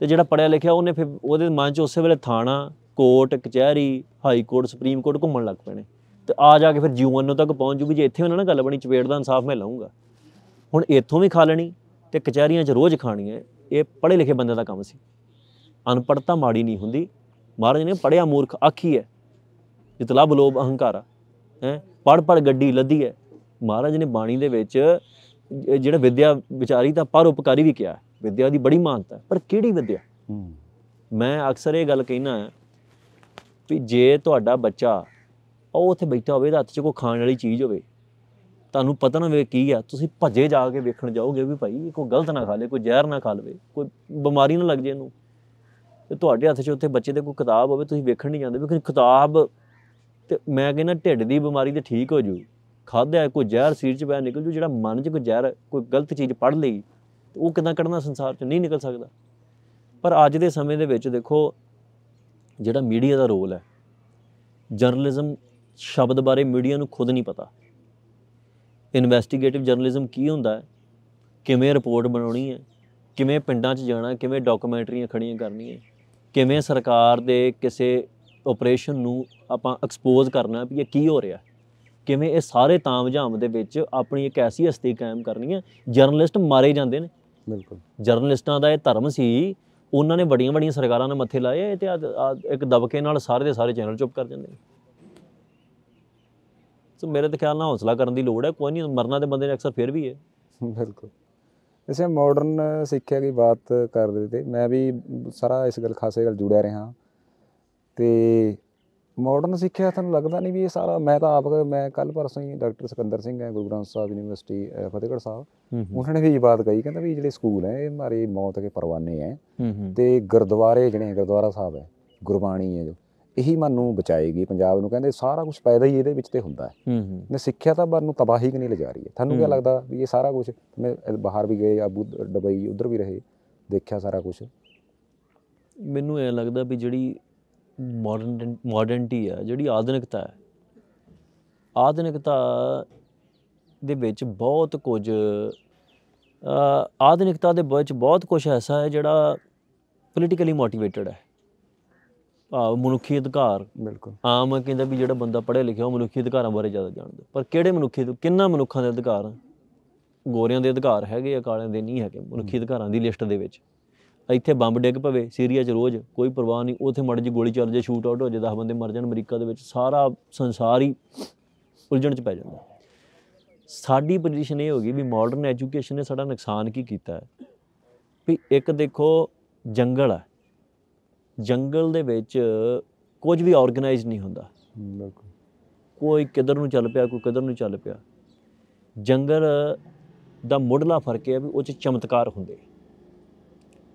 ਤੇ ਜਿਹੜਾ ਪੜਿਆ ਲਿਖਿਆ ਉਹਨੇ ਫਿਰ ਉਹਦੇ ਮਨ 'ਚ ਉਸੇ ਵੇਲੇ ਥਾਣਾ ਕੋਰਟ ਕਚਹਿਰੀ ਹਾਈ ਕੋਰਟ ਸੁਪਰੀਮ ਕੋਰਟ ਘੁੰਮਣ ਲੱਗ ਪੈਣੇ ਤੇ ਆ ਜਾ ਕੇ ਫਿਰ ਜੀਵਨ ਨੂੰ ਤੱਕ ਪਹੁੰਚ ਜੂਗੀ ਜੇ ਇੱਥੇ ਉਹਨਾਂ ਨਾਲ ਗੱਲ ਬਣੀ ਚਪੇੜ ਦਾ ਇਨਸਾਫ ਮੈਂ ਲਾਉਂਗਾ ਹੁਣ ਇੱਥੋਂ ਵੀ ਖਾ ਲੈਣੀ ਤੇ ਕਚਹਿਰੀਆਂ 'ਚ ਰੋਜ਼ ਖਾਣੀ ਹੈ ਇਹ ਪੜ੍ਹੇ ਲਿਖੇ ਬੰਦੇ ਦਾ ਕੰਮ ਸੀ ਅਨਪੜਤਾ ਮਾੜੀ ਨਹੀਂ ਹੁੰਦੀ ਮਹਾਰਾਜ ਨੇ ਪੜਿਆ ਮੂਰਖ ਆਖੀ ਹੈ ਲਬ ਲੋਭ ਅਹੰਕਾਰਾ ਹੈ ਪੜ ਪੜ ਗੱਡੀ ਲੱਦੀ ਹੈ ਮਹਾਰਾਜ ਨੇ ਬਾਣੀ ਦੇ ਵਿੱਚ ਜਿਹੜਾ ਵਿਦਿਆ ਵਿਚਾਰੀ ਤਾਂ ਪਰ ਉਪਕਾਰੀ ਵੀ ਕਿਹਾ ਵਿਦਿਆ ਦੀ ਬੜੀ ਮਾਨਤਾ ਪਰ ਕਿਹੜੀ ਵਿਦਿਆ ਮੈਂ ਅਕਸਰ ਇਹ ਗੱਲ ਕਹਿਣਾ ਹੈ ਵੀ ਜੇ ਤੁਹਾਡਾ ਬੱਚਾ ਉਹ ਉੱਥੇ ਬੈਠਾ ਹੋਵੇ ਹੱਥ 'ਚ ਕੋਈ ਖਾਣ ਵਾਲੀ ਚੀਜ਼ ਹੋਵੇ ਤੁਹਾਨੂੰ ਪਤਾ ਨਾ ਹੋਵੇ ਕੀ ਆ ਤੁਸੀਂ ਭੱਜੇ ਜਾ ਕੇ ਵੇਖਣ ਜਾਓਗੇ ਵੀ ਭਾਈ ਕੋਈ ਗਲਤ ਨਾ ਖਾ ਲੇ ਕੋਈ ਜ਼ਹਿਰ ਨਾ ਖਾ ਲਵੇ ਕੋਈ ਬਿਮਾਰੀ ਨਾ ਲੱਗ ਜੇ ਇਹਨੂੰ ਤੇ ਤੁਹਾਡੇ ਹੱਥ 'ਚ ਉੱਥੇ ਬੱਚੇ ਦੇ ਕੋਈ ਕਿਤਾਬ ਹੋਵੇ ਤੁਸੀਂ ਵੇਖਣ ਨਹੀਂ ਜਾਂਦੇ ਕਿਉਂਕਿ ਕਿਤਾਬ ਤੇ ਮੈਂ ਕਹਿੰਦਾ ਢਿੱਡ ਦੀ ਬਿਮਾਰੀ ਤੇ ਠੀਕ ਹੋ ਜੂ ਖਾਦਿਆ ਕੋਈ ਜ਼ਹਿਰ ਸਰੀਰ 'ਚ ਬੈ ਨਿਕਲ ਜੂ ਜਿਹੜਾ ਮਨ 'ਚ ਕੋਈ ਜ਼ਹਿਰ ਕੋਈ ਗਲਤ ਚੀਜ਼ ਪੜ ਲਈ ਉਹ ਕਿਦਾਂ ਕੱਢਣਾ ਸੰਸਾਰ 'ਚ ਨਹੀਂ ਨਿਕਲ ਸਕਦਾ ਪਰ ਅੱਜ ਦੇ ਸਮੇਂ ਦੇ ਵਿੱਚ ਦੇਖੋ ਜਿਹੜਾ ਮੀਡੀਆ ਦਾ ਰੋਲ ਹੈ ਜਰਨਲਿਜ਼ਮ ਸ਼ਬਦ ਬਾਰੇ ਮੀਡੀਆ ਨੂੰ ਖੁਦ ਨਹੀਂ ਪਤਾ ਇਨਵੈਸਟੀਗੇਟਿਵ ਜਰਨਲਿਜ਼ਮ ਕੀ ਹੁੰਦਾ ਹੈ ਕਿਵੇਂ ਰਿਪੋਰਟ ਬਣਾਉਣੀ ਹੈ ਕਿਵੇਂ ਪਿੰਡਾਂ 'ਚ ਜਾਣਾ ਕਿਵੇਂ ਡਾਕੂਮੈਂਟਰੀਆਂ ਖੜੀਆਂ ਕਰਨੀਆਂ ਕਿਵੇਂ ਸਰਕਾਰ ਦੇ ਕਿਸੇ ਆਪਰੇਸ਼ਨ ਨੂੰ ਆਪਾਂ ਐਕਸਪੋਜ਼ ਕਰਨਾ ਵੀ ਇਹ ਕੀ ਹੋ ਰਿਹਾ ਕਿਵੇਂ ਇਹ ਸਾਰੇ ਤਾਮਝਾਮ ਦੇ ਵਿੱਚ ਆਪਣੀ ਇੱਕ ਐਸੀ ਹਸਤੀ ਕਾਇਮ ਕਰਨੀ ਹੈ ਜਰਨਲਿਸਟ ਮਾਰੇ ਜਾਂਦੇ ਨੇ ਬਿਲਕੁਲ ਜਰਨਲਿਸਟਾਂ ਦਾ ਇਹ ਧਰਮ ਸੀ ਉਹਨਾਂ ਨੇ ਵੱਡੀਆਂ ਵੱਡੀਆਂ ਸਰਕਾਰਾਂ ਦੇ ਮੱਥੇ ਲਾਏ ਤੇ ਇੱਕ ਦਬਕੇ ਨਾਲ ਸਾਰੇ ਦੇ ਸਾਰੇ ਚੈਨਲ ਚੁੱਪ ਕਰ ਜਾਂਦੇ ਨੇ ਤੇ ਮੇਰੇ ਤੇ ਖਿਆਲ ਨਾਲ ਹੌਸਲਾ ਕਰਨ ਦੀ ਲੋੜ ਹੈ ਕੋਈ ਨਹੀਂ ਮਰਨਾ ਤੇ ਬੰਦੇ ਨੇ ਅਕਸਰ ਫਿਰ ਵੀ ਹੈ ਬਿਲਕੁਲ ਇਸੇ ਮਾਡਰਨ ਸਿੱਖਿਆ ਦੀ ਬਾਤ ਕਰ ਰਹੇ ਤੇ ਮੈਂ ਵੀ ਸਾਰਾ ਇਸ ਗੱਲ ਖਾਸੇ ਗੱਲ ਜੁੜਿਆ ਰਿਹਾ ਤੇ ਮਾਡਰਨ ਸਿੱਖਿਆ ਤੁਹਾਨੂੰ ਲੱਗਦਾ ਨਹੀਂ ਵੀ ਇਹ ਸਾਰਾ ਮੈਂ ਤਾਂ ਆਪ ਮੈਂ ਕੱਲ ਪਰਸੋਂ ਹੀ ਡਾਕਟਰ ਸਿਕੰਦਰ ਸਿੰਘ ਹੈ ਗੁਰੂ ਗ੍ਰੰਥ ਸਾਹਿਬ ਯੂਨੀਵਰਸਿਟੀ ਫਤਿਹਗੜ੍ਹ ਸਾਹਿਬ ਉਹਨਾਂ ਨੇ ਵੀ ਇਹ ਬਾਤ ਕਹੀ ਕਹਿੰਦਾ ਵੀ ਜਿਹੜੇ ਸਕੂਲ ਹੈ ਇਹ ਮਾਰੇ ਮੌਤ ਕੇ ਪਰਵਾਨੇ ਹੈ ਤੇ ਗੁਰਦੁਆਰੇ ਜਿਹੜੇ ਗੁਰਦੁਆਰਾ ਸਾਹਿਬ ਹੈ ਗੁਰਬਾਣੀ ਹੈ ਜੋ ਇਹੀ ਮਨ ਨੂੰ ਬਚਾਏਗੀ ਪੰਜਾਬ ਨੂੰ ਕਹਿੰਦੇ ਸਾਰਾ ਕੁਝ ਪੈਦਾ ਹੀ ਇਹਦੇ ਵਿੱਚ ਤੇ ਹੁੰਦਾ ਹੈ ਨਾ ਸਿੱਖਿਆ ਤਾਂ ਮਨ ਨੂੰ ਤਬਾਹੀ ਕਿ ਨਹੀਂ ਲਿਜਾ ਰਹੀ ਹੈ ਤੁਹਾਨੂੰ ਕੀ ਲੱਗਦਾ ਵੀ ਇਹ ਸਾਰਾ ਕੁਝ ਮੈਂ ਬਾਹਰ ਵੀ ਗਏ ਆਬੂ ਦੁਬਈ ਉਧਰ ਵੀ ਰਹੇ ਦੇਖਿਆ ਸਾਰਾ ਕੁਝ ਮੈਨੂੰ ਐ ਲੱਗਦਾ ਵੀ ਜਿਹੜੀ ਮਾਡਰਨ ਮਾਡਰਨਟੀ ਆ ਜਿਹੜੀ ਆਧੁਨਿਕਤਾ ਹੈ ਆਧੁਨਿਕਤਾ ਦੇ ਵਿੱਚ ਬਹੁਤ ਕੁਝ ਆਧੁਨਿਕਤਾ ਦੇ ਵਿੱਚ ਬਹੁਤ ਕੁਝ ਐਸਾ ਹੈ ਜਿਹੜਾ ਪੋਲੀਟੀਕਲੀ ਮੋਟੀਵੇਟਡ ਹੈ ਭਾਵ ਮਨੁੱਖੀ ਅਧਿਕਾਰ ਬਿਲਕੁਲ ਆਮ ਕਹਿੰਦਾ ਵੀ ਜਿਹੜਾ ਬੰਦਾ ਪੜ੍ਹਿਆ ਲਿਖਿਆ ਉਹ ਮਨੁੱਖੀ ਅਧਿਕਾਰਾਂ ਬਾਰੇ ਜ਼ਿਆਦਾ ਜਾਣਦਾ ਪਰ ਕਿਹੜੇ ਮਨੁੱਖੀ ਕਿੰਨਾ ਮਨੁੱਖਾਂ ਦੇ ਅਧਿਕਾਰ ਗੋਰਿਆਂ ਦੇ ਅਧਿਕਾਰ ਹੈਗੇ ਆ ਕਾਲਿਆਂ ਦੇ ਨਹੀਂ ਹੈਗੇ ਮਨੁੱਖੀ ਅਧਿਕਾਰਾਂ ਦੀ ਲਿਸਟ ਦੇ ਵਿੱਚ ਇੱਥੇ ਬੰਬ ਡਿੱਗ ਪਵੇ ਸੀਰੀਆ 'ਚ ਰੋਜ਼ ਕੋਈ ਪਰਵਾਹ ਨਹੀਂ ਉਥੇ ਮੜ ਜੀ ਗੋਲੀ ਚੱਲ ਜੇ ਸ਼ੂਟ ਆਊਟ ਹੋ ਜੇ 10 ਬੰਦੇ ਮਰ ਜਾਣ ਅਮਰੀਕਾ ਦੇ ਵਿੱਚ ਸਾਰਾ ਸੰਸਾਰ ਹੀ ਉਲਝਣ 'ਚ ਪੈ ਜਾਂਦਾ ਸਾਡੀ ਪੋਜੀਸ਼ਨ ਇਹ ਹੋ ਗਈ ਵੀ ਮਾਡਰਨ ਐਜੂਕੇਸ਼ਨ ਨੇ ਸਾਡਾ ਨੁਕਸਾਨ ਕੀ ਕੀਤਾ ਵੀ ਇੱਕ ਦੇਖੋ ਜੰਗਲ ਹੈ ਜੰਗਲ ਦੇ ਵਿੱਚ ਕੁਝ ਵੀ ਆਰਗੇਨਾਈਜ਼ ਨਹੀਂ ਹੁੰਦਾ ਬਿਲਕੁਲ ਕੋਈ ਕਿਧਰ ਨੂੰ ਚੱਲ ਪਿਆ ਕੋਈ ਕਿਧਰ ਨੂੰ ਚੱਲ ਪਿਆ ਜੰਗਲ ਦਾ ਮੁੱਢਲਾ ਫਰਕ ਇਹ ਹੈ ਵੀ ਉਹ ਚ ਚਮਤਕਾਰ ਹੁੰਦੇ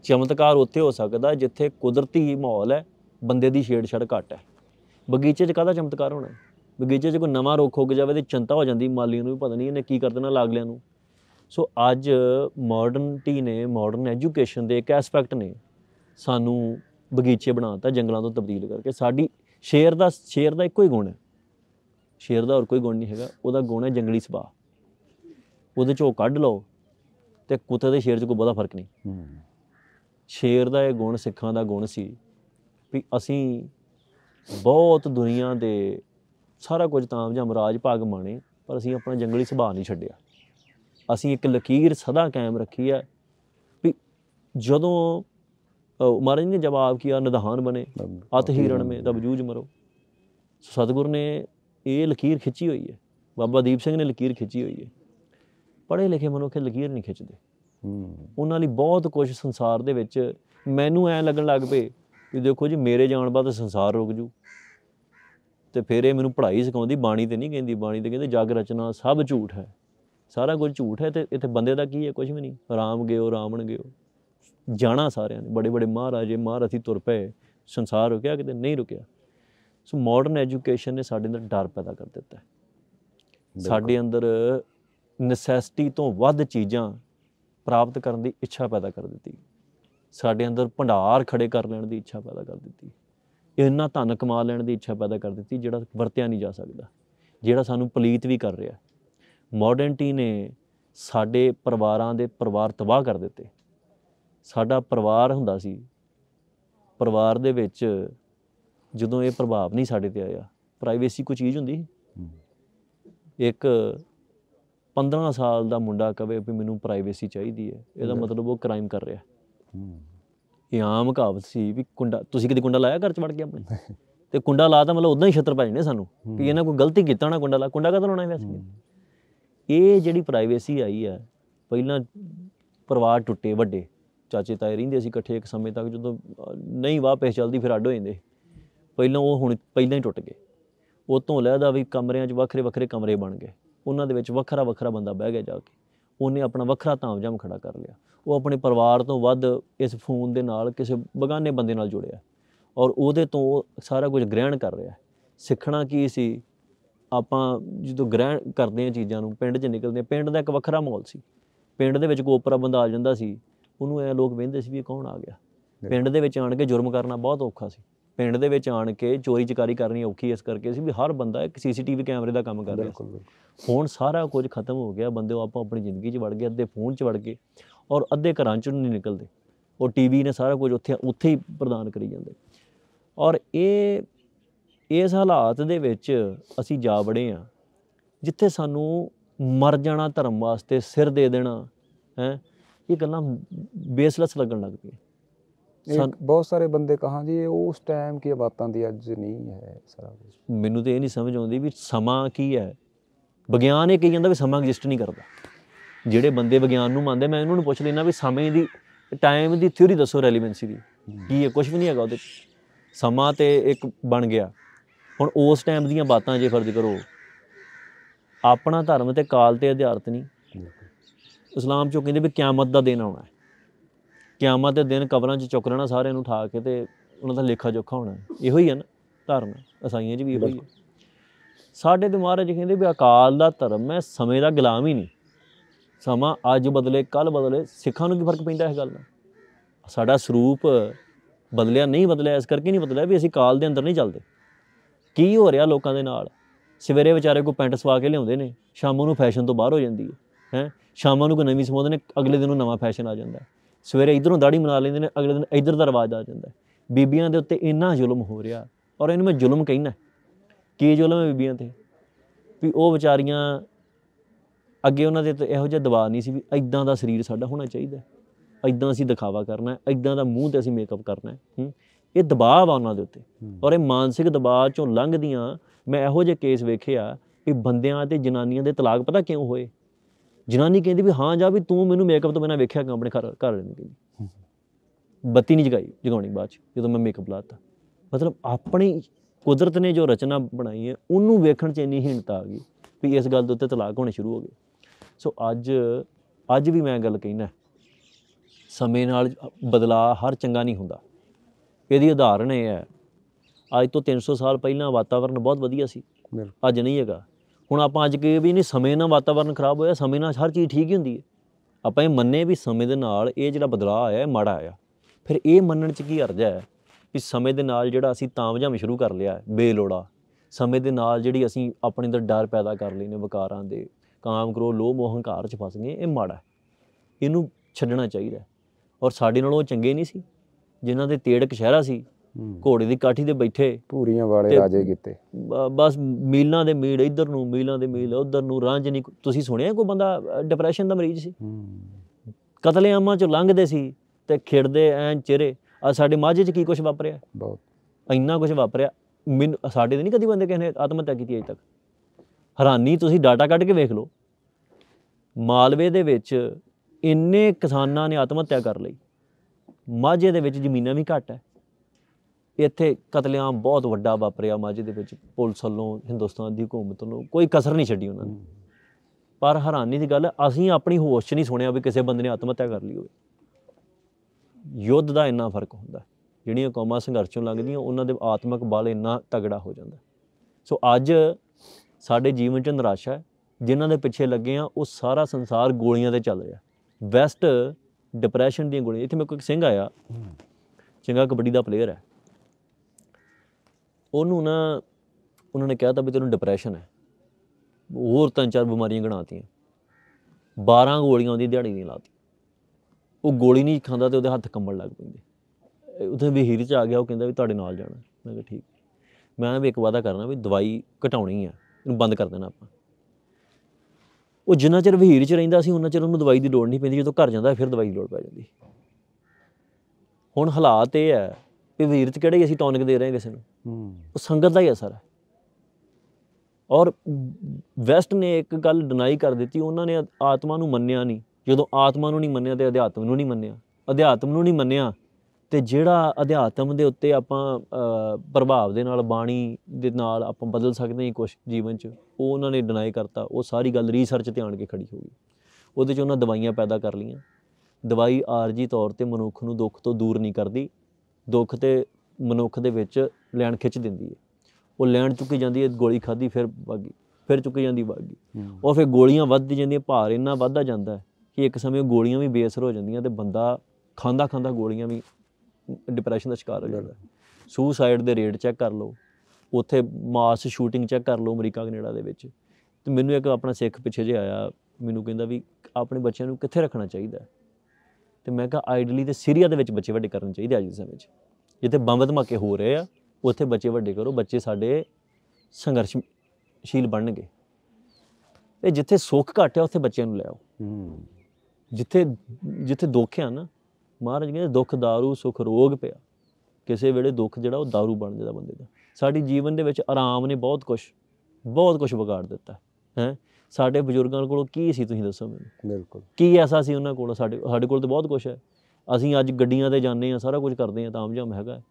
ਚਮਤਕਾਰ ਉੱਥੇ ਹੋ ਸਕਦਾ ਜਿੱਥੇ ਕੁਦਰਤੀ ਮਾਹੌਲ ਹੈ ਬੰਦੇ ਦੀ ਛੇੜ ਛੜ ਘਟ ਹੈ ਬਗੀਚੇ 'ਚ ਕਾਹਦਾ ਚਮਤਕਾਰ ਹੋਣਾ ਬਗੀਚੇ 'ਚ ਕੋਈ ਨਵਾਂ ਰੁੱਖ ਉੱਗ ਜਾਵੇ ਤੇ ਚਿੰਤਾ ਹੋ ਜਾਂਦੀ ਮਾਲੀ ਨੂੰ ਵੀ ਪਤਾ ਨਹੀਂ ਇਹਨੇ ਕੀ ਕਰ ਦੇਣਾ ਲਾਗਲਿਆਂ ਨੂੰ ਸੋ ਅੱਜ ਮਾਡਰਨਟੀ ਨੇ ਮਾਡਰਨ ਐਜੂਕੇਸ਼ਨ ਦੇ ਇੱਕ ਐਸਪੈਕਟ ਨੇ ਸਾਨੂੰ ਬਗੀਚੇ ਬਣਾਤਾ ਜੰਗਲਾਂ ਤੋਂ ਤਬਦੀਲ ਕਰਕੇ ਸਾਡੀ ਸ਼ੇਰ ਦਾ ਸ਼ੇਰ ਦਾ ਇੱਕੋ ਹੀ ਗੁਣ ਹੈ ਸ਼ੇਰ ਦਾ ਹੋਰ ਕੋਈ ਗੁਣ ਨਹੀਂ ਹੈਗਾ ਉਹਦਾ ਗੁਣ ਹੈ ਜੰਗਲੀ ਸੁਭਾਅ ਉਹਦੇ ਚੋਂ ਕੱਢ ਲਓ ਤੇ ਕੁੱਤੇ ਦੇ ਸ਼ੇਰ 'ਚ ਕੋਈ ਬਹੁਤਾ ਫਰਕ ਨਹੀਂ ਸ਼ੇਰ ਦਾ ਇਹ ਗੁਣ ਸਿੱਖਾਂ ਦਾ ਗੁਣ ਸੀ ਵੀ ਅਸੀਂ ਬਹੁਤ ਦੁਨੀਆ ਦੇ ਸਾਰਾ ਕੁਝ ਤਾਂ ਜਮ ਮਰਾਜ ਭਾਗ ਮਾਣੇ ਪਰ ਅਸੀਂ ਆਪਣਾ ਜੰਗਲੀ ਸੁਭਾਅ ਨਹੀਂ ਛੱਡਿਆ ਅਸੀਂ ਇੱਕ ਲਕੀਰ ਸਦਾ ਕਾਇਮ ਰੱਖੀ ਹੈ ਵੀ ਜਦੋਂ ਮਹਾਰਾਜ ਨੇ ਜਵਾਬ ਕੀਤਾ नदहान ਬਨੇ ਅਤ ਹੀਰਣ ਮੇ ਤਬ ਜੂਜ ਮਰੋ ਸਤਗੁਰ ਨੇ ਇਹ ਲਕੀਰ ਖਿੱਚੀ ਹੋਈ ਹੈ ਬਾਬਾ ਦੀਪ ਸਿੰਘ ਨੇ ਲਕੀਰ ਖਿੱਚੀ ਹੋਈ ਹੈ ਪੜ੍ਹੇ ਲਿਖੇ ਮਨੁੱਖ ਲਕੀਰ ਨਹੀਂ ਖਿੱਚਦੇ ਉਹਨਾਂ ਲਈ ਬਹੁਤ ਕੁਝ ਸੰਸਾਰ ਦੇ ਵਿੱਚ ਮੈਨੂੰ ਐ ਲੱਗਣ ਲੱਗ ਪਏ ਕਿ ਦੇਖੋ ਜੀ ਮੇਰੇ ਜਾਣ ਬਾਅਦ ਸੰਸਾਰ ਰੁਕ ਜੂ ਤੇ ਫਿਰ ਇਹ ਮੈਨੂੰ ਪੜ੍ਹਾਈ ਸਿਖਾਉਂਦੀ ਬਾਣੀ ਤੇ ਨਹੀਂ ਕਹਿੰਦੀ ਬਾਣੀ ਤੇ ਕਹਿੰਦੇ ਜਗ ਰਚਨਾ ਸਭ ਝੂਠ ਹੈ ਸਾਰਾ ਕੁਝ ਝੂਠ ਹੈ ਤੇ ਇੱਥੇ ਬੰਦੇ ਦਾ ਕੀ ਹੈ ਕੁਝ ਵੀ ਨਹੀਂ ਆਰਾਮ ਗਿਓ ਰਾਮਣ ਗਿਓ ਜਾਣਾ ਸਾਰਿਆਂ ਨੇ ਬੜੇ ਬੜੇ ਮਹਾਰਾਜੇ ਮਹਾਰਥੀ ਤੁਰ ਪਏ ਸੰਸਾਰ ਰੁਕਿਆ ਕਿਤੇ ਨਹੀਂ ਰੁਕਿਆ ਸੋ ਮਾਡਰਨ ਐਜੂਕੇਸ਼ਨ ਨੇ ਸਾਡੇ ਅੰਦਰ ਡਰ ਪੈਦਾ ਕਰ ਦਿੱਤਾ ਸਾਡੇ ਅੰਦਰ ਨੈਸੈਸਿਟੀ ਤੋਂ ਵੱਧ ਚੀਜ਼ਾਂ ਪ੍ਰਾਪਤ ਕਰਨ ਦੀ ਇੱਛਾ ਪੈਦਾ ਕਰ ਦਿੱਤੀ ਸਾਡੇ ਅੰਦਰ ਭੰਡਾਰ ਖੜੇ ਕਰ ਲੈਣ ਦੀ ਇੱਛਾ ਪੈਦਾ ਕਰ ਦਿੱਤੀ ਇੰਨਾ ਧਨ ਕਮਾ ਲੈਣ ਦੀ ਇੱਛਾ ਪੈਦਾ ਕਰ ਦਿੱਤੀ ਜਿਹੜਾ ਵਰਤਿਆ ਨਹੀਂ ਜਾ ਸਕਦਾ ਜਿਹੜਾ ਸਾਨੂੰ ਪਲੀਤ ਵੀ ਕਰ ਰਿਹਾ ਮਾਡਰਨਟੀ ਨੇ ਸਾਡੇ ਪਰਿਵਾਰਾਂ ਦੇ ਪਰਿਵਾਰ ਤਬਾਹ ਕਰ ਦਿੱਤੇ ਸਾਡਾ ਪਰਿਵਾਰ ਹੁੰਦਾ ਸੀ ਪਰਿਵਾਰ ਦੇ ਵਿੱਚ ਜਦੋਂ ਇਹ ਪ੍ਰਭਾਵ ਨਹੀਂ ਸਾਡੇ ਤੇ ਆਇਆ ਪ੍ਰਾਈਵੇਸੀ ਕੋਈ ਚੀਜ਼ ਹੁੰਦੀ ਇੱਕ 15 ਸਾਲ ਦਾ ਮੁੰਡਾ ਕਵੇ ਵੀ ਮੈਨੂੰ ਪ੍ਰਾਈਵੇਸੀ ਚਾਹੀਦੀ ਹੈ ਇਹਦਾ ਮਤਲਬ ਉਹ ਕ੍ਰਾਈਮ ਕਰ ਰਿਹਾ ਇਹ ਆਮ ਕਹਾਵਤ ਸੀ ਵੀ ਕੁੰਡਾ ਤੁਸੀਂ ਕਿਤੇ ਕੁੰਡਾ ਲਾਇਆ ਘਰ ਚ ਵੜ ਕੇ ਆਪਣੇ ਤੇ ਕੁੰਡਾ ਲਾਤਾ ਮਤਲਬ ਉਦਾਂ ਹੀ ਛੱਤਰ ਪਾ ਜਣੇ ਸਾਨੂੰ ਕਿ ਇਹਨਾਂ ਕੋਈ ਗਲਤੀ ਕੀਤਾ ਨਾ ਕੁੰਡਾ ਲਾ ਕੁੰਡਾ ਕਦੋਂ ਲਾਉਣਾ ਵੈਸੇ ਇਹ ਜਿਹੜੀ ਪ੍ਰਾਈਵੇਸੀ ਆਈ ਹੈ ਪਹਿਲਾਂ ਪਰਿਵਾਰ ਟੁੱਟੇ ਵੱਡੇ ਚਾਚੇ ਤਾਏ ਰਹਿੰਦੇ ਸੀ ਇਕੱਠੇ ਇੱਕ ਸਮੇਂ ਤੱਕ ਜਦੋਂ ਨਹੀਂ ਵਾਹ ਪੇ ਚੱਲਦੀ ਫਿਰ ਅੱਡ ਹੋ ਜਾਂਦੇ ਪਹਿਲਾਂ ਉਹ ਹੁਣ ਪਹਿਲਾਂ ਹੀ ਟੁੱਟ ਗਏ ਉਹ ਤੋਂ ਲੈਦਾ ਵੀ ਕਮਰਿਆਂ 'ਚ ਵੱਖਰੇ ਵੱਖਰੇ ਕਮਰੇ ਬਣ ਗਏ ਉਹਨਾਂ ਦੇ ਵਿੱਚ ਵੱਖਰਾ ਵੱਖਰਾ ਬੰਦਾ ਬਹਿ ਗਿਆ ਜਾ ਕੇ ਉਹਨੇ ਆਪਣਾ ਵੱਖਰਾ ਜਮ ਖੜਾ ਕਰ ਲਿਆ ਉਹ ਆਪਣੇ ਪਰਿਵਾਰ ਤੋਂ ਵੱਧ ਇਸ ਫੋਨ ਦੇ ਨਾਲ ਕਿਸੇ ਬਗਾਨੇ ਬੰਦੇ ਨਾਲ ਜੁੜਿਆ ਔਰ ਉਹਦੇ ਤੋਂ ਸਾਰਾ ਕੁਝ ਗ੍ਰਹਿਣ ਕਰ ਰਿਹਾ ਸਿੱਖਣਾ ਕੀ ਸੀ ਆਪਾਂ ਜਦੋਂ ਗ੍ਰਹਿਣ ਕਰਦੇ ਆ ਚੀਜ਼ਾਂ ਨੂੰ ਪਿੰਡ 'ਚ ਨਿਕਲਦੇ ਆ ਪਿੰਡ ਦਾ ਇੱਕ ਵੱਖਰਾ ਮਾਹੌਲ ਸੀ ਪਿੰਡ ਦੇ ਵਿੱਚ ਕੋਈ ਉਪਰਾ ਬੰਦਾ ਆ ਜਾਂਦਾ ਸੀ ਉਹਨੂੰ ਐ ਲੋਕ ਵੇਂਦੇ ਸੀ ਵੀ ਕੌਣ ਆ ਗਿਆ ਪਿੰਡ ਦੇ ਵਿੱਚ ਆਣ ਕੇ ਜੁਰਮ ਕਰਨਾ ਬਹੁਤ ਔਖਾ ਸੀ ਪਿੰਡ ਦੇ ਵਿੱਚ ਆਣ ਕੇ ਚੋਰੀ ਚਕਾਰੀ ਕਰਨੀ ਔਖੀ ਇਸ ਕਰਕੇ ਸੀ ਵੀ ਹਰ ਬੰਦਾ ਇੱਕ ਸੀਸੀਟੀਵੀ ਕੈਮਰੇ ਦਾ ਕੰਮ ਕਰ ਰਿਹਾ ਬਿਲਕੁਲ ਹੁਣ ਸਾਰਾ ਕੁਝ ਖਤਮ ਹੋ ਗਿਆ ਬੰਦੇ ਆਪਾਂ ਆਪਣੀ ਜ਼ਿੰਦਗੀ 'ਚ ਵੜ ਗਏ ਅੱਧੇ ਫੋਨ 'ਚ ਵੜ ਗਏ ਔਰ ਅੱਧੇ ਘਰਾਂ 'ਚੋਂ ਨਹੀਂ ਨਿਕਲਦੇ ਉਹ ਟੀਵੀ ਨੇ ਸਾਰਾ ਕੁਝ ਉੱਥੇ ਉੱਥੇ ਹੀ ਪ੍ਰਦਾਨ ਕਰੀ ਜਾਂਦੇ ਔਰ ਇਹ ਇਸ ਹਾਲਾਤ ਦੇ ਵਿੱਚ ਅਸੀਂ ਜਾ ਬੜੇ ਆ ਜਿੱਥੇ ਸਾਨੂੰ ਮਰ ਜਾਣਾ ਧਰਮ ਵਾਸਤੇ ਸਿਰ ਦੇ ਦੇਣਾ ਹੈ ਇਹ ਗੱਲਾਂ ਬੇਸਲੈਸ ਲੱਗਣ ਲੱਗ ਪਈਆਂ ਬਹੁਤ ਸਾਰੇ ਬੰਦੇ ਕਹਾਂ ਜੀ ਉਸ ਟਾਈਮ ਕੀ ਬਾਤਾਂ ਦੀ ਅੱਜ ਨਹੀਂ ਹੈ ਸਾਰਾ ਕੁਝ ਮੈਨੂੰ ਤੇ ਇਹ ਨਹੀਂ ਸਮਝ ਆਉਂਦੀ ਵੀ ਸਮਾਂ ਕੀ ਹੈ ਵਿਗਿਆਨ ਇਹ ਕਹੀ ਜਾਂਦਾ ਵੀ ਸਮਾਂ ਐਗਜ਼ਿਸਟ ਨਹੀਂ ਕਰਦਾ ਜਿਹੜੇ ਬੰਦੇ ਵਿਗਿਆਨ ਨੂੰ ਮੰਨਦੇ ਮੈਂ ਉਹਨਾਂ ਨੂੰ ਪੁੱਛ ਲੈਣਾ ਵੀ ਸਮੇਂ ਦੀ ਟਾਈਮ ਦੀ ਥਿਉਰੀ ਦੱਸੋ ਰੈਲੀਵੈਂਸੀ ਦੀ ਕੀ ਇਹ ਕੁਝ ਵੀ ਨਹੀਂ ਹੈਗਾ ਉਹਦੇ ਸਮਾਂ ਤੇ ਇੱਕ ਬਣ ਗਿਆ ਹੁਣ ਉਸ ਟਾਈਮ ਦੀਆਂ ਬਾਤਾਂ ਜੇ ਫਰਜ਼ ਕਰੋ ਆਪਣਾ ਧਰਮ ਤੇ ਕਾਲ ਤੇ ਆਧਾਰਿਤ ਨਹੀਂ ਇਸਲਾਮ ਚੋਂ ਕਹਿੰਦੇ ਵੀ ਕਿਆਮਤ ਦਾ ਦਿਨ ਆਉਣਾ ਹੈ ਕਿਆਮਤ ਦੇ ਦਿਨ ਕਬਰਾਂ 'ਚ ਚੁੱਕ ਲੈਣਾ ਸਾਰਿਆਂ ਨੂੰ ਠਾ ਕੇ ਤੇ ਉਹਨਾਂ ਦਾ ਲੇਖਾ ਜੋਖਾ ਹੋਣਾ ਇਹੋ ਹੀ ਹੈ ਨਾ ਧਰਮ ਅਸਾਈਆਂ 'ਚ ਵੀ ਇਹੋ ਹੀ ਸਾਡੇ ਦੇ ਮਹਾਰਾਜ ਕਹਿੰਦੇ ਵੀ ਅਕਾਲ ਦਾ ਧਰਮ ਹੈ ਸਮੇਂ ਦਾ ਗੁਲਾਮ ਹੀ ਨਹੀਂ ਸਮਾਂ ਅੱਜ ਬਦਲੇ ਕੱਲ ਬਦਲੇ ਸਿੱਖਾਂ ਨੂੰ ਕੀ ਫਰਕ ਪੈਂਦਾ ਇਸ ਗੱਲ ਦਾ ਸਾਡਾ ਸਰੂਪ ਬਦਲਿਆ ਨਹੀਂ ਬਦਲਿਆ ਇਸ ਕਰਕੇ ਨਹੀਂ ਬਦਲਿਆ ਵੀ ਅਸੀਂ ਕਾਲ ਦੇ ਅੰਦਰ ਨਹੀਂ ਚੱਲਦੇ ਕੀ ਹੋ ਰਿਹਾ ਲੋਕਾਂ ਦੇ ਨਾਲ ਸਵੇਰੇ ਵਿਚਾਰੇ ਕੋ ਪੈਂਟ ਸਵਾ ਕੇ ਲਿਆਉਂਦੇ ਨੇ ਸ਼ਾਮ ਨੂੰ ਫੈਸ਼ਨ ਤੋਂ ਬਾਹਰ ਹੋ ਜਾਂਦੀ ਹੈ ਹੈ ਸ਼ਾਮਾਂ ਨੂੰ ਕੋਈ ਨਵੀਂ ਸਮਾਉਂਦੇ ਨੇ ਅਗਲੇ ਦਿਨ ਨੂੰ ਨਵਾਂ ਫੈਸ਼ਨ ਆ ਜਾਂਦਾ ਸਵੇਰੇ ਇਧਰੋਂ ਦਾੜੀ ਬਣਾ ਲੈਂਦੇ ਨੇ ਅਗਲੇ ਦਿਨ ਇਧਰ ਦਾ ਰਵਾਜ ਆ ਜਾਂਦਾ ਬੀਬੀਆਂ ਦੇ ਉੱਤੇ ਇੰਨਾ ਜ਼ੁਲਮ ਹੋ ਰਿਹਾ ਔਰ ਇਹਨੂੰ ਮੈਂ ਜ਼ੁਲਮ ਕਹਿਣਾ ਕੀ ਜ਼ੁਲਮ ਹੈ ਬੀਬੀਆਂ ਤੇ ਵੀ ਉਹ ਵਿਚਾਰੀਆਂ ਅੱਗੇ ਉਹਨਾਂ ਦੇ ਤੇ ਇਹੋ ਜਿਹਾ ਦਬਾਅ ਨਹੀਂ ਸੀ ਵੀ ਐਦਾਂ ਦਾ ਸਰੀਰ ਸਾਡਾ ਹੋਣਾ ਚਾਹੀਦਾ ਐਦਾਂ ਅਸੀਂ ਦਿਖਾਵਾ ਕਰਨਾ ਹੈ ਐਦਾਂ ਦਾ ਮੂੰਹ ਤੇ ਅਸੀਂ ਮੇਕਅਪ ਕਰਨਾ ਹੈ ਇਹ ਦਬਾਅ ਆ ਉਹਨਾਂ ਦੇ ਉੱਤੇ ਔਰ ਇਹ ਮਾਨਸਿਕ ਦਬਾਅ ਚੋਂ ਲੰਘਦੀਆਂ ਮੈਂ ਇਹੋ ਜਿਹੇ ਕੇਸ ਵੇਖਿਆ ਕਿ ਬੰਦਿਆਂ ਤੇ ਜਨਾਨੀਆਂ ਦੇ ਤਲਾਕ ਪਤਾ ਕਿਉਂ ਹੋਏ ਜਨਾਨੀ ਕਹਿੰਦੀ ਵੀ ਹਾਂ ਜਾ ਵੀ ਤੂੰ ਮੈਨੂੰ ਮੇਕਅਪ ਤੋਂ ਬਿਨਾ ਵੇਖਿਆ ਕਿ ਆਪਣੇ ਘਰ ਘਰ ਰਹਿਣ ਕਹਿੰਦੀ ਬੱਤੀ ਨਹੀਂ ਜਗਾਈ ਜਗਾਉਣੀ ਬਾਅਦ ਚ ਜਦੋਂ ਮੈਂ ਮੇਕਅਪ ਲਾਤਾ ਮਤਲਬ ਆਪਣੀ ਕੁਦਰਤ ਨੇ ਜੋ ਰਚਨਾ ਬਣਾਈ ਹੈ ਉਹਨੂੰ ਵੇਖਣ 'ਚ ਇੰਨੀ ਹਿੰਟ ਆ ਗਈ ਵੀ ਇਸ ਗੱਲ ਦੇ ਉੱਤੇ ਤਲਾਕ ਹੋਣੇ ਸ਼ੁਰੂ ਹੋ ਗਏ ਸੋ ਅੱਜ ਅੱਜ ਵੀ ਮੈਂ ਗੱਲ ਕਹਿਣਾ ਸਮੇਂ ਨਾਲ ਬਦਲਾ ਹਰ ਚੰਗਾ ਨਹੀਂ ਹੁੰਦਾ ਇਹਦੀ ਉਦਾਹਰਣ ਇਹ ਹੈ ਅੱਜ ਤੋਂ 300 ਸਾਲ ਪਹਿਲਾਂ ਵਾਤਾਵਰਣ ਬਹੁਤ ਵਧੀਆ ਸੀ ਅੱਜ ਨਹੀਂ ਹੈਗਾ ਹੁਣ ਆਪਾਂ ਅੱਜ ਕੀ ਵੀ ਨਹੀਂ ਸਮੇਂ ਨਾਲ ਵਾਤਾਵਰਨ ਖਰਾਬ ਹੋਇਆ ਸਮੇਂ ਨਾਲ ਹਰ ਚੀਜ਼ ਠੀਕ ਹੀ ਹੁੰਦੀ ਹੈ ਆਪਾਂ ਇਹ ਮੰਨੇ ਵੀ ਸਮੇਂ ਦੇ ਨਾਲ ਇਹ ਜਿਹੜਾ ਬਦਲਾਅ ਆਇਆ ਇਹ ਮਾੜਾ ਆਇਆ ਫਿਰ ਇਹ ਮੰਨਣ 'ਚ ਕੀ ਅਰਜ ਹੈ ਵੀ ਸਮੇਂ ਦੇ ਨਾਲ ਜਿਹੜਾ ਅਸੀਂ ਤਾਮਝਾਮ ਸ਼ੁਰੂ ਕਰ ਲਿਆ ਹੈ ਬੇਲੋੜਾ ਸਮੇਂ ਦੇ ਨਾਲ ਜਿਹੜੀ ਅਸੀਂ ਆਪਣੇ ਅੰਦਰ ਡਰ ਪੈਦਾ ਕਰ ਲਈ ਨੇ ਵਿਕਾਰਾਂ ਦੇ ਕਾਮ ਕਰੋ ਲੋਭ ਮੋਹ ਹੰਕਾਰ 'ਚ ਫਸ ਗਏ ਇਹ ਮਾੜਾ ਹੈ ਇਹਨੂੰ ਛੱਡਣਾ ਚਾਹੀਦਾ ਔਰ ਸਾਡੇ ਨਾਲ ਉਹ ਚੰਗੇ ਨਹੀਂ ਸੀ ਜਿਨ੍ਹਾਂ ਦੇ ਤੇੜਕ ਸ਼ਹਿਰਾ ਸੀ ਘੋੜੇ ਦੀ ਕਾਠੀ ਤੇ ਬੈਠੇ ਪੂਰੀਆਂ ਵਾਲੇ ਰਾਜੇ ਕੀਤੇ ਬਸ ਮੀਲਾਂ ਦੇ ਮੀਲ ਇੱਧਰ ਨੂੰ ਮੀਲਾਂ ਦੇ ਮੀਲ ਉੱਧਰ ਨੂੰ ਰਾਂਝ ਨਹੀਂ ਤੁਸੀਂ ਸੁਣਿਆ ਕੋਈ ਬੰਦਾ ਡਿਪਰੈਸ਼ਨ ਦਾ ਮਰੀਜ਼ ਸੀ ਕਤਲੇਆਮਾਂ ਚੋਂ ਲੰਘਦੇ ਸੀ ਤੇ ਖਿੜਦੇ ਐਂ ਚਿਹਰੇ ਆ ਸਾਡੇ ਮਾਝੇ 'ਚ ਕੀ ਕੁਝ ਵਾਪਰਿਆ ਬਹੁਤ ਇੰਨਾ ਕੁਝ ਵਾਪਰਿਆ ਮੈਨੂੰ ਸਾਡੇ ਤੇ ਨਹੀਂ ਕਦੀ ਬੰਦੇ ਕਿਸੇ ਨੇ ਆਤਮ ਹੱਤਿਆ ਕੀਤੀ ਅਜ ਤੱਕ ਹੈਰਾਨੀ ਤੁਸੀਂ ਡਾਟਾ ਕੱਢ ਕੇ ਵੇਖ ਲਓ ਮਾਲਵੇ ਦੇ ਵਿੱਚ ਇੰਨੇ ਕਿਸਾਨਾਂ ਨੇ ਆਤਮ ਹੱਤਿਆ ਕਰ ਲਈ ਮਾਝੇ ਦੇ ਵਿੱਚ ਜ਼ਮੀਨਾਂ ਵੀ ਘੱਟ ਹੈ ਇੱਥੇ ਕਤਲੇਆਮ ਬਹੁਤ ਵੱਡਾ ਵਾਪਰਿਆ ਮਾਝੇ ਦੇ ਵਿੱਚ ਪੁਲਿਸ ਵੱਲੋਂ ਹਿੰਦੁਸਤਾਨ ਦੀ ਹਕੂਮਤ ਵੱਲੋਂ ਕੋਈ ਕਸਰ ਨਹੀਂ ਛੱਡੀ ਉਹਨਾਂ ਨੇ ਪਰ ਹੈਰਾਨੀ ਦੀ ਗੱਲ ਅਸੀਂ ਆਪਣੀ ਹੋਸ਼ 'ਚ ਨਹੀਂ ਸੁਣਿਆ ਵੀ ਕਿਸੇ ਬੰਦੇ ਨੇ ਆਤਮ ਹੱਤਿਆ ਕਰ ਲਈ ਹੋਵੇ ਯੁੱਧ ਦਾ ਇੰਨਾ ਫਰਕ ਹੁੰਦਾ ਜਿਹੜੀਆਂ ਕੌਮਾਂ ਸੰਘਰਸ਼ੋਂ ਲੰਘਦੀਆਂ ਉਹਨਾਂ ਦੇ ਆਤਮਿਕ ਬਲ ਇੰਨਾ ਤਗੜਾ ਹੋ ਜਾਂਦਾ ਸੋ ਅੱਜ ਸਾਡੇ ਜੀਵਨ 'ਚ ਨਿਰਾਸ਼ਾ ਹੈ ਜਿਨ੍ਹਾਂ ਦੇ ਪਿੱਛੇ ਲੱਗੇ ਆ ਉਹ ਸਾਰਾ ਸੰਸਾਰ ਗੋਲੀਆਂ ਤੇ ਚੱਲ ਰਿਹਾ ਵੈਸਟ ਡਿਪਰੈਸ਼ਨ ਦੀਆਂ ਗੋਲੀਆਂ ਇੱਥੇ ਮੇਰੇ ਕੋਲ ਇੱਕ ਸਿੰਘ ਆਇਆ ਚੰਗਾ ਕਬੱਡੀ ਦਾ ਪਲੇਅਰ ਹੈ ਉਹਨੂੰ ਨਾ ਉਹਨਾਂ ਨੇ ਕਿਹਾ ਤਾਂ ਵੀ ਤੈਨੂੰ ਡਿਪਰੈਸ਼ਨ ਹੈ ਹੋਰ ਤਿੰਨ ਚਾਰ ਬਿਮਾਰੀਆਂ ਗਣਾਤੀਆਂ 12 ਗੋਲੀਆਂ ਉਹਦੀ ਦਿਹਾੜੀ ਦੀਆਂ ਲਾਤੀ ਉਹ ਗੋਲੀ ਨਹੀਂ ਖਾਂਦਾ ਤੇ ਉਹਦੇ ਹੱਥ ਕੰਬਣ ਲੱਗ ਪੈਂਦੇ ਉਥੇ ਵੀ ਹੀਰ ਚ ਆ ਗਿਆ ਉਹ ਕਹਿੰਦਾ ਵੀ ਤੁਹਾਡੇ ਨਾਲ ਜਾਣਾ ਮੈਂ ਕਿਹਾ ਠੀਕ ਮੈਂ ਵੀ ਇੱਕ ਵਾਦਾ ਕਰਨਾ ਵੀ ਦਵਾਈ ਘਟਾਉਣੀ ਆ ਇਹਨੂੰ ਬੰਦ ਕਰ ਦੇਣਾ ਆਪਾਂ ਉਹ ਜਿੰਨਾ ਚਿਰ ਵਹੀਰ ਚ ਰਹਿੰਦਾ ਸੀ ਉਹਨਾਂ ਚਿਰ ਉਹਨੂੰ ਦਵਾਈ ਦੀ ਲੋੜ ਨਹੀਂ ਪੈਂਦੀ ਜਦੋਂ ਘਰ ਜਾਂਦਾ ਫਿਰ ਦਵਾਈ ਦੀ ਲੋੜ ਪੈ ਜਾਂਦੀ ਹੁਣ ਹਾਲਾਤ ਇਹ ਹੈ ਵੀ ਵਜ਼ੀਰ ਚ ਕਿਹੜੇ ਅਸੀਂ ਟੌਨਿਕ ਦੇ ਰਹੇ ਕਿਸੇ ਨੂੰ ਉਹ ਸੰਗਤ ਦਾ ਹੀ ਅਸਰ ਹੈ ਔਰ ਵੈਸਟ ਨੇ ਇੱਕ ਗੱਲ ਡਿਨਾਈ ਕਰ ਦਿੱਤੀ ਉਹਨਾਂ ਨੇ ਆਤਮਾ ਨੂੰ ਮੰਨਿਆ ਨਹੀਂ ਜਦੋਂ ਆਤਮਾ ਨੂੰ ਨਹੀਂ ਮੰਨਿਆ ਤੇ ਅਧਿਆਤਮ ਨੂੰ ਨਹੀਂ ਮੰਨਿਆ ਅਧਿਆਤਮ ਨੂੰ ਨਹੀਂ ਮੰਨਿਆ ਤੇ ਜਿਹੜਾ ਅਧਿਆਤਮ ਦੇ ਉੱਤੇ ਆਪਾਂ ਪ੍ਰਭਾਵ ਦੇ ਨਾਲ ਬਾਣੀ ਦੇ ਨਾਲ ਆਪਾਂ ਬਦਲ ਸਕਦੇ ਹਾਂ ਕੁਝ ਜੀਵਨ 'ਚ ਉਹ ਉਹਨਾਂ ਨੇ ਡਿਨਾਈ ਕਰਤਾ ਉਹ ਸਾਰੀ ਗੱਲ ਰਿਸਰਚ ਤੇ ਆਣ ਕੇ ਖੜੀ ਹੋ ਗਈ ਉਹਦੇ 'ਚ ਉਹਨਾਂ ਦਵਾਈਆਂ ਪੈਦਾ ਕਰ ਲਈਆਂ ਦਵਾਈ ਆਰਜੀ ਤੌਰ ਤੇ ਮਨੁੱਖ ਨੂੰ ਦੁੱਖ ਤੋਂ ਦੂਰ ਨਹੀਂ ਕਰਦੀ ਦੁੱਖ ਤੇ ਮਨੁੱਖ ਦੇ ਵਿੱਚ ਲੈਣ ਖਿੱਚ ਦਿੰਦੀ ਹੈ ਉਹ ਲੈਣ ਚੁੱਕੀ ਜਾਂਦੀ ਹੈ ਗੋਲੀ ਖਾਦੀ ਫਿਰ ਵਾਗੀ ਫਿਰ ਚੁੱਕੀ ਜਾਂਦੀ ਵਾਗੀ ਉਹ ਫਿਰ ਗੋਲੀਆਂ ਵੱਧਦੀ ਜਾਂਦੀਆਂ ਭਾਰ ਇੰਨਾ ਵੱਧਦਾ ਜਾਂਦਾ ਹੈ ਕਿ ਇੱਕ ਸਮੇਂ ਗੋਲੀਆਂ ਵੀ ਬੇਅਸਰ ਹੋ ਜਾਂਦੀਆਂ ਤੇ ਬੰਦਾ ਖਾਂਦਾ ਖਾਂਦਾ ਗੋਲੀਆਂ ਵੀ ਡਿਪਰੈਸ਼ਨ ਦਾ ਸ਼ਿਕਾਰ ਹੋ ਜਾਂਦਾ ਸੂਸਾਈਡ ਦੇ ਰੇਟ ਚੈੱਕ ਕਰ ਲਓ ਉੱਥੇ ਮਾਸ ਸ਼ੂਟਿੰਗ ਚੈੱਕ ਕਰ ਲਓ ਅਮਰੀਕਾ ਕੈਨੇਡਾ ਦੇ ਵਿੱਚ ਤੇ ਮੈਨੂੰ ਇੱਕ ਆਪਣਾ ਸਿੱਖ ਪਿੱਛੇ ਜੇ ਆਇਆ ਮੈਨੂੰ ਕਹਿੰਦਾ ਵੀ ਆਪਣੇ ਬੱਚਿਆਂ ਨੂੰ ਕਿੱਥੇ ਰੱਖਣਾ ਚਾਹੀਦਾ ਤੇ ਮੈਂ ਕਿਹਾ ਆਈਡਲੀ ਤੇ ਸੀਰੀਆ ਦੇ ਵਿੱਚ ਬੱਚੇ ਵੱਡੇ ਕਰਨੇ ਚਾਹੀਦੇ ਅੱਜ ਦੇ ਸਮੇਂ 'ਚ ਜਿੱਥੇ ਬੰਬ ਧਮਾਕੇ ਹੋ ਰਹੇ ਆ ਉੱਥੇ ਬੱਚੇ ਵੱਡੇ ਕਰੋ ਬੱਚੇ ਸਾਡੇ ਸੰਘਰਸ਼ਸ਼ੀਲ ਬਣਨਗੇ ਤੇ ਜਿੱਥੇ ਸੁੱਖ ਘਟ ਆ ਉੱਥੇ ਬੱਚਿਆਂ ਨੂੰ ਲਿਆਓ ਜਿੱਥੇ ਜਿੱਥੇ ਦੁੱਖ ਆ ਨਾ ਮਹਾਰਾਜ ਕਹਿੰਦੇ ਦੁੱਖ दारू ਸੁਖ ਰੋਗ ਪਿਆ ਕਿਸੇ ਵੇਲੇ ਦੁੱਖ ਜਿਹੜਾ ਉਹ दारू ਬਣ ਜਾਂਦਾ ਬੰਦੇ ਦਾ ਸਾਡੀ ਜੀਵਨ ਦੇ ਵਿੱਚ ਆਰਾਮ ਨੇ ਬਹੁਤ ਕੁਝ ਬਹੁਤ ਕੁਝ ਵਿਗਾੜ ਦਿੱਤਾ ਹੈ ਸਾਡੇ ਬਜ਼ੁਰਗਾਂ ਕੋਲ ਕੀ ਸੀ ਤੁਸੀਂ ਦੱਸੋ ਮੈਨੂੰ ਬਿਲਕੁਲ ਕੀ ਐਸਾ ਸੀ ਉਹਨਾਂ ਕੋਲ ਸਾਡੇ ਸਾਡੇ ਕੋਲ ਤਾਂ ਬਹੁਤ ਕੁਝ ਹੈ ਅਸੀਂ ਅੱਜ ਗੱਡੀਆਂ ਤੇ ਜਾਂਦੇ ਆ ਸਾਰਾ ਕੁਝ ਕਰਦੇ ਆ ਤਾਂ ਜਮ ਹੈਗਾ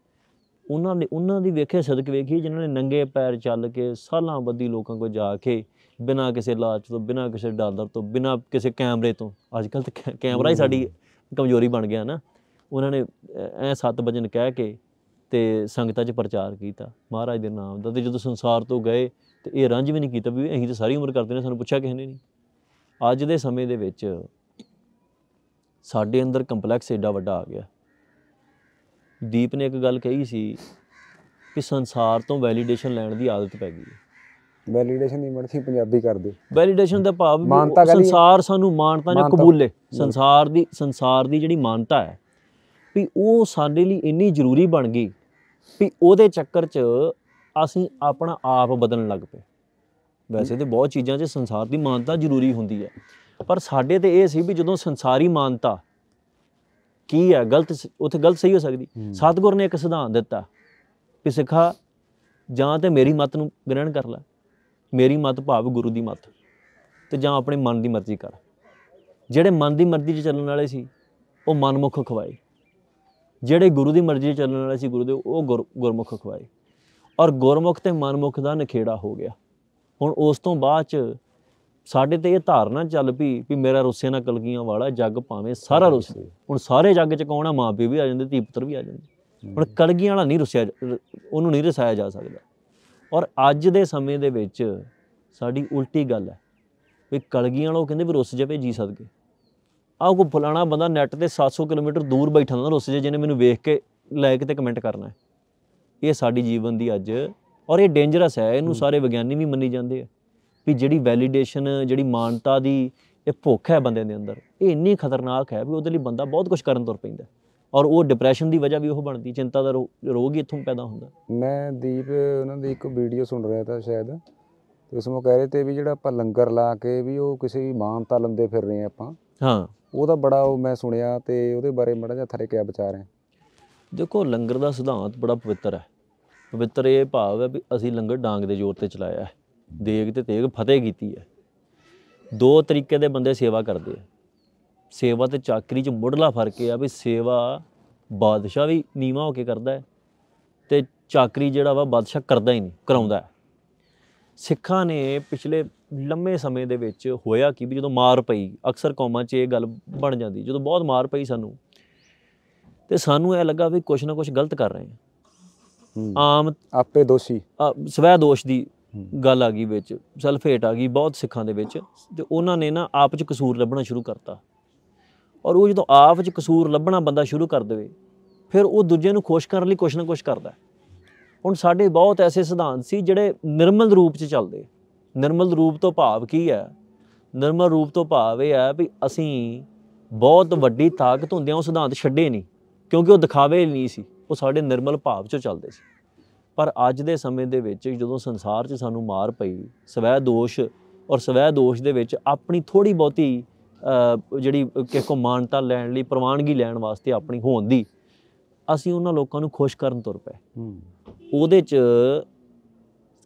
ਉਹਨਾਂ ਨੇ ਉਹਨਾਂ ਦੀ ਵੇਖੇ ਸਦਕ ਵੇਖੀ ਜਿਨ੍ਹਾਂ ਨੇ ਨੰਗੇ ਪੈਰ ਚੱਲ ਕੇ ਸਾਲਾਂ ਬੱਦੀ ਲੋਕਾਂ ਕੋਲ ਜਾ ਕੇ ਬਿਨਾ ਕਿਸੇ ਲਾਚ ਤੋਂ ਬਿਨਾ ਕਿਸੇ ਡਾਲਰ ਤੋਂ ਬਿਨਾ ਕਿਸੇ ਕੈਮਰੇ ਤੋਂ ਅੱਜ ਕੱਲ ਤਾਂ ਕੈਮਰਾ ਹੀ ਸਾਡੀ ਕਮਜ਼ੋਰੀ ਬਣ ਗਿਆ ਨਾ ਉਹਨਾਂ ਨੇ ਐ ਸੱਤ ਵਜਨ ਕਹਿ ਕੇ ਤੇ ਸੰਗਤਾਂ 'ਚ ਪ੍ਰਚਾਰ ਕੀਤਾ ਮਹਾਰਾਜ ਦੇ ਨਾਮ ਦਾ ਤੇ ਜਦੋਂ ਸੰਸਾਰ ਤੋਂ ਗਏ ਤੇ ਇਹ ਰੰਜ ਵੀ ਨਹੀਂ ਕੀਤਾ ਵੀ ਅਸੀਂ ਤਾਂ ਸਾਰੀ ਉਮਰ ਕਰਦੇ ਨੇ ਸਾਨੂੰ ਪੁੱਛਿਆ ਕਿਸੇ ਨੇ ਨਹੀਂ ਅੱਜ ਦੇ ਸਮੇਂ ਦੇ ਵਿੱਚ ਸਾਡੇ ਅੰਦਰ ਕੰਪਲੈਕਸ ਏਡਾ ਵੱਡਾ ਆ ਗਿਆ ਦੀਪ ਨੇ ਇੱਕ ਗੱਲ ਕਹੀ ਸੀ ਕਿ ਸੰਸਾਰ ਤੋਂ ਵੈਲੀਡੇਸ਼ਨ ਲੈਣ ਦੀ ਆਦਤ ਪੈ ਗਈ ਹੈ ਵੈਲੀਡੇਸ਼ਨ ਦੀ ਮਰਸੀ ਪੰਜਾਬੀ ਕਰਦੇ ਵੈਲੀਡੇਸ਼ਨ ਦਾ ਭਾਵ ਸੰਸਾਰ ਸਾਨੂੰ ਮਾਨਤਾ ਜਾਂ ਕਬੂਲੇ ਸੰਸਾਰ ਦੀ ਸੰਸਾਰ ਦੀ ਜਿਹੜੀ ਮਾਨਤਾ ਹੈ ਵੀ ਉਹ ਸਾਡੇ ਲਈ ਇੰਨੀ ਜ਼ਰੂਰੀ ਬਣ ਗਈ ਵੀ ਉਹਦੇ ਚੱਕਰ 'ਚ ਅਸੀਂ ਆਪਣਾ ਆਪ ਬਦਲਣ ਲੱਗ ਪਏ ਵੈਸੇ ਤੇ ਬਹੁਤ ਚੀਜ਼ਾਂ 'ਚ ਸੰਸਾਰ ਦੀ ਮਾਨਤਾ ਜ਼ਰੂਰੀ ਹੁੰਦੀ ਹੈ ਪਰ ਸਾਡੇ ਤੇ ਇਹ ਸੀ ਵੀ ਜਦੋਂ ਸੰਸਾਰੀ ਮਾਨਤਾ ਕੀ ਹੈ ਗਲਤ ਉੱਥੇ ਗਲਤ ਸਹੀ ਹੋ ਸਕਦੀ ਸਤਗੁਰ ਨੇ ਇੱਕ ਸਿਧਾਂਤ ਦਿੱਤਾ ਕਿ ਸਿੱਖਾ ਜਾਂ ਤੇ ਮੇਰੀ ਮਤ ਨੂੰ ਗ੍ਰਹਿਣ ਕਰ ਲੈ ਮੇਰੀ ਮਤ ਭਾਵ ਗੁਰੂ ਦੀ ਮਤ ਤੇ ਜਾਂ ਆਪਣੇ ਮਨ ਦੀ ਮਰਜ਼ੀ ਕਰ ਜਿਹੜੇ ਮਨ ਦੀ ਮਰਜ਼ੀ 'ਚ ਚੱਲਣ ਵਾਲੇ ਸੀ ਉਹ ਮਨਮੁਖ ਖਵਾਏ ਜਿਹੜੇ ਗੁਰੂ ਦੀ ਮਰਜ਼ੀ 'ਚ ਚੱਲਣ ਵਾਲੇ ਸੀ ਗੁਰੂ ਦੇ ਉਹ ਗੁਰਮੁਖ ਖਵਾਏ ਔਰ ਗੁਰਮੁਖ ਤੇ ਮਨਮੁਖ ਦਾ ਨਖੇੜਾ ਹੋ ਗਿਆ ਹੁਣ ਉਸ ਤੋਂ ਬਾਅਦ ਚ ਸਾਡੇ ਤੇ ਇਹ ਧਾਰਨਾ ਚੱਲ ਪਈ ਵੀ ਮੇਰਾ ਰੁੱਸੇ ਨਾਲ ਕਲਗੀਆਂ ਵਾਲਾ ਜੱਗ ਪਾਵੇਂ ਸਾਰਾ ਰੁੱਸੇ ਹੁਣ ਸਾਰੇ ਜੱਗ ਚ ਕੌਣ ਆ ਮਾਂ ਪਿਓ ਵੀ ਆ ਜਾਂਦੇ ਧੀ ਪੁੱਤਰ ਵੀ ਆ ਜਾਂਦੇ ਹੁਣ ਕਲਗੀਆਂ ਵਾਲਾ ਨਹੀਂ ਰੁੱਸਿਆ ਉਹਨੂੰ ਨਹੀਂ ਰਸਾਇਆ ਜਾ ਸਕਦਾ ਔਰ ਅੱਜ ਦੇ ਸਮੇਂ ਦੇ ਵਿੱਚ ਸਾਡੀ ਉਲਟੀ ਗੱਲ ਹੈ ਵੀ ਕਲਗੀਆਂ ਵਾਲੋ ਕਹਿੰਦੇ ਵੀ ਰੁੱਸ ਜਾਵੇ ਜੀ ਸਦਕੇ ਆਹ ਕੋ ਫਲਾਣਾ ਬੰਦਾ ਨੈਟ ਤੇ 700 ਕਿਲੋਮੀਟਰ ਦੂਰ ਬੈਠਾ ਹੁੰਦਾ ਰੁੱਸ ਜੇ ਜਿਹਨੇ ਮੈਨੂੰ ਵੇਖ ਕੇ ਲਾਇਕ ਤੇ ਕਮੈਂਟ ਕਰਨਾ ਹੈ ਇਹ ਸਾਡੀ ਜੀਵਨ ਦੀ ਅੱਜ ਔਰ ਇਹ ਡੇਂਜਰਸ ਹੈ ਇਹਨੂੰ ਸਾਰੇ ਵਿਗਿਆਨੀ ਵੀ ਮੰਨੀ ਜਾਂਦੇ ਆ ਵੀ ਜਿਹੜੀ ਵੈਲੀਡੇਸ਼ਨ ਜਿਹੜੀ ਮਾਨਤਾ ਦੀ ਇਹ ਭੁੱਖ ਹੈ ਬੰਦੇ ਦੇ ਅੰਦਰ ਇਹ ਇੰਨੀ ਖਤਰਨਾਕ ਹੈ ਵੀ ਉਹਦੇ ਲਈ ਬੰਦਾ ਬਹੁਤ ਕੁਝ ਕਰਨ ਤੁਰ ਪੈਂਦਾ ਔਰ ਉਹ ਡਿਪਰੈਸ਼ਨ ਦੀ ਵਜ੍ਹਾ ਵੀ ਉਹ ਬਣਦੀ ਚਿੰਤਾ ਦਾ ਰੋਗ ਹੀ ਇੱਥੋਂ ਪੈਦਾ ਹੁੰਦਾ ਮੈਂ ਦੀਪ ਉਹਨਾਂ ਦੀ ਇੱਕ ਵੀਡੀਓ ਸੁਣ ਰਿਹਾ ਤਾਂ ਸ਼ਾਇਦ ਉਸ ਨੂੰ ਕਹਿ ਰਹੇ ਤੇ ਵੀ ਜਿਹੜਾ ਆਪਾਂ ਲੰਗਰ ਲਾ ਕੇ ਵੀ ਉਹ ਕਿਸੇ ਵੀ ਮਾਨਤਾ ਲੰਦੇ ਫਿਰ ਰਹੇ ਆਪਾਂ ਹਾਂ ਉਹਦਾ ਬੜਾ ਉਹ ਮੈਂ ਸੁਣਿਆ ਤੇ ਉਹਦੇ ਬਾਰੇ ਮੜਾ ਜਿਹਾ ਥਰੇ ਕਿਆ ਵਿਚਾਰ ਹੈ ਦੇਖੋ ਲੰਗਰ ਦਾ ਸਿਧਾਂਤ ਬੜਾ ਪਵਿੱਤਰ ਹੈ ਪਵਿੱਤਰ ਇਹ ਭਾਵ ਹੈ ਵੀ ਅਸੀਂ ਲੰਗਰ ਡਾਂਗ ਦੇ ਜ਼ੋਰ ਤੇ ਚਲਾਇਆ ਹੈ ਦੇਗ ਤੇ ਤੇਗ ਫਤਿਹ ਕੀਤੀ ਹੈ ਦੋ ਤਰੀਕੇ ਦੇ ਬੰਦੇ ਸੇਵਾ ਕਰਦੇ ਆ ਸੇਵਾ ਤੇ ਚਾਕਰੀ 'ਚ ਮੁੱਢਲਾ ਫਰਕ ਇਹ ਆ ਵੀ ਸੇਵਾ ਬਾਦਸ਼ਾਹ ਵੀ ਨੀਵਾ ਹੋ ਕੇ ਕਰਦਾ ਹੈ ਤੇ ਚਾਕਰੀ ਜਿਹੜਾ ਵਾ ਬਾਦਸ਼ਾਹ ਕਰਦਾ ਹੀ ਨਹੀਂ ਕਰਾਉਂਦਾ ਸਿੱਖਾਂ ਨੇ ਪਿਛਲੇ ਲੰਮੇ ਸਮੇਂ ਦੇ ਵਿੱਚ ਹੋਇਆ ਕਿ ਵੀ ਜਦੋਂ ਮਾਰ ਪਈ ਅਕਸਰ ਕੌਮਾਂ 'ਚ ਇਹ ਗੱਲ ਬਣ ਜਾਂਦੀ ਜਦੋਂ ਬਹੁਤ ਮਾਰ ਪਈ ਸਾਨੂੰ ਤੇ ਸਾਨੂੰ ਇਹ ਲੱਗਾ ਵੀ ਕੁਝ ਨਾ ਕੁਝ ਗਲਤ ਕਰ ਰਹੇ ਆ ਆਮ ਆਪੇ ਦੋਸ਼ੀ ਸਵੈ ਦੋਸ਼ ਦੀ ਗੱਲ ਆ ਗਈ ਵਿੱਚ ਸਲਫੇਟ ਆ ਗਈ ਬਹੁਤ ਸਿੱਖਾਂ ਦੇ ਵਿੱਚ ਤੇ ਉਹਨਾਂ ਨੇ ਨਾ ਆਪ 'ਚ ਕਸੂਰ ਲੱਭਣਾ ਸ਼ੁਰੂ ਕਰਤਾ ਔਰ ਉਹ ਜਦੋਂ ਆਪ 'ਚ ਕਸੂਰ ਲੱਭਣਾ ਬੰਦਾ ਸ਼ੁਰੂ ਕਰ ਦੇਵੇ ਫਿਰ ਉਹ ਦੂਜੇ ਨੂੰ ਖੁਸ਼ ਕਰਨ ਲਈ ਕੁਝ ਨਾ ਕੁਝ ਕਰਦਾ ਹੁਣ ਸਾਡੇ ਬਹੁਤ ਐਸੇ ਸਿਧਾਂਤ ਸੀ ਜਿਹੜੇ ਨਿਰਮਲ ਰੂਪ 'ਚ ਚੱਲਦੇ ਨਿਰਮਲ ਰੂਪ ਤੋਂ ਭਾਵ ਕੀ ਹੈ ਨਿਰਮਲ ਰੂਪ ਤੋਂ ਭਾਵ ਇਹ ਹੈ ਵੀ ਅਸੀਂ ਬਹੁਤ ਵੱਡੀ ਤਾਕਤ ਹੁੰਦਿਆਂ ਉਹ ਸਿਧਾਂਤ ਛੱਡੇ ਨਹੀਂ ਕਿਉਂਕਿ ਉਹ ਦਿਖਾਵੇ ਨਹੀਂ ਸੀ ਉਹ ਸਾਡੇ ਨਿਰਮਲ ਭਾਵ ਚੋਂ ਚੱਲਦੇ ਸੀ ਪਰ ਅੱਜ ਦੇ ਸਮੇਂ ਦੇ ਵਿੱਚ ਜਦੋਂ ਸੰਸਾਰ 'ਚ ਸਾਨੂੰ ਮਾਰ ਪਈ ਸਵੈ ਦੋਸ਼ ਔਰ ਸਵੈ ਦੋਸ਼ ਦੇ ਵਿੱਚ ਆਪਣੀ ਥੋੜੀ ਬਹੁਤੀ ਜਿਹੜੀ ਕਿਸੇ ਕੋ ਮਾਨਤਾ ਲੈਣ ਲਈ ਪ੍ਰਵਾਨਗੀ ਲੈਣ ਵਾਸਤੇ ਆਪਣੀ ਹੋਣ ਦੀ ਅਸੀਂ ਉਹਨਾਂ ਲੋਕਾਂ ਨੂੰ ਖੁਸ਼ ਕਰਨ ਤੁਰ ਪਏ ਉਹਦੇ 'ਚ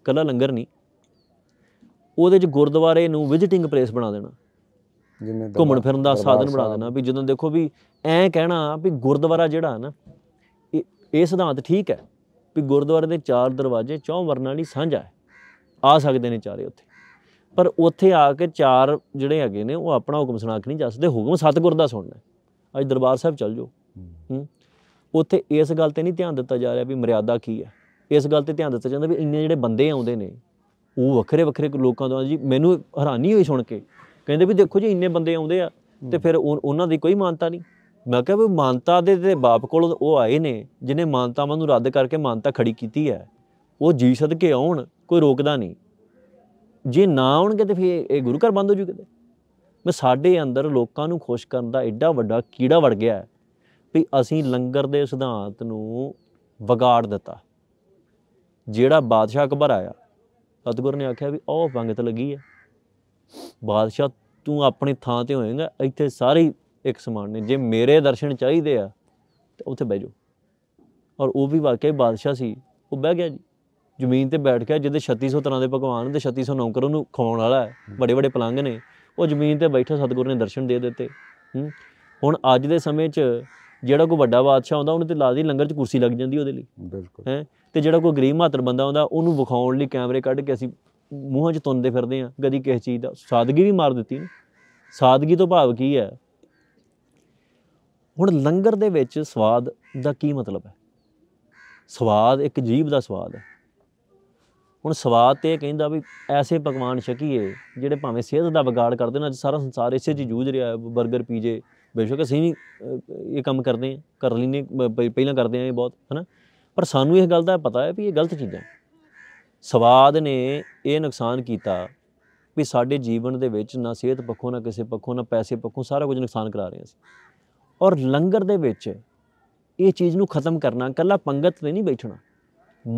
ਕਲਾ ਲੰਗਰ ਨਹੀਂ ਉਹਦੇ 'ਚ ਗੁਰਦੁਆਰੇ ਨੂੰ ਵਿਜ਼ਿਟਿੰਗ ਪਲੇਸ ਬਣਾ ਦੇਣਾ ਘੁੰਮਣ ਫਿਰਨ ਦਾ ਸਾਧਨ ਬਣਾ ਦੇਣਾ ਵੀ ਜਦੋਂ ਦੇਖੋ ਵੀ ਐ ਕਹਿਣਾ ਵੀ ਗੁਰਦੁਆਰਾ ਜਿਹੜਾ ਨਾ ਇਹ ਸਿਧਾਂਤ ਠੀਕ ਹੈ ਵੀ ਗੁਰਦੁਆਰੇ ਦੇ ਚਾਰ ਦਰਵਾਜ਼ੇ ਚੌਂ ਵਰਨਾਂ ਲਈ ਸਾਂਝਾ ਹੈ ਆ ਸਕਦੇ ਨੇ ਚਾਰੇ ਉੱਥੇ ਪਰ ਉੱਥੇ ਆ ਕੇ ਚਾਰ ਜਿਹੜੇ ਹੈਗੇ ਨੇ ਉਹ ਆਪਣਾ ਹੁਕਮ ਸੁਣਾ ਕੇ ਨਹੀਂ ਸਕਦੇ ਹੁਕਮ ਸਤਗੁਰ ਦਾ ਸੁਣਨਾ ਅੱਜ ਦਰਬਾਰ ਸਾਹਿਬ ਚੱਲ ਜਾਓ ਉੱਥੇ ਇਸ ਗੱਲ ਤੇ ਨਹੀਂ ਧਿਆਨ ਦਿੱਤਾ ਜਾ ਰਿਹਾ ਵੀ ਮਰਿਆਦਾ ਕੀ ਹੈ ਇਸ ਗੱਲ ਤੇ ਧਿਆਨ ਦਿੱਤਾ ਜਾਂਦਾ ਵੀ ਇੰਨੇ ਜਿਹੜੇ ਬੰਦੇ ਆਉਂਦੇ ਨੇ ਉਹ ਵੱਖਰੇ ਵੱਖਰੇ ਲੋਕਾਂ ਤੋਂ ਜੀ ਮੈਨੂੰ ਹੈਰਾਨੀ ਹੋਈ ਸੁਣ ਕੇ ਕਹਿੰਦੇ ਵੀ ਦੇਖੋ ਜੀ ਇੰਨੇ ਬੰਦੇ ਆਉਂਦੇ ਆ ਤੇ ਫਿਰ ਉਹਨਾਂ ਦੀ ਕੋਈ ਮਾਨਤਾ ਨਹੀਂ ਮੈਂ ਕਿਹਾ ਵੀ ਮਾਨਤਾ ਦੇ ਤੇ ਬਾਪ ਕੋਲ ਉਹ ਆਏ ਨੇ ਜਿਨੇ ਮਾਨਤਾਵਾਂ ਨੂੰ ਰੱਦ ਕਰਕੇ ਮਾਨਤਾ ਖੜੀ ਕੀਤੀ ਹੈ ਉਹ ਜੀ ਸਦਕੇ ਆਉਣ ਕੋਈ ਰੋਕਦਾ ਨਹੀਂ ਜੇ ਨਾ ਆਉਣਗੇ ਤੇ ਫਿਰ ਇਹ ਗੁਰੂ ਘਰ ਬੰਦ ਹੋ ਜੂਗਾ ਮੈਂ ਸਾਡੇ ਅੰਦਰ ਲੋਕਾਂ ਨੂੰ ਖੁਸ਼ ਕਰਨ ਦਾ ਐਡਾ ਵੱਡਾ ਕੀੜਾ ਵੜ ਗਿਆ ਵੀ ਅਸੀਂ ਲੰਗਰ ਦੇ ਸਿਧਾਂਤ ਨੂੰ ਵਿਗਾੜ ਦਿੱਤਾ ਜਿਹੜਾ ਬਾਦਸ਼ਾਹ ਅਕਬਰ ਆਇਆ ਸਤਗੁਰ ਨੇ ਆਖਿਆ ਵੀ ਉਹ ਪੰਗਤ ਲੱਗੀ ਹੈ ਬਾਦਸ਼ਾਹ ਤੂੰ ਆਪਣੀ ਥਾਂ ਤੇ ਹੋਏਗਾ ਇੱਥੇ ਸਾਰੇ ਇੱਕ ਸਮਾਨ ਨੇ ਜੇ ਮੇਰੇ ਦਰਸ਼ਨ ਚਾਹੀਦੇ ਆ ਤੇ ਉੱਥੇ ਬਹਿ ਜਾ ਔਰ ਉਹ ਵੀ ਵਾਕਿਆ ਬਾਦਸ਼ਾਹ ਸੀ ਉਹ ਬਹਿ ਗਿਆ ਜੀ ਜ਼ਮੀਨ ਤੇ ਬੈਠ ਗਿਆ ਜਿਹਦੇ 3600 ਤਰ੍ਹਾਂ ਦੇ ਭਗਵਾਨ ਤੇ 3600 ਨੌਕਰ ਉਹਨੂੰ ਖਵਾਉਣ ਵਾਲਾ ਹੈ ਬੜੇ ਬੜੇ ਪਲੰਗ ਨੇ ਉਹ ਜ਼ਮੀਨ ਤੇ ਬੈਠਾ ਸਤਗੁਰ ਨੇ ਦਰਸ਼ਨ ਦੇ ਦਿੱਤੇ ਹੁਣ ਅੱਜ ਦੇ ਸਮੇਂ 'ਚ ਜਿਹੜਾ ਕੋਈ ਵੱਡਾ ਬਾਦਸ਼ਾਹ ਹੁੰਦਾ ਉਹਨੂੰ ਤੇ ਲਾਜ਼ੀ ਲੰਗਰ 'ਚ ਕੁਰਸੀ ਲੱਗ ਜਾਂਦੀ ਉਹਦੇ ਲਈ ਬਿਲਕੁਲ ਹੈ ਤੇ ਜਿਹੜਾ ਕੋਈ ਗਰੀਬ ਮਾਤਰ ਬੰਦਾ ਹੁੰਦਾ ਉਹਨੂੰ ਵਿਖਾਉਣ ਲਈ ਕੈਮਰੇ ਕੱਢ ਕੇ ਅਸੀਂ ਮੂੰਹਾਂ 'ਚ ਤੁੰਦੇ ਫਿਰਦੇ ਆ ਕਦੀ ਕਿਸੇ ਚੀਜ਼ ਦਾ ਸਾਦਗੀ ਵੀ ਮਾਰ ਦਿੱਤੀ ਸਾਦਗੀ ਤੋਂ ਭਾਵ ਕੀ ਹੈ ਹੁਣ ਲੰਗਰ ਦੇ ਵਿੱਚ ਸਵਾਦ ਦਾ ਕੀ ਮਤਲਬ ਹੈ ਸਵਾਦ ਇੱਕ ਜੀਭ ਦਾ ਸਵਾਦ ਹੈ ਹੁਣ ਸਵਾਦ ਤੇ ਕਹਿੰਦਾ ਵੀ ਐਸੇ ਪਕਵਾਨ ਛਕੀਏ ਜਿਹੜੇ ਭਾਵੇਂ ਸਿਹਤ ਦਾ ਵਿਗਾੜ ਕਰਦੇ ਨੇ ਅੱਜ ਸਾਰਾ ਸੰਸਾਰ ਇਸੇ ਚੀਜ਼ ਜੂਝ ਰਿਹਾ ਹੈ 버ਗਰ ਪੀਜੇ ਬੇਸ਼ੱਕ ਅਸੀਂ ਵੀ ਇਹ ਕੰਮ ਕਰਦੇ ਆ ਕਰ ਲੈਨੇ ਪਹਿਲਾਂ ਕਰਦੇ ਆ ਇਹ ਬਹੁਤ ਹਨਾ ਪਰ ਸਾਨੂੰ ਇਹ ਗੱਲ ਦਾ ਪਤਾ ਹੈ ਵੀ ਇਹ ਗਲਤ ਚੀਜ਼ਾਂ ਹੈ ਸਵਾਦ ਨੇ ਇਹ ਨੁਕਸਾਨ ਕੀਤਾ ਵੀ ਸਾਡੇ ਜੀਵਨ ਦੇ ਵਿੱਚ ਨਾ ਸਿਹਤ ਪੱਖੋਂ ਨਾ ਕਿਸੇ ਪੱਖੋਂ ਨਾ ਪੈਸੇ ਪੱਖੋਂ ਸਾਰਾ ਕੁਝ ਨੁਕਸਾਨ ਕਰਾ ਰਹੇ ਸੀ ਔਰ ਲੰਗਰ ਦੇ ਵਿੱਚ ਇਹ ਚੀਜ਼ ਨੂੰ ਖਤਮ ਕਰਨਾ ਕੱਲਾ ਪੰਗਤ ਤੇ ਨਹੀਂ ਬੈਠਣਾ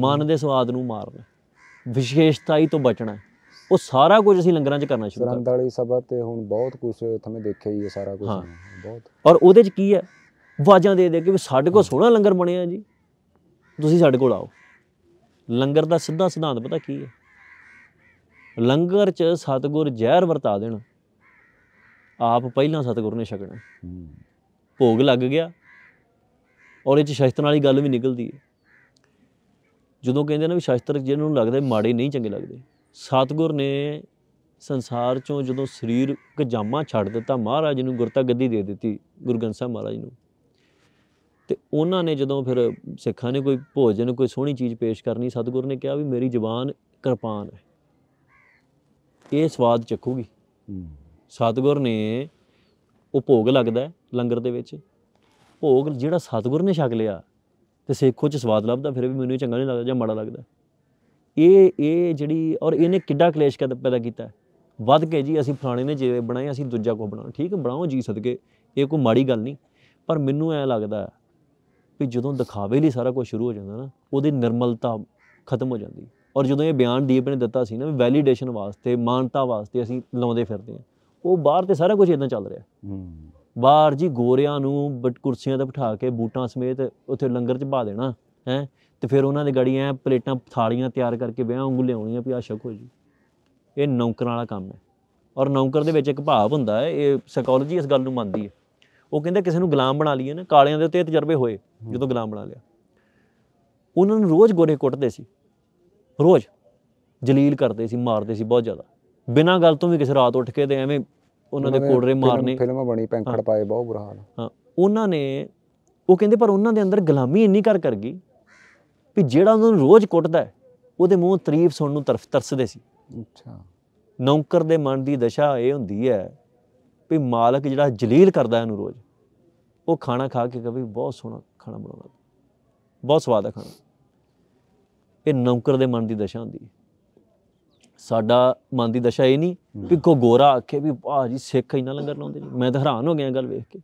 ਮਨ ਦੇ ਸਵਾਦ ਨੂੰ ਮਾਰਨਾ ਵਿਸ਼ੇਸ਼ਤਾਈ ਤੋਂ ਬਚਣਾ ਉਹ ਸਾਰਾ ਕੁਝ ਅਸੀਂ ਲੰਗਰਾਂ 'ਚ ਕਰਨਾ ਸ਼ੁਰੂ ਕਰ ਦਿੱਤਾ ਵਾਲੀ ਸਭਾ ਤੇ ਹੁਣ ਬਹੁਤ ਕੁਝ ਤੁਹਾਨੂੰ ਦੇਖਿਆ ਹੀ ਹੈ ਸਾਰਾ ਕੁਝ ਬਹੁਤ ਔਰ ਉਹਦੇ 'ਚ ਕੀ ਹੈ ਵਾਜਾਂ ਦੇ ਦੇ ਕੇ ਸਾਡੇ ਕੋਲ ਸੋਹਣਾ ਲੰਗਰ ਬਣਿਆ ਜੀ ਤੁਸੀਂ ਸਾਡੇ ਕੋਲ ਆਓ ਲੰਗਰ ਦਾ ਸਿੱਧਾ ਸਿਧਾਂਤ ਪਤਾ ਕੀ ਹੈ ਲੰਗਰ 'ਚ ਸਤਗੁਰ ਜ਼ਹਿਰ ਵਰਤਾ ਦੇਣਾ ਆਪ ਪਹਿਲਾਂ ਸਤਗੁਰ ਨੇ ਛਕਣਾ ਭੋਗ ਲੱਗ ਗਿਆ ਔਰ ਇਹ 'ਚ ਸ਼ਸਤਰ ਵਾਲੀ ਗੱਲ ਵੀ ਨਿਕਲਦੀ ਹੈ ਜਦੋਂ ਕਹਿੰਦੇ ਨੇ ਵੀ ਸ਼ਸਤਰ ਜਿਹਨਾਂ ਨੂੰ ਲੱਗਦੇ ਮਾੜੇ ਨਹੀਂ ਚੰਗੇ ਲੱਗਦੇ ਸਤਗੁਰ ਨੇ ਸੰਸਾਰ 'ਚੋਂ ਜਦੋਂ ਸਰੀਰ ਜਾਮਾ ਛੱਡ ਦਿੱਤਾ ਮਹਾਰਾਜ ਨੂੰ ਗੁਰਤਾ ਗੱਦੀ ਦੇ ਦਿੱਤੀ ਗੁਰਗੰਸਾ ਮਹਾਰਾਜ ਨੂੰ ਤੇ ਉਹਨਾਂ ਨੇ ਜਦੋਂ ਫਿਰ ਸਿੱਖਾਂ ਨੇ ਕੋਈ ਭੋਜਨ ਕੋਈ ਸੋਹਣੀ ਚੀਜ਼ ਪੇਸ਼ ਕਰਨੀ ਸਤਿਗੁਰ ਨੇ ਕਿਹਾ ਵੀ ਮੇਰੀ ਜ਼ੁਬਾਨ ਕਿਰਪਾਨ ਹੈ ਇਹ ਸਵਾਦ ਚੱਖੂਗੀ ਸਤਿਗੁਰ ਨੇ ਉਹ ਭੋਗ ਲੱਗਦਾ ਲੰਗਰ ਦੇ ਵਿੱਚ ਭੋਗ ਜਿਹੜਾ ਸਤਿਗੁਰ ਨੇ ਛਕ ਲਿਆ ਤੇ ਸੇਖੋ ਚ ਸਵਾਦ ਲੱਭਦਾ ਫਿਰ ਵੀ ਮੈਨੂੰ ਚੰਗਾ ਨਹੀਂ ਲੱਗਦਾ ਜਾਂ ਮਾੜਾ ਲੱਗਦਾ ਇਹ ਇਹ ਜਿਹੜੀ ਔਰ ਇਹਨੇ ਕਿੱਡਾ ਕਲੇਸ਼ ਕਦ ਪੈਦਾ ਕੀਤਾ ਵੱਧ ਕੇ ਜੀ ਅਸੀਂ ਫਲਾਣੇ ਨੇ ਜਿਵੇਂ ਬਣਾਏ ਅਸੀਂ ਦੂਜਾ ਕੋ ਬਣਾਉਣਾ ਠੀਕ ਬਣਾਓ ਜੀ ਸਦਕੇ ਇਹ ਕੋਈ ਮਾੜੀ ਗੱਲ ਨਹੀਂ ਪਰ ਮੈਨੂੰ ਐ ਲੱਗਦਾ ਵੀ ਜਦੋਂ ਦਿਖਾਵੇ ਲਈ ਸਾਰਾ ਕੁਝ ਸ਼ੁਰੂ ਹੋ ਜਾਂਦਾ ਨਾ ਉਹਦੀ ਨਿਰਮਲਤਾ ਖਤਮ ਹੋ ਜਾਂਦੀ ਔਰ ਜਦੋਂ ਇਹ ਬਿਆਨ ਦੀਪ ਨੇ ਦਿੱਤਾ ਸੀ ਨਾ ਵੈਲੀਡੇਸ਼ਨ ਵਾਸਤੇ ਮਾਨਤਾ ਵਾਸਤੇ ਅਸੀਂ ਲਾਉਂਦੇ ਫਿਰਦੇ ਆ ਉਹ ਬਾਹਰ ਤੇ ਸਾਰਾ ਕੁਝ ਇਦਾਂ ਚੱਲ ਰਿਹਾ ਹੂੰ ਬਾਹਰ ਜੀ ਗੋਰਿਆਂ ਨੂੰ ਬਟ ਕੁਰਸੀਆਂ ਤੇ ਬਿਠਾ ਕੇ ਬੂਟਾਂ ਸਮੇਤ ਉੱਥੇ ਲੰਗਰ ਚ ਪਾ ਦੇਣਾ ਹੈ ਤੇ ਫਿਰ ਉਹਨਾਂ ਦੇ ਗੜੀਆਂ ਪਲੇਟਾਂ ਥਾਲੀਆਂ ਤਿਆਰ ਕਰਕੇ ਵਿਆਹ ਵਾਂਗੂ ਲਿਆਉਣੀਆਂ ਵੀ ਆ ਸ਼ੱਕ ਹੋ ਜੀ ਇਹ ਨੌਕਰਾਂ ਵਾਲਾ ਕੰਮ ਹੈ ਔਰ ਨੌਕਰ ਦੇ ਵਿੱਚ ਇੱਕ ਭਾਵ ਹੁੰਦਾ ਹੈ ਇਹ ਸਾਈਕੋਲੋਜੀ ਇਸ ਗੱਲ ਨੂੰ ਮੰਨਦੀ ਹੈ ਉਹ ਕਹਿੰਦੇ ਕਿਸੇ ਨੂੰ ਗੁਲਾਮ ਬਣਾ ਲਈਏ ਨਾ ਕਾਲਿਆਂ ਦੇ ਉੱਤੇ ਤਜਰਬੇ ਹੋਏ ਜਦੋਂ ਗੁਲਾਮ ਬਣਾ ਲਿਆ ਉਹਨਾਂ ਨੂੰ ਰੋਜ਼ ਗੋਰੇ ਕੁੱਟਦੇ ਸੀ ਰੋਜ਼ ਜਲੀਲ ਕਰਦੇ ਸੀ ਮਾਰਦੇ ਸੀ ਬਹੁਤ ਜ਼ਿਆਦਾ ਬਿਨਾਂ ਗੱਲ ਤੋਂ ਵੀ ਕਿਸੇ ਰਾਤ ਉੱਠ ਕੇ ਤੇ ਐਵੇਂ ਉਹਨਾਂ ਦੇ ਕੋੜਰੇ ਮਾਰਨੇ ਫਿਲਮਾਂ ਬਣੀ ਪੈਂਖੜ ਪਾਏ ਬਹੁਤ ਬੁਰਾ ਹਾਲ ਹਾਂ ਉਹਨਾਂ ਨੇ ਉਹ ਕਹਿੰਦੇ ਪਰ ਉਹਨਾਂ ਦੇ ਅੰਦਰ ਗੁਲਾਮੀ ਇੰਨੀ ਕਰ ਕਰ ਗਈ ਕਿ ਜਿਹੜਾ ਉਹਨਾਂ ਨੂੰ ਰੋਜ਼ ਕੁੱਟਦਾ ਉਹਦੇ ਮੂੰਹ ਤਾਰੀਫ ਸੁਣਨ ਨੂੰ ਤਰਫ ਤਰਸਦੇ ਸੀ ਅੱਛਾ ਨੌਕਰ ਦੇ ਮਨ ਦੀ ਦਸ਼ਾ ਇਹ ਹੁੰਦੀ ਹੈ ਵੀ ਮਾਲਕ ਜਿਹੜਾ ਜਲੀਲ ਕਰਦਾ ਇਹਨੂੰ ਰੋਜ਼ ਉਹ ਖਾਣਾ ਖਾ ਕੇ ਕਹੇ ਬਹੁਤ ਸੋਹਣਾ ਖਾਣਾ ਬਣਾਉਂਦਾ ਬਹੁਤ ਸਵਾਦ ਆ ਖਾਣਾ ਇਹ ਨੌਕਰ ਦੇ ਮਨ ਦੀ ਦਸ਼ਾ ਹੁੰਦੀ ਹੈ ਸਾਡਾ ਮਨ ਦੀ ਦਸ਼ਾ ਇਹ ਨਹੀਂ ਕਿ ਕੋ ਗੋਰਾ ਆਖੇ ਵੀ ਵਾਹ ਜੀ ਸਿੱਖ ਇੰਨਾ ਲੰਗਰ ਲਾਉਂਦੇ ਨੇ ਮੈਂ ਤਾਂ ਹੈਰਾਨ ਹੋ ਗਿਆ ਗੱਲ ਵੇਖ ਕੇ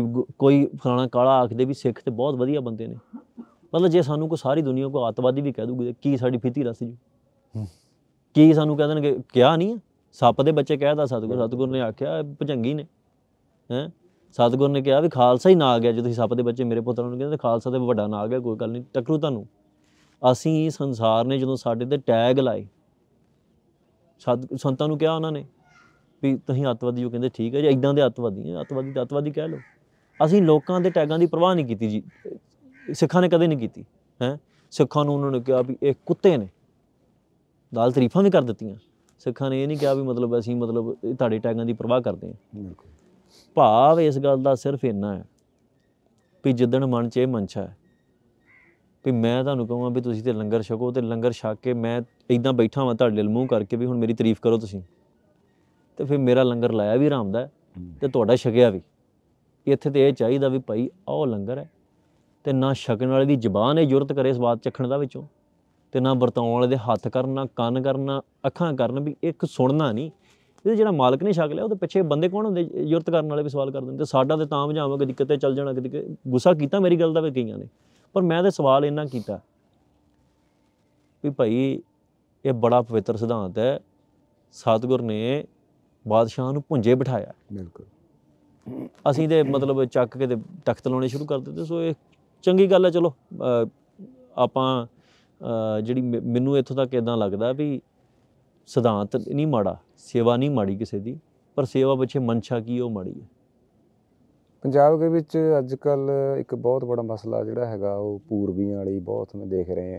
ਵੀ ਕੋਈ ਫਲਾਣਾ ਕਾਲਾ ਆਖਦੇ ਵੀ ਸਿੱਖ ਤੇ ਬਹੁਤ ਵਧੀਆ ਬੰਦੇ ਨੇ ਮਤਲਬ ਜੇ ਸਾਨੂੰ ਕੋ ਸਾਰੀ ਦੁਨੀਆ ਕੋ ਆਤਵਾਦੀ ਵੀ ਕਹਿ ਦੂਗੇ ਕੀ ਸਾਡੀ ਫਿੱਤੀ ਰਸ ਜੂ ਕੀ ਸਾਨੂੰ ਕਹਿ ਦੇਣਗੇ ਕਿਹਾ ਨਹੀਂ ਸੱਪ ਦੇ ਬੱਚੇ ਕਹਿਦਾ ਸਤਗੁਰ ਸਤਗੁਰ ਨੇ ਆਖਿਆ ਭਜੰਗੀ ਨੇ ਹੈ ਸਤਗੁਰ ਨੇ ਕਿਹਾ ਵੀ ਖਾਲਸਾ ਹੀ ਨਾ ਆ ਗਿਆ ਜਦੋਂ ਸੱਪ ਦੇ ਬੱਚੇ ਮੇਰੇ ਪੁੱਤਰਾਂ ਨੂੰ ਕਹਿੰਦੇ ਖਾਲਸਾ ਤੇ ਵੱਡਾ ਨਾ ਆ ਗਿਆ ਕੋਈ ਗੱਲ ਨਹੀਂ ਟਕਰੂ ਤੁਹਾਨੂੰ ਅਸੀਂ ਸੰਸਾਰ ਨੇ ਜਦੋਂ ਸਾਡੇ ਤੇ ਟੈਗ ਲਾਏ ਸੰਤਾਂ ਨੂੰ ਕਿਹਾ ਉਹਨਾਂ ਨੇ ਵੀ ਤੁਸੀਂ ਅਤਵਾਦੀ ਹੋ ਕਹਿੰਦੇ ਠੀਕ ਹੈ ਜੀ ਇਦਾਂ ਦੇ ਅਤਵਾਦੀ ਹੈ ਅਤਵਾਦੀ ਤਾਂ ਅਤਵਾਦੀ ਕਹਿ ਲਓ ਅਸੀਂ ਲੋਕਾਂ ਦੇ ਟੈਗਾਂ ਦੀ ਪਰਵਾਹ ਨਹੀਂ ਕੀਤੀ ਜੀ ਸਿੱਖਾਂ ਨੇ ਕਦੇ ਨਹੀਂ ਕੀਤੀ ਹੈ ਸਿੱਖਾਂ ਨੂੰ ਉਹਨਾਂ ਨੇ ਕਿਹਾ ਵੀ ਇਹ ਕੁੱਤੇ ਨੇ ਦਾਲ ਤਰੀਫਾਂ ਵੀ ਕਰ ਦਿੱਤੀਆਂ ਸਿੱਖਾਂ ਨੇ ਇਹ ਨਹੀਂ ਕਿਹਾ ਵੀ ਮਤਲਬ ਅਸੀਂ ਮਤਲਬ ਤੁਹਾਡੇ ਟੈਗਾਂ ਦੀ ਪਰਵਾਹ ਕਰਦੇ ਹਾਂ ਬਿਲਕੁਲ ਭਾਵ ਇਸ ਗੱਲ ਦਾ ਸਿਰਫ ਇੰਨਾ ਹੈ ਵੀ ਜਿੱਦਣ ਮਨ 'ਚ ਇਹ ਮਨਛਾ ਹੈ ਵੀ ਮੈਂ ਤੁਹਾਨੂੰ ਕਹਾਂ ਵੀ ਤੁਸੀਂ ਤੇ ਲੰਗਰ ਛਕੋ ਤੇ ਲੰਗਰ ਛਕ ਕੇ ਮੈਂ ਇਦਾਂ ਬੈਠਾ ਹਾਂ ਤੁਹਾਡੇ ਲਈ ਮੂੰਹ ਕਰਕੇ ਵੀ ਹੁਣ ਮੇਰੀ ਤਾਰੀਫ ਕਰੋ ਤੁਸੀਂ ਤੇ ਫਿਰ ਮੇਰਾ ਲੰਗਰ ਲਾਇਆ ਵੀ ਆਰਾਮ ਦਾ ਤੇ ਤੁਹਾਡਾ ਛਕਿਆ ਵੀ ਇੱਥੇ ਤੇ ਇਹ ਚਾਹੀਦਾ ਵੀ ਭਾਈ ਆਹ ਲੰਗਰ ਹੈ ਤੇ ਨਾ ਛਕਣ ਵਾਲੇ ਦੀ ਜ਼ਬਾਨ ਇਹ ਜੁਰਤ ਕਰੇ ਇਸ ਬਾਤ ਚਖਣ ਦਾ ਵਿੱਚੋਂ ਤੇ ਨਾ ਵਰਤੌਣ ਵਾਲੇ ਦੇ ਹੱਥ ਕਰਨਾ ਕੰਨ ਕਰਨਾ ਅੱਖਾਂ ਕਰਨ ਵੀ ਇੱਕ ਸੁਣਨਾ ਨਹੀਂ ਇਹ ਜਿਹੜਾ ਮਾਲਕ ਨੇ ਛਕ ਲਿਆ ਉਹਦੇ ਪਿੱਛੇ ਬੰਦੇ ਕੌਣ ਹੁੰਦੇ ਯੁਰਤ ਕਰਨ ਵਾਲੇ ਵੀ ਸਵਾਲ ਕਰ ਦਿੰਦੇ ਸਾਡਾ ਤੇ ਤਾਂ ਵਜਾਵਾਂ ਕਦੀ ਕਿਤੇ ਚੱਲ ਜਾਣਾ ਕਦੀ ਗੁੱਸਾ ਕੀਤਾ ਮੇਰੀ ਗੱਲ ਦਾ ਵੀ ਕਈਆਂ ਨੇ ਪਰ ਮੈਂ ਤੇ ਸਵਾਲ ਇੰਨਾ ਕੀਤਾ ਵੀ ਭਾਈ ਇਹ ਬੜਾ ਪਵਿੱਤਰ ਸਿਧਾਂਤ ਹੈ ਸਤਗੁਰ ਨੇ ਬਾਦਸ਼ਾਹ ਨੂੰ ਭੁੰਜੇ ਬਿਠਾਇਆ ਬਿਲਕੁਲ ਅਸੀਂ ਤੇ ਮਤਲਬ ਚੱਕ ਕੇ ਤੇ ਤਖਤ ਲਾਉਣੇ ਸ਼ੁਰੂ ਕਰ ਦਿੱਤੇ ਸੋ ਇਹ ਚੰਗੀ ਗੱਲ ਹੈ ਚਲੋ ਆਪਾਂ ਜਿਹੜੀ ਮੈਨੂੰ ਇੱਥੋਂ ਤੱਕ ਇਦਾਂ ਲੱਗਦਾ ਵੀ ਸਿਧਾਂਤ ਨਹੀਂ ਮਾੜਾ ਸੇਵਾ ਨਹੀਂ ਮਾੜੀ ਕਿਸੇ ਦੀ ਪਰ ਸੇਵਾ ਪਿੱਛੇ ਮਨਸ਼ਾ ਕੀ ਉਹ ਮਾੜੀ ਹੈ ਪੰਜਾਬ ਦੇ ਵਿੱਚ ਅੱਜ ਕੱਲ ਇੱਕ ਬਹੁਤ ਵੱਡਾ ਮਸਲਾ ਜਿਹੜਾ ਹੈਗਾ ਉਹ ਪੂਰਬੀਆਂ ਵਾਲੀ ਬਹੁਤ ਮੈਂ ਦੇਖ ਰਹੇ ਆ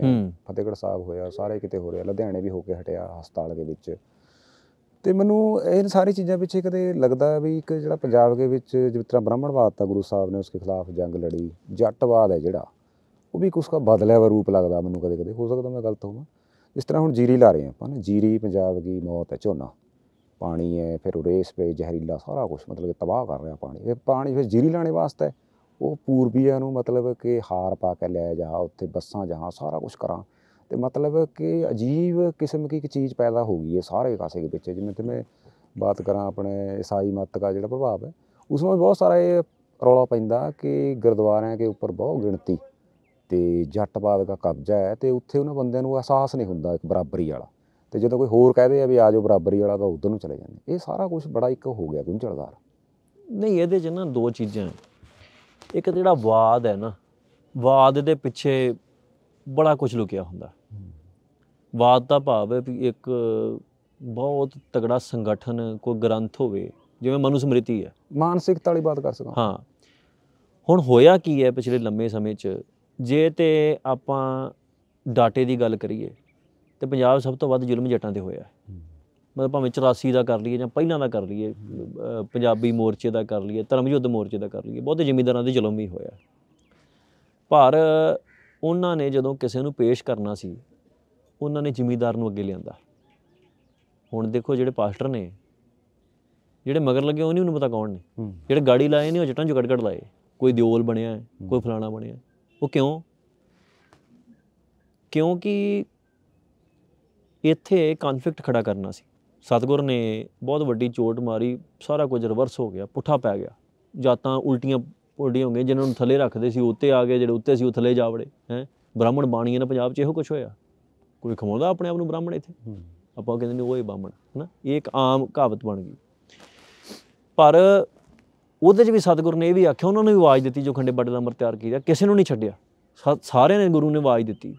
ਫਤਿਹਗੜ ਸਾਹਿਬ ਹੋਇਆ ਸਾਰੇ ਕਿਤੇ ਹੋ ਰਿਹਾ ਲੁਧਿਆਣੇ ਵੀ ਹੋ ਕੇ ਹਟਿਆ ਹਸਪਤਾਲ ਦੇ ਵਿੱਚ ਤੇ ਮੈਨੂੰ ਇਹ ਸਾਰੀ ਚੀਜ਼ਾਂ ਪਿੱਛੇ ਕਦੇ ਲੱਗਦਾ ਵੀ ਇੱਕ ਜਿਹੜਾ ਪੰਜਾਬ ਦੇ ਵਿੱਚ ਜਿਸ ਤਰ੍ਹਾਂ ਬ੍ਰਾਹਮਣਵਾਦ ਦਾ ਗੁਰੂ ਸਾਹਿਬ ਨੇ ਉਸਕੇ ਖਿਲਾਫ ਜੰਗ ਲੜੀ ਜੱਟਵਾਦ ਹੈ ਜਿਹੜਾ ਉਹ ਵੀ ਕੁਸ ਦਾ ਬਦਲਿਆ ਵਰੂਪ ਰੂਪ ਲੱਗਦਾ ਮੈਨੂੰ ਕਦੇ ਕਦੇ ਹੋ ਸਕਦਾ ਮੈਂ ਗਲਤ ਹੋਵਾਂ ਜਿਸ ਤਰ੍ਹਾਂ ਹੁਣ ਜੀਰੀ ਲਾ ਰਹੇ ਆਪਾਂ ਨਾ ਜੀਰੀ ਪੰਜਾਬ ਦੀ ਮੌਤ ਹੈ ਝੋਨਾ ਪਾਣੀ ਹੈ ਫਿਰ ਰੇਸ ਪੇ ਜ਼ਹਿਰੀਲਾ ਸਾਰਾ ਕੁਝ ਮਤਲਬ ਤਬਾਹ ਕਰ ਰਿਹਾ ਪਾਣੀ ਇਹ ਪਾਣੀ ਫਿਰ ਜੀਰੀ ਲਾਣੇ ਵਾਸਤੇ ਉਹ ਪੂਰਬੀਆਂ ਨੂੰ ਮਤਲਬ ਕਿ ਹਾਰ ਪਾ ਕੇ ਲੈ ਜਾ ਉੱਥੇ ਬੱਸਾਂ ਜਹਾਂ ਸਾਰਾ ਕੁਝ ਕਰਾਂ ਤੇ ਮਤਲਬ ਕਿ ਅਜੀਬ ਕਿਸਮ ਦੀ ਇੱਕ ਚੀਜ਼ ਪੈਦਾ ਹੋ ਗਈ ਹੈ ਸਾਰੇ ਕਾਸੇ ਦੇ ਵਿੱਚ ਜਿਵੇਂ ਤੇ ਮੈਂ ਬਾਤ ਕਰਾਂ ਆਪਣੇ ਈਸਾਈ ਮਤ ਦਾ ਜਿਹੜਾ ਪ੍ਰਭਾਵ ਹੈ ਉਸ ਵਿੱਚ ਬਹੁਤ ਸਾਰਾ ਇਹ ਰੌਲਾ ਪੈਂਦਾ ਕਿ ਗੁਰਦੁਆਰਿਆਂ ਦੇ ਉੱਪਰ ਬਹੁਤ ਗਿਣਤੀ ਤੇ ਜੱਟ ਬਾਦ ਦਾ ਕਬਜ਼ਾ ਹੈ ਤੇ ਉੱਥੇ ਉਹਨਾਂ ਬੰਦਿਆਂ ਨੂੰ ਅਹਿਸਾਸ ਨਹੀਂ ਹੁੰਦਾ ਇੱਕ ਬਰਾਬਰੀ ਵਾਲਾ ਤੇ ਜਦੋਂ ਕੋਈ ਹੋਰ ਕਹਦੇ ਆ ਵੀ ਆਜੋ ਬਰਾਬਰੀ ਵਾਲਾ ਤਾਂ ਉਧਰ ਨੂੰ ਚਲੇ ਜਾਂਦੇ ਇਹ ਸਾਰਾ ਕੁਝ ਬੜਾ ਇੱਕ ਹੋ ਗਿਆ ਗੁੰਝਲਦਾਰ ਨਹੀਂ ਇਹਦੇ 'ਚ ਨਾ ਦੋ ਚੀਜ਼ਾਂ ਇੱਕ ਜਿਹੜਾ ਵਾਦ ਹੈ ਨਾ ਵਾਦ ਦੇ ਪਿੱਛੇ ਬੜਾ ਕੁਝ ਲੁਕਿਆ ਹੁੰਦਾ ਵਾਦ ਦਾ ਭਾਵ ਹੈ ਵੀ ਇੱਕ ਬਹੁਤ ਤਗੜਾ ਸੰਗਠਨ ਕੋਈ ਗ੍ਰੰਥ ਹੋਵੇ ਜਿਵੇਂ ਮਨੁ ਸਮ੍ਰਿਤੀ ਹੈ ਮਾਨਸਿਕਤਾ ਵਾਲੀ ਬਾਤ ਕਰ ਸਕਾਂ ਹਾਂ ਹੁਣ ਹੋਇਆ ਕੀ ਹੈ ਪਿਛਲੇ ਲੰਮੇ ਸਮੇਂ 'ਚ ਜੇ ਤੇ ਆਪਾਂ ਡਾਟੇ ਦੀ ਗੱਲ ਕਰੀਏ ਤੇ ਪੰਜਾਬ ਸਭ ਤੋਂ ਵੱਧ ਜ਼ੁਲਮ ਜੱਟਾਂ ਤੇ ਹੋਇਆ ਮਤਲਬ ਭਾਵੇਂ 84 ਦਾ ਕਰ ਲਈਏ ਜਾਂ ਪਹਿਲਾਂ ਦਾ ਕਰ ਲਈਏ ਪੰਜਾਬੀ ਮੋਰਚੇ ਦਾ ਕਰ ਲਈਏ ਯੁੱਧ ਮੋਰਚੇ ਦਾ ਕਰ ਲਈਏ ਬਹੁਤੇ ਜ਼ਿਮੀਂਦਾਰਾਂ ਦੇ ਜ਼ੁਲਮ ਵੀ ਹੋਇਆ ਪਰ ਉਹਨਾਂ ਨੇ ਜਦੋਂ ਕਿਸੇ ਨੂੰ ਪੇਸ਼ ਕਰਨਾ ਸੀ ਉਹਨਾਂ ਨੇ ਜ਼ਿਮੀਂਦਾਰ ਨੂੰ ਅੱਗੇ ਲਿਆਂਦਾ ਹੁਣ ਦੇਖੋ ਜਿਹੜੇ ਪਾਸਟਰ ਨੇ ਜਿਹੜੇ ਮਗਰ ਲੱਗੇ ਉਹ ਨਹੀਂ ਉਹਨੂੰ ਪਤਾ ਕੌਣ ਨੇ ਜਿਹੜੇ ਗਾੜੀ ਲਾਏ ਨੇ ਉਹ ਜਟਾਂ ਜੁਗੜਗੜ ਲਾਏ ਕੋਈ ਦਿਓਲ ਬਣਿਆ ਕੋਈ ਫਲਾਣਾ ਬਣਿਆ ਉਹ ਕਿਉਂ ਕਿਉਂਕਿ ਇੱਥੇ ਕਨਫਲਿਕਟ ਖੜਾ ਕਰਨਾ ਸੀ ਸਤਗੁਰ ਨੇ ਬਹੁਤ ਵੱਡੀ ਚੋਟ ਮਾਰੀ ਸਾਰਾ ਕੁਝ ਰਿਵਰਸ ਹੋ ਗਿਆ ਪੁੱਠਾ ਪੈ ਗਿਆ ਜਾਤਾਂ ਉਲਟੀਆਂ ਉਲਟੀਆਂ ਹੋ ਗਈਆਂ ਜਿਹਨਾਂ ਨੂੰ ਥੱਲੇ ਰੱਖਦੇ ਸੀ ਉੱਤੇ ਆ ਗਏ ਜਿਹੜੇ ਉੱਤੇ ਸੀ ਉਹ ਥੱਲੇ ਜਾ ਵੜੇ ਹੈ ਬ੍ਰਾਹਮਣ ਬਾਣੀਆਂ ਨੇ ਪੰਜਾਬ 'ਚ ਇਹੋ ਕੁਝ ਹੋਇਆ ਕੋਈ ਖਮੋਦਾ ਆਪਣੇ ਆਪ ਨੂੰ ਬ੍ਰਾਹਮਣ ਇੱਥੇ ਆਪਾਂ ਕਹਿੰਦੇ ਨੇ ਉਹ ਹੀ ਬ੍ਰਾਹਮਣ ਹੈ ਨਾ ਇਹ ਇੱਕ ਆਮ ਕਹਾਵਤ ਬਣ ਗਈ ਪਰ ਉਹਦੇ 'ਚ ਵੀ ਸਤਿਗੁਰ ਨੇ ਇਹ ਵੀ ਆਖਿਆ ਉਹਨਾਂ ਨੂੰ ਵੀ ਆਵਾਜ਼ ਦਿੱਤੀ ਜੋ ਖੰਡੇ ਦਾ ਅੰਮ੍ਰਿਤ ਤਿਆਰ ਕੀਤਾ ਕਿਸੇ ਨੂੰ ਨਹੀਂ ਛੱਡਿਆ ਸਾਰਿਆਂ ਨੇ ਗੁਰੂ ਨੇ ਆਵਾਜ਼ ਦਿੱਤੀ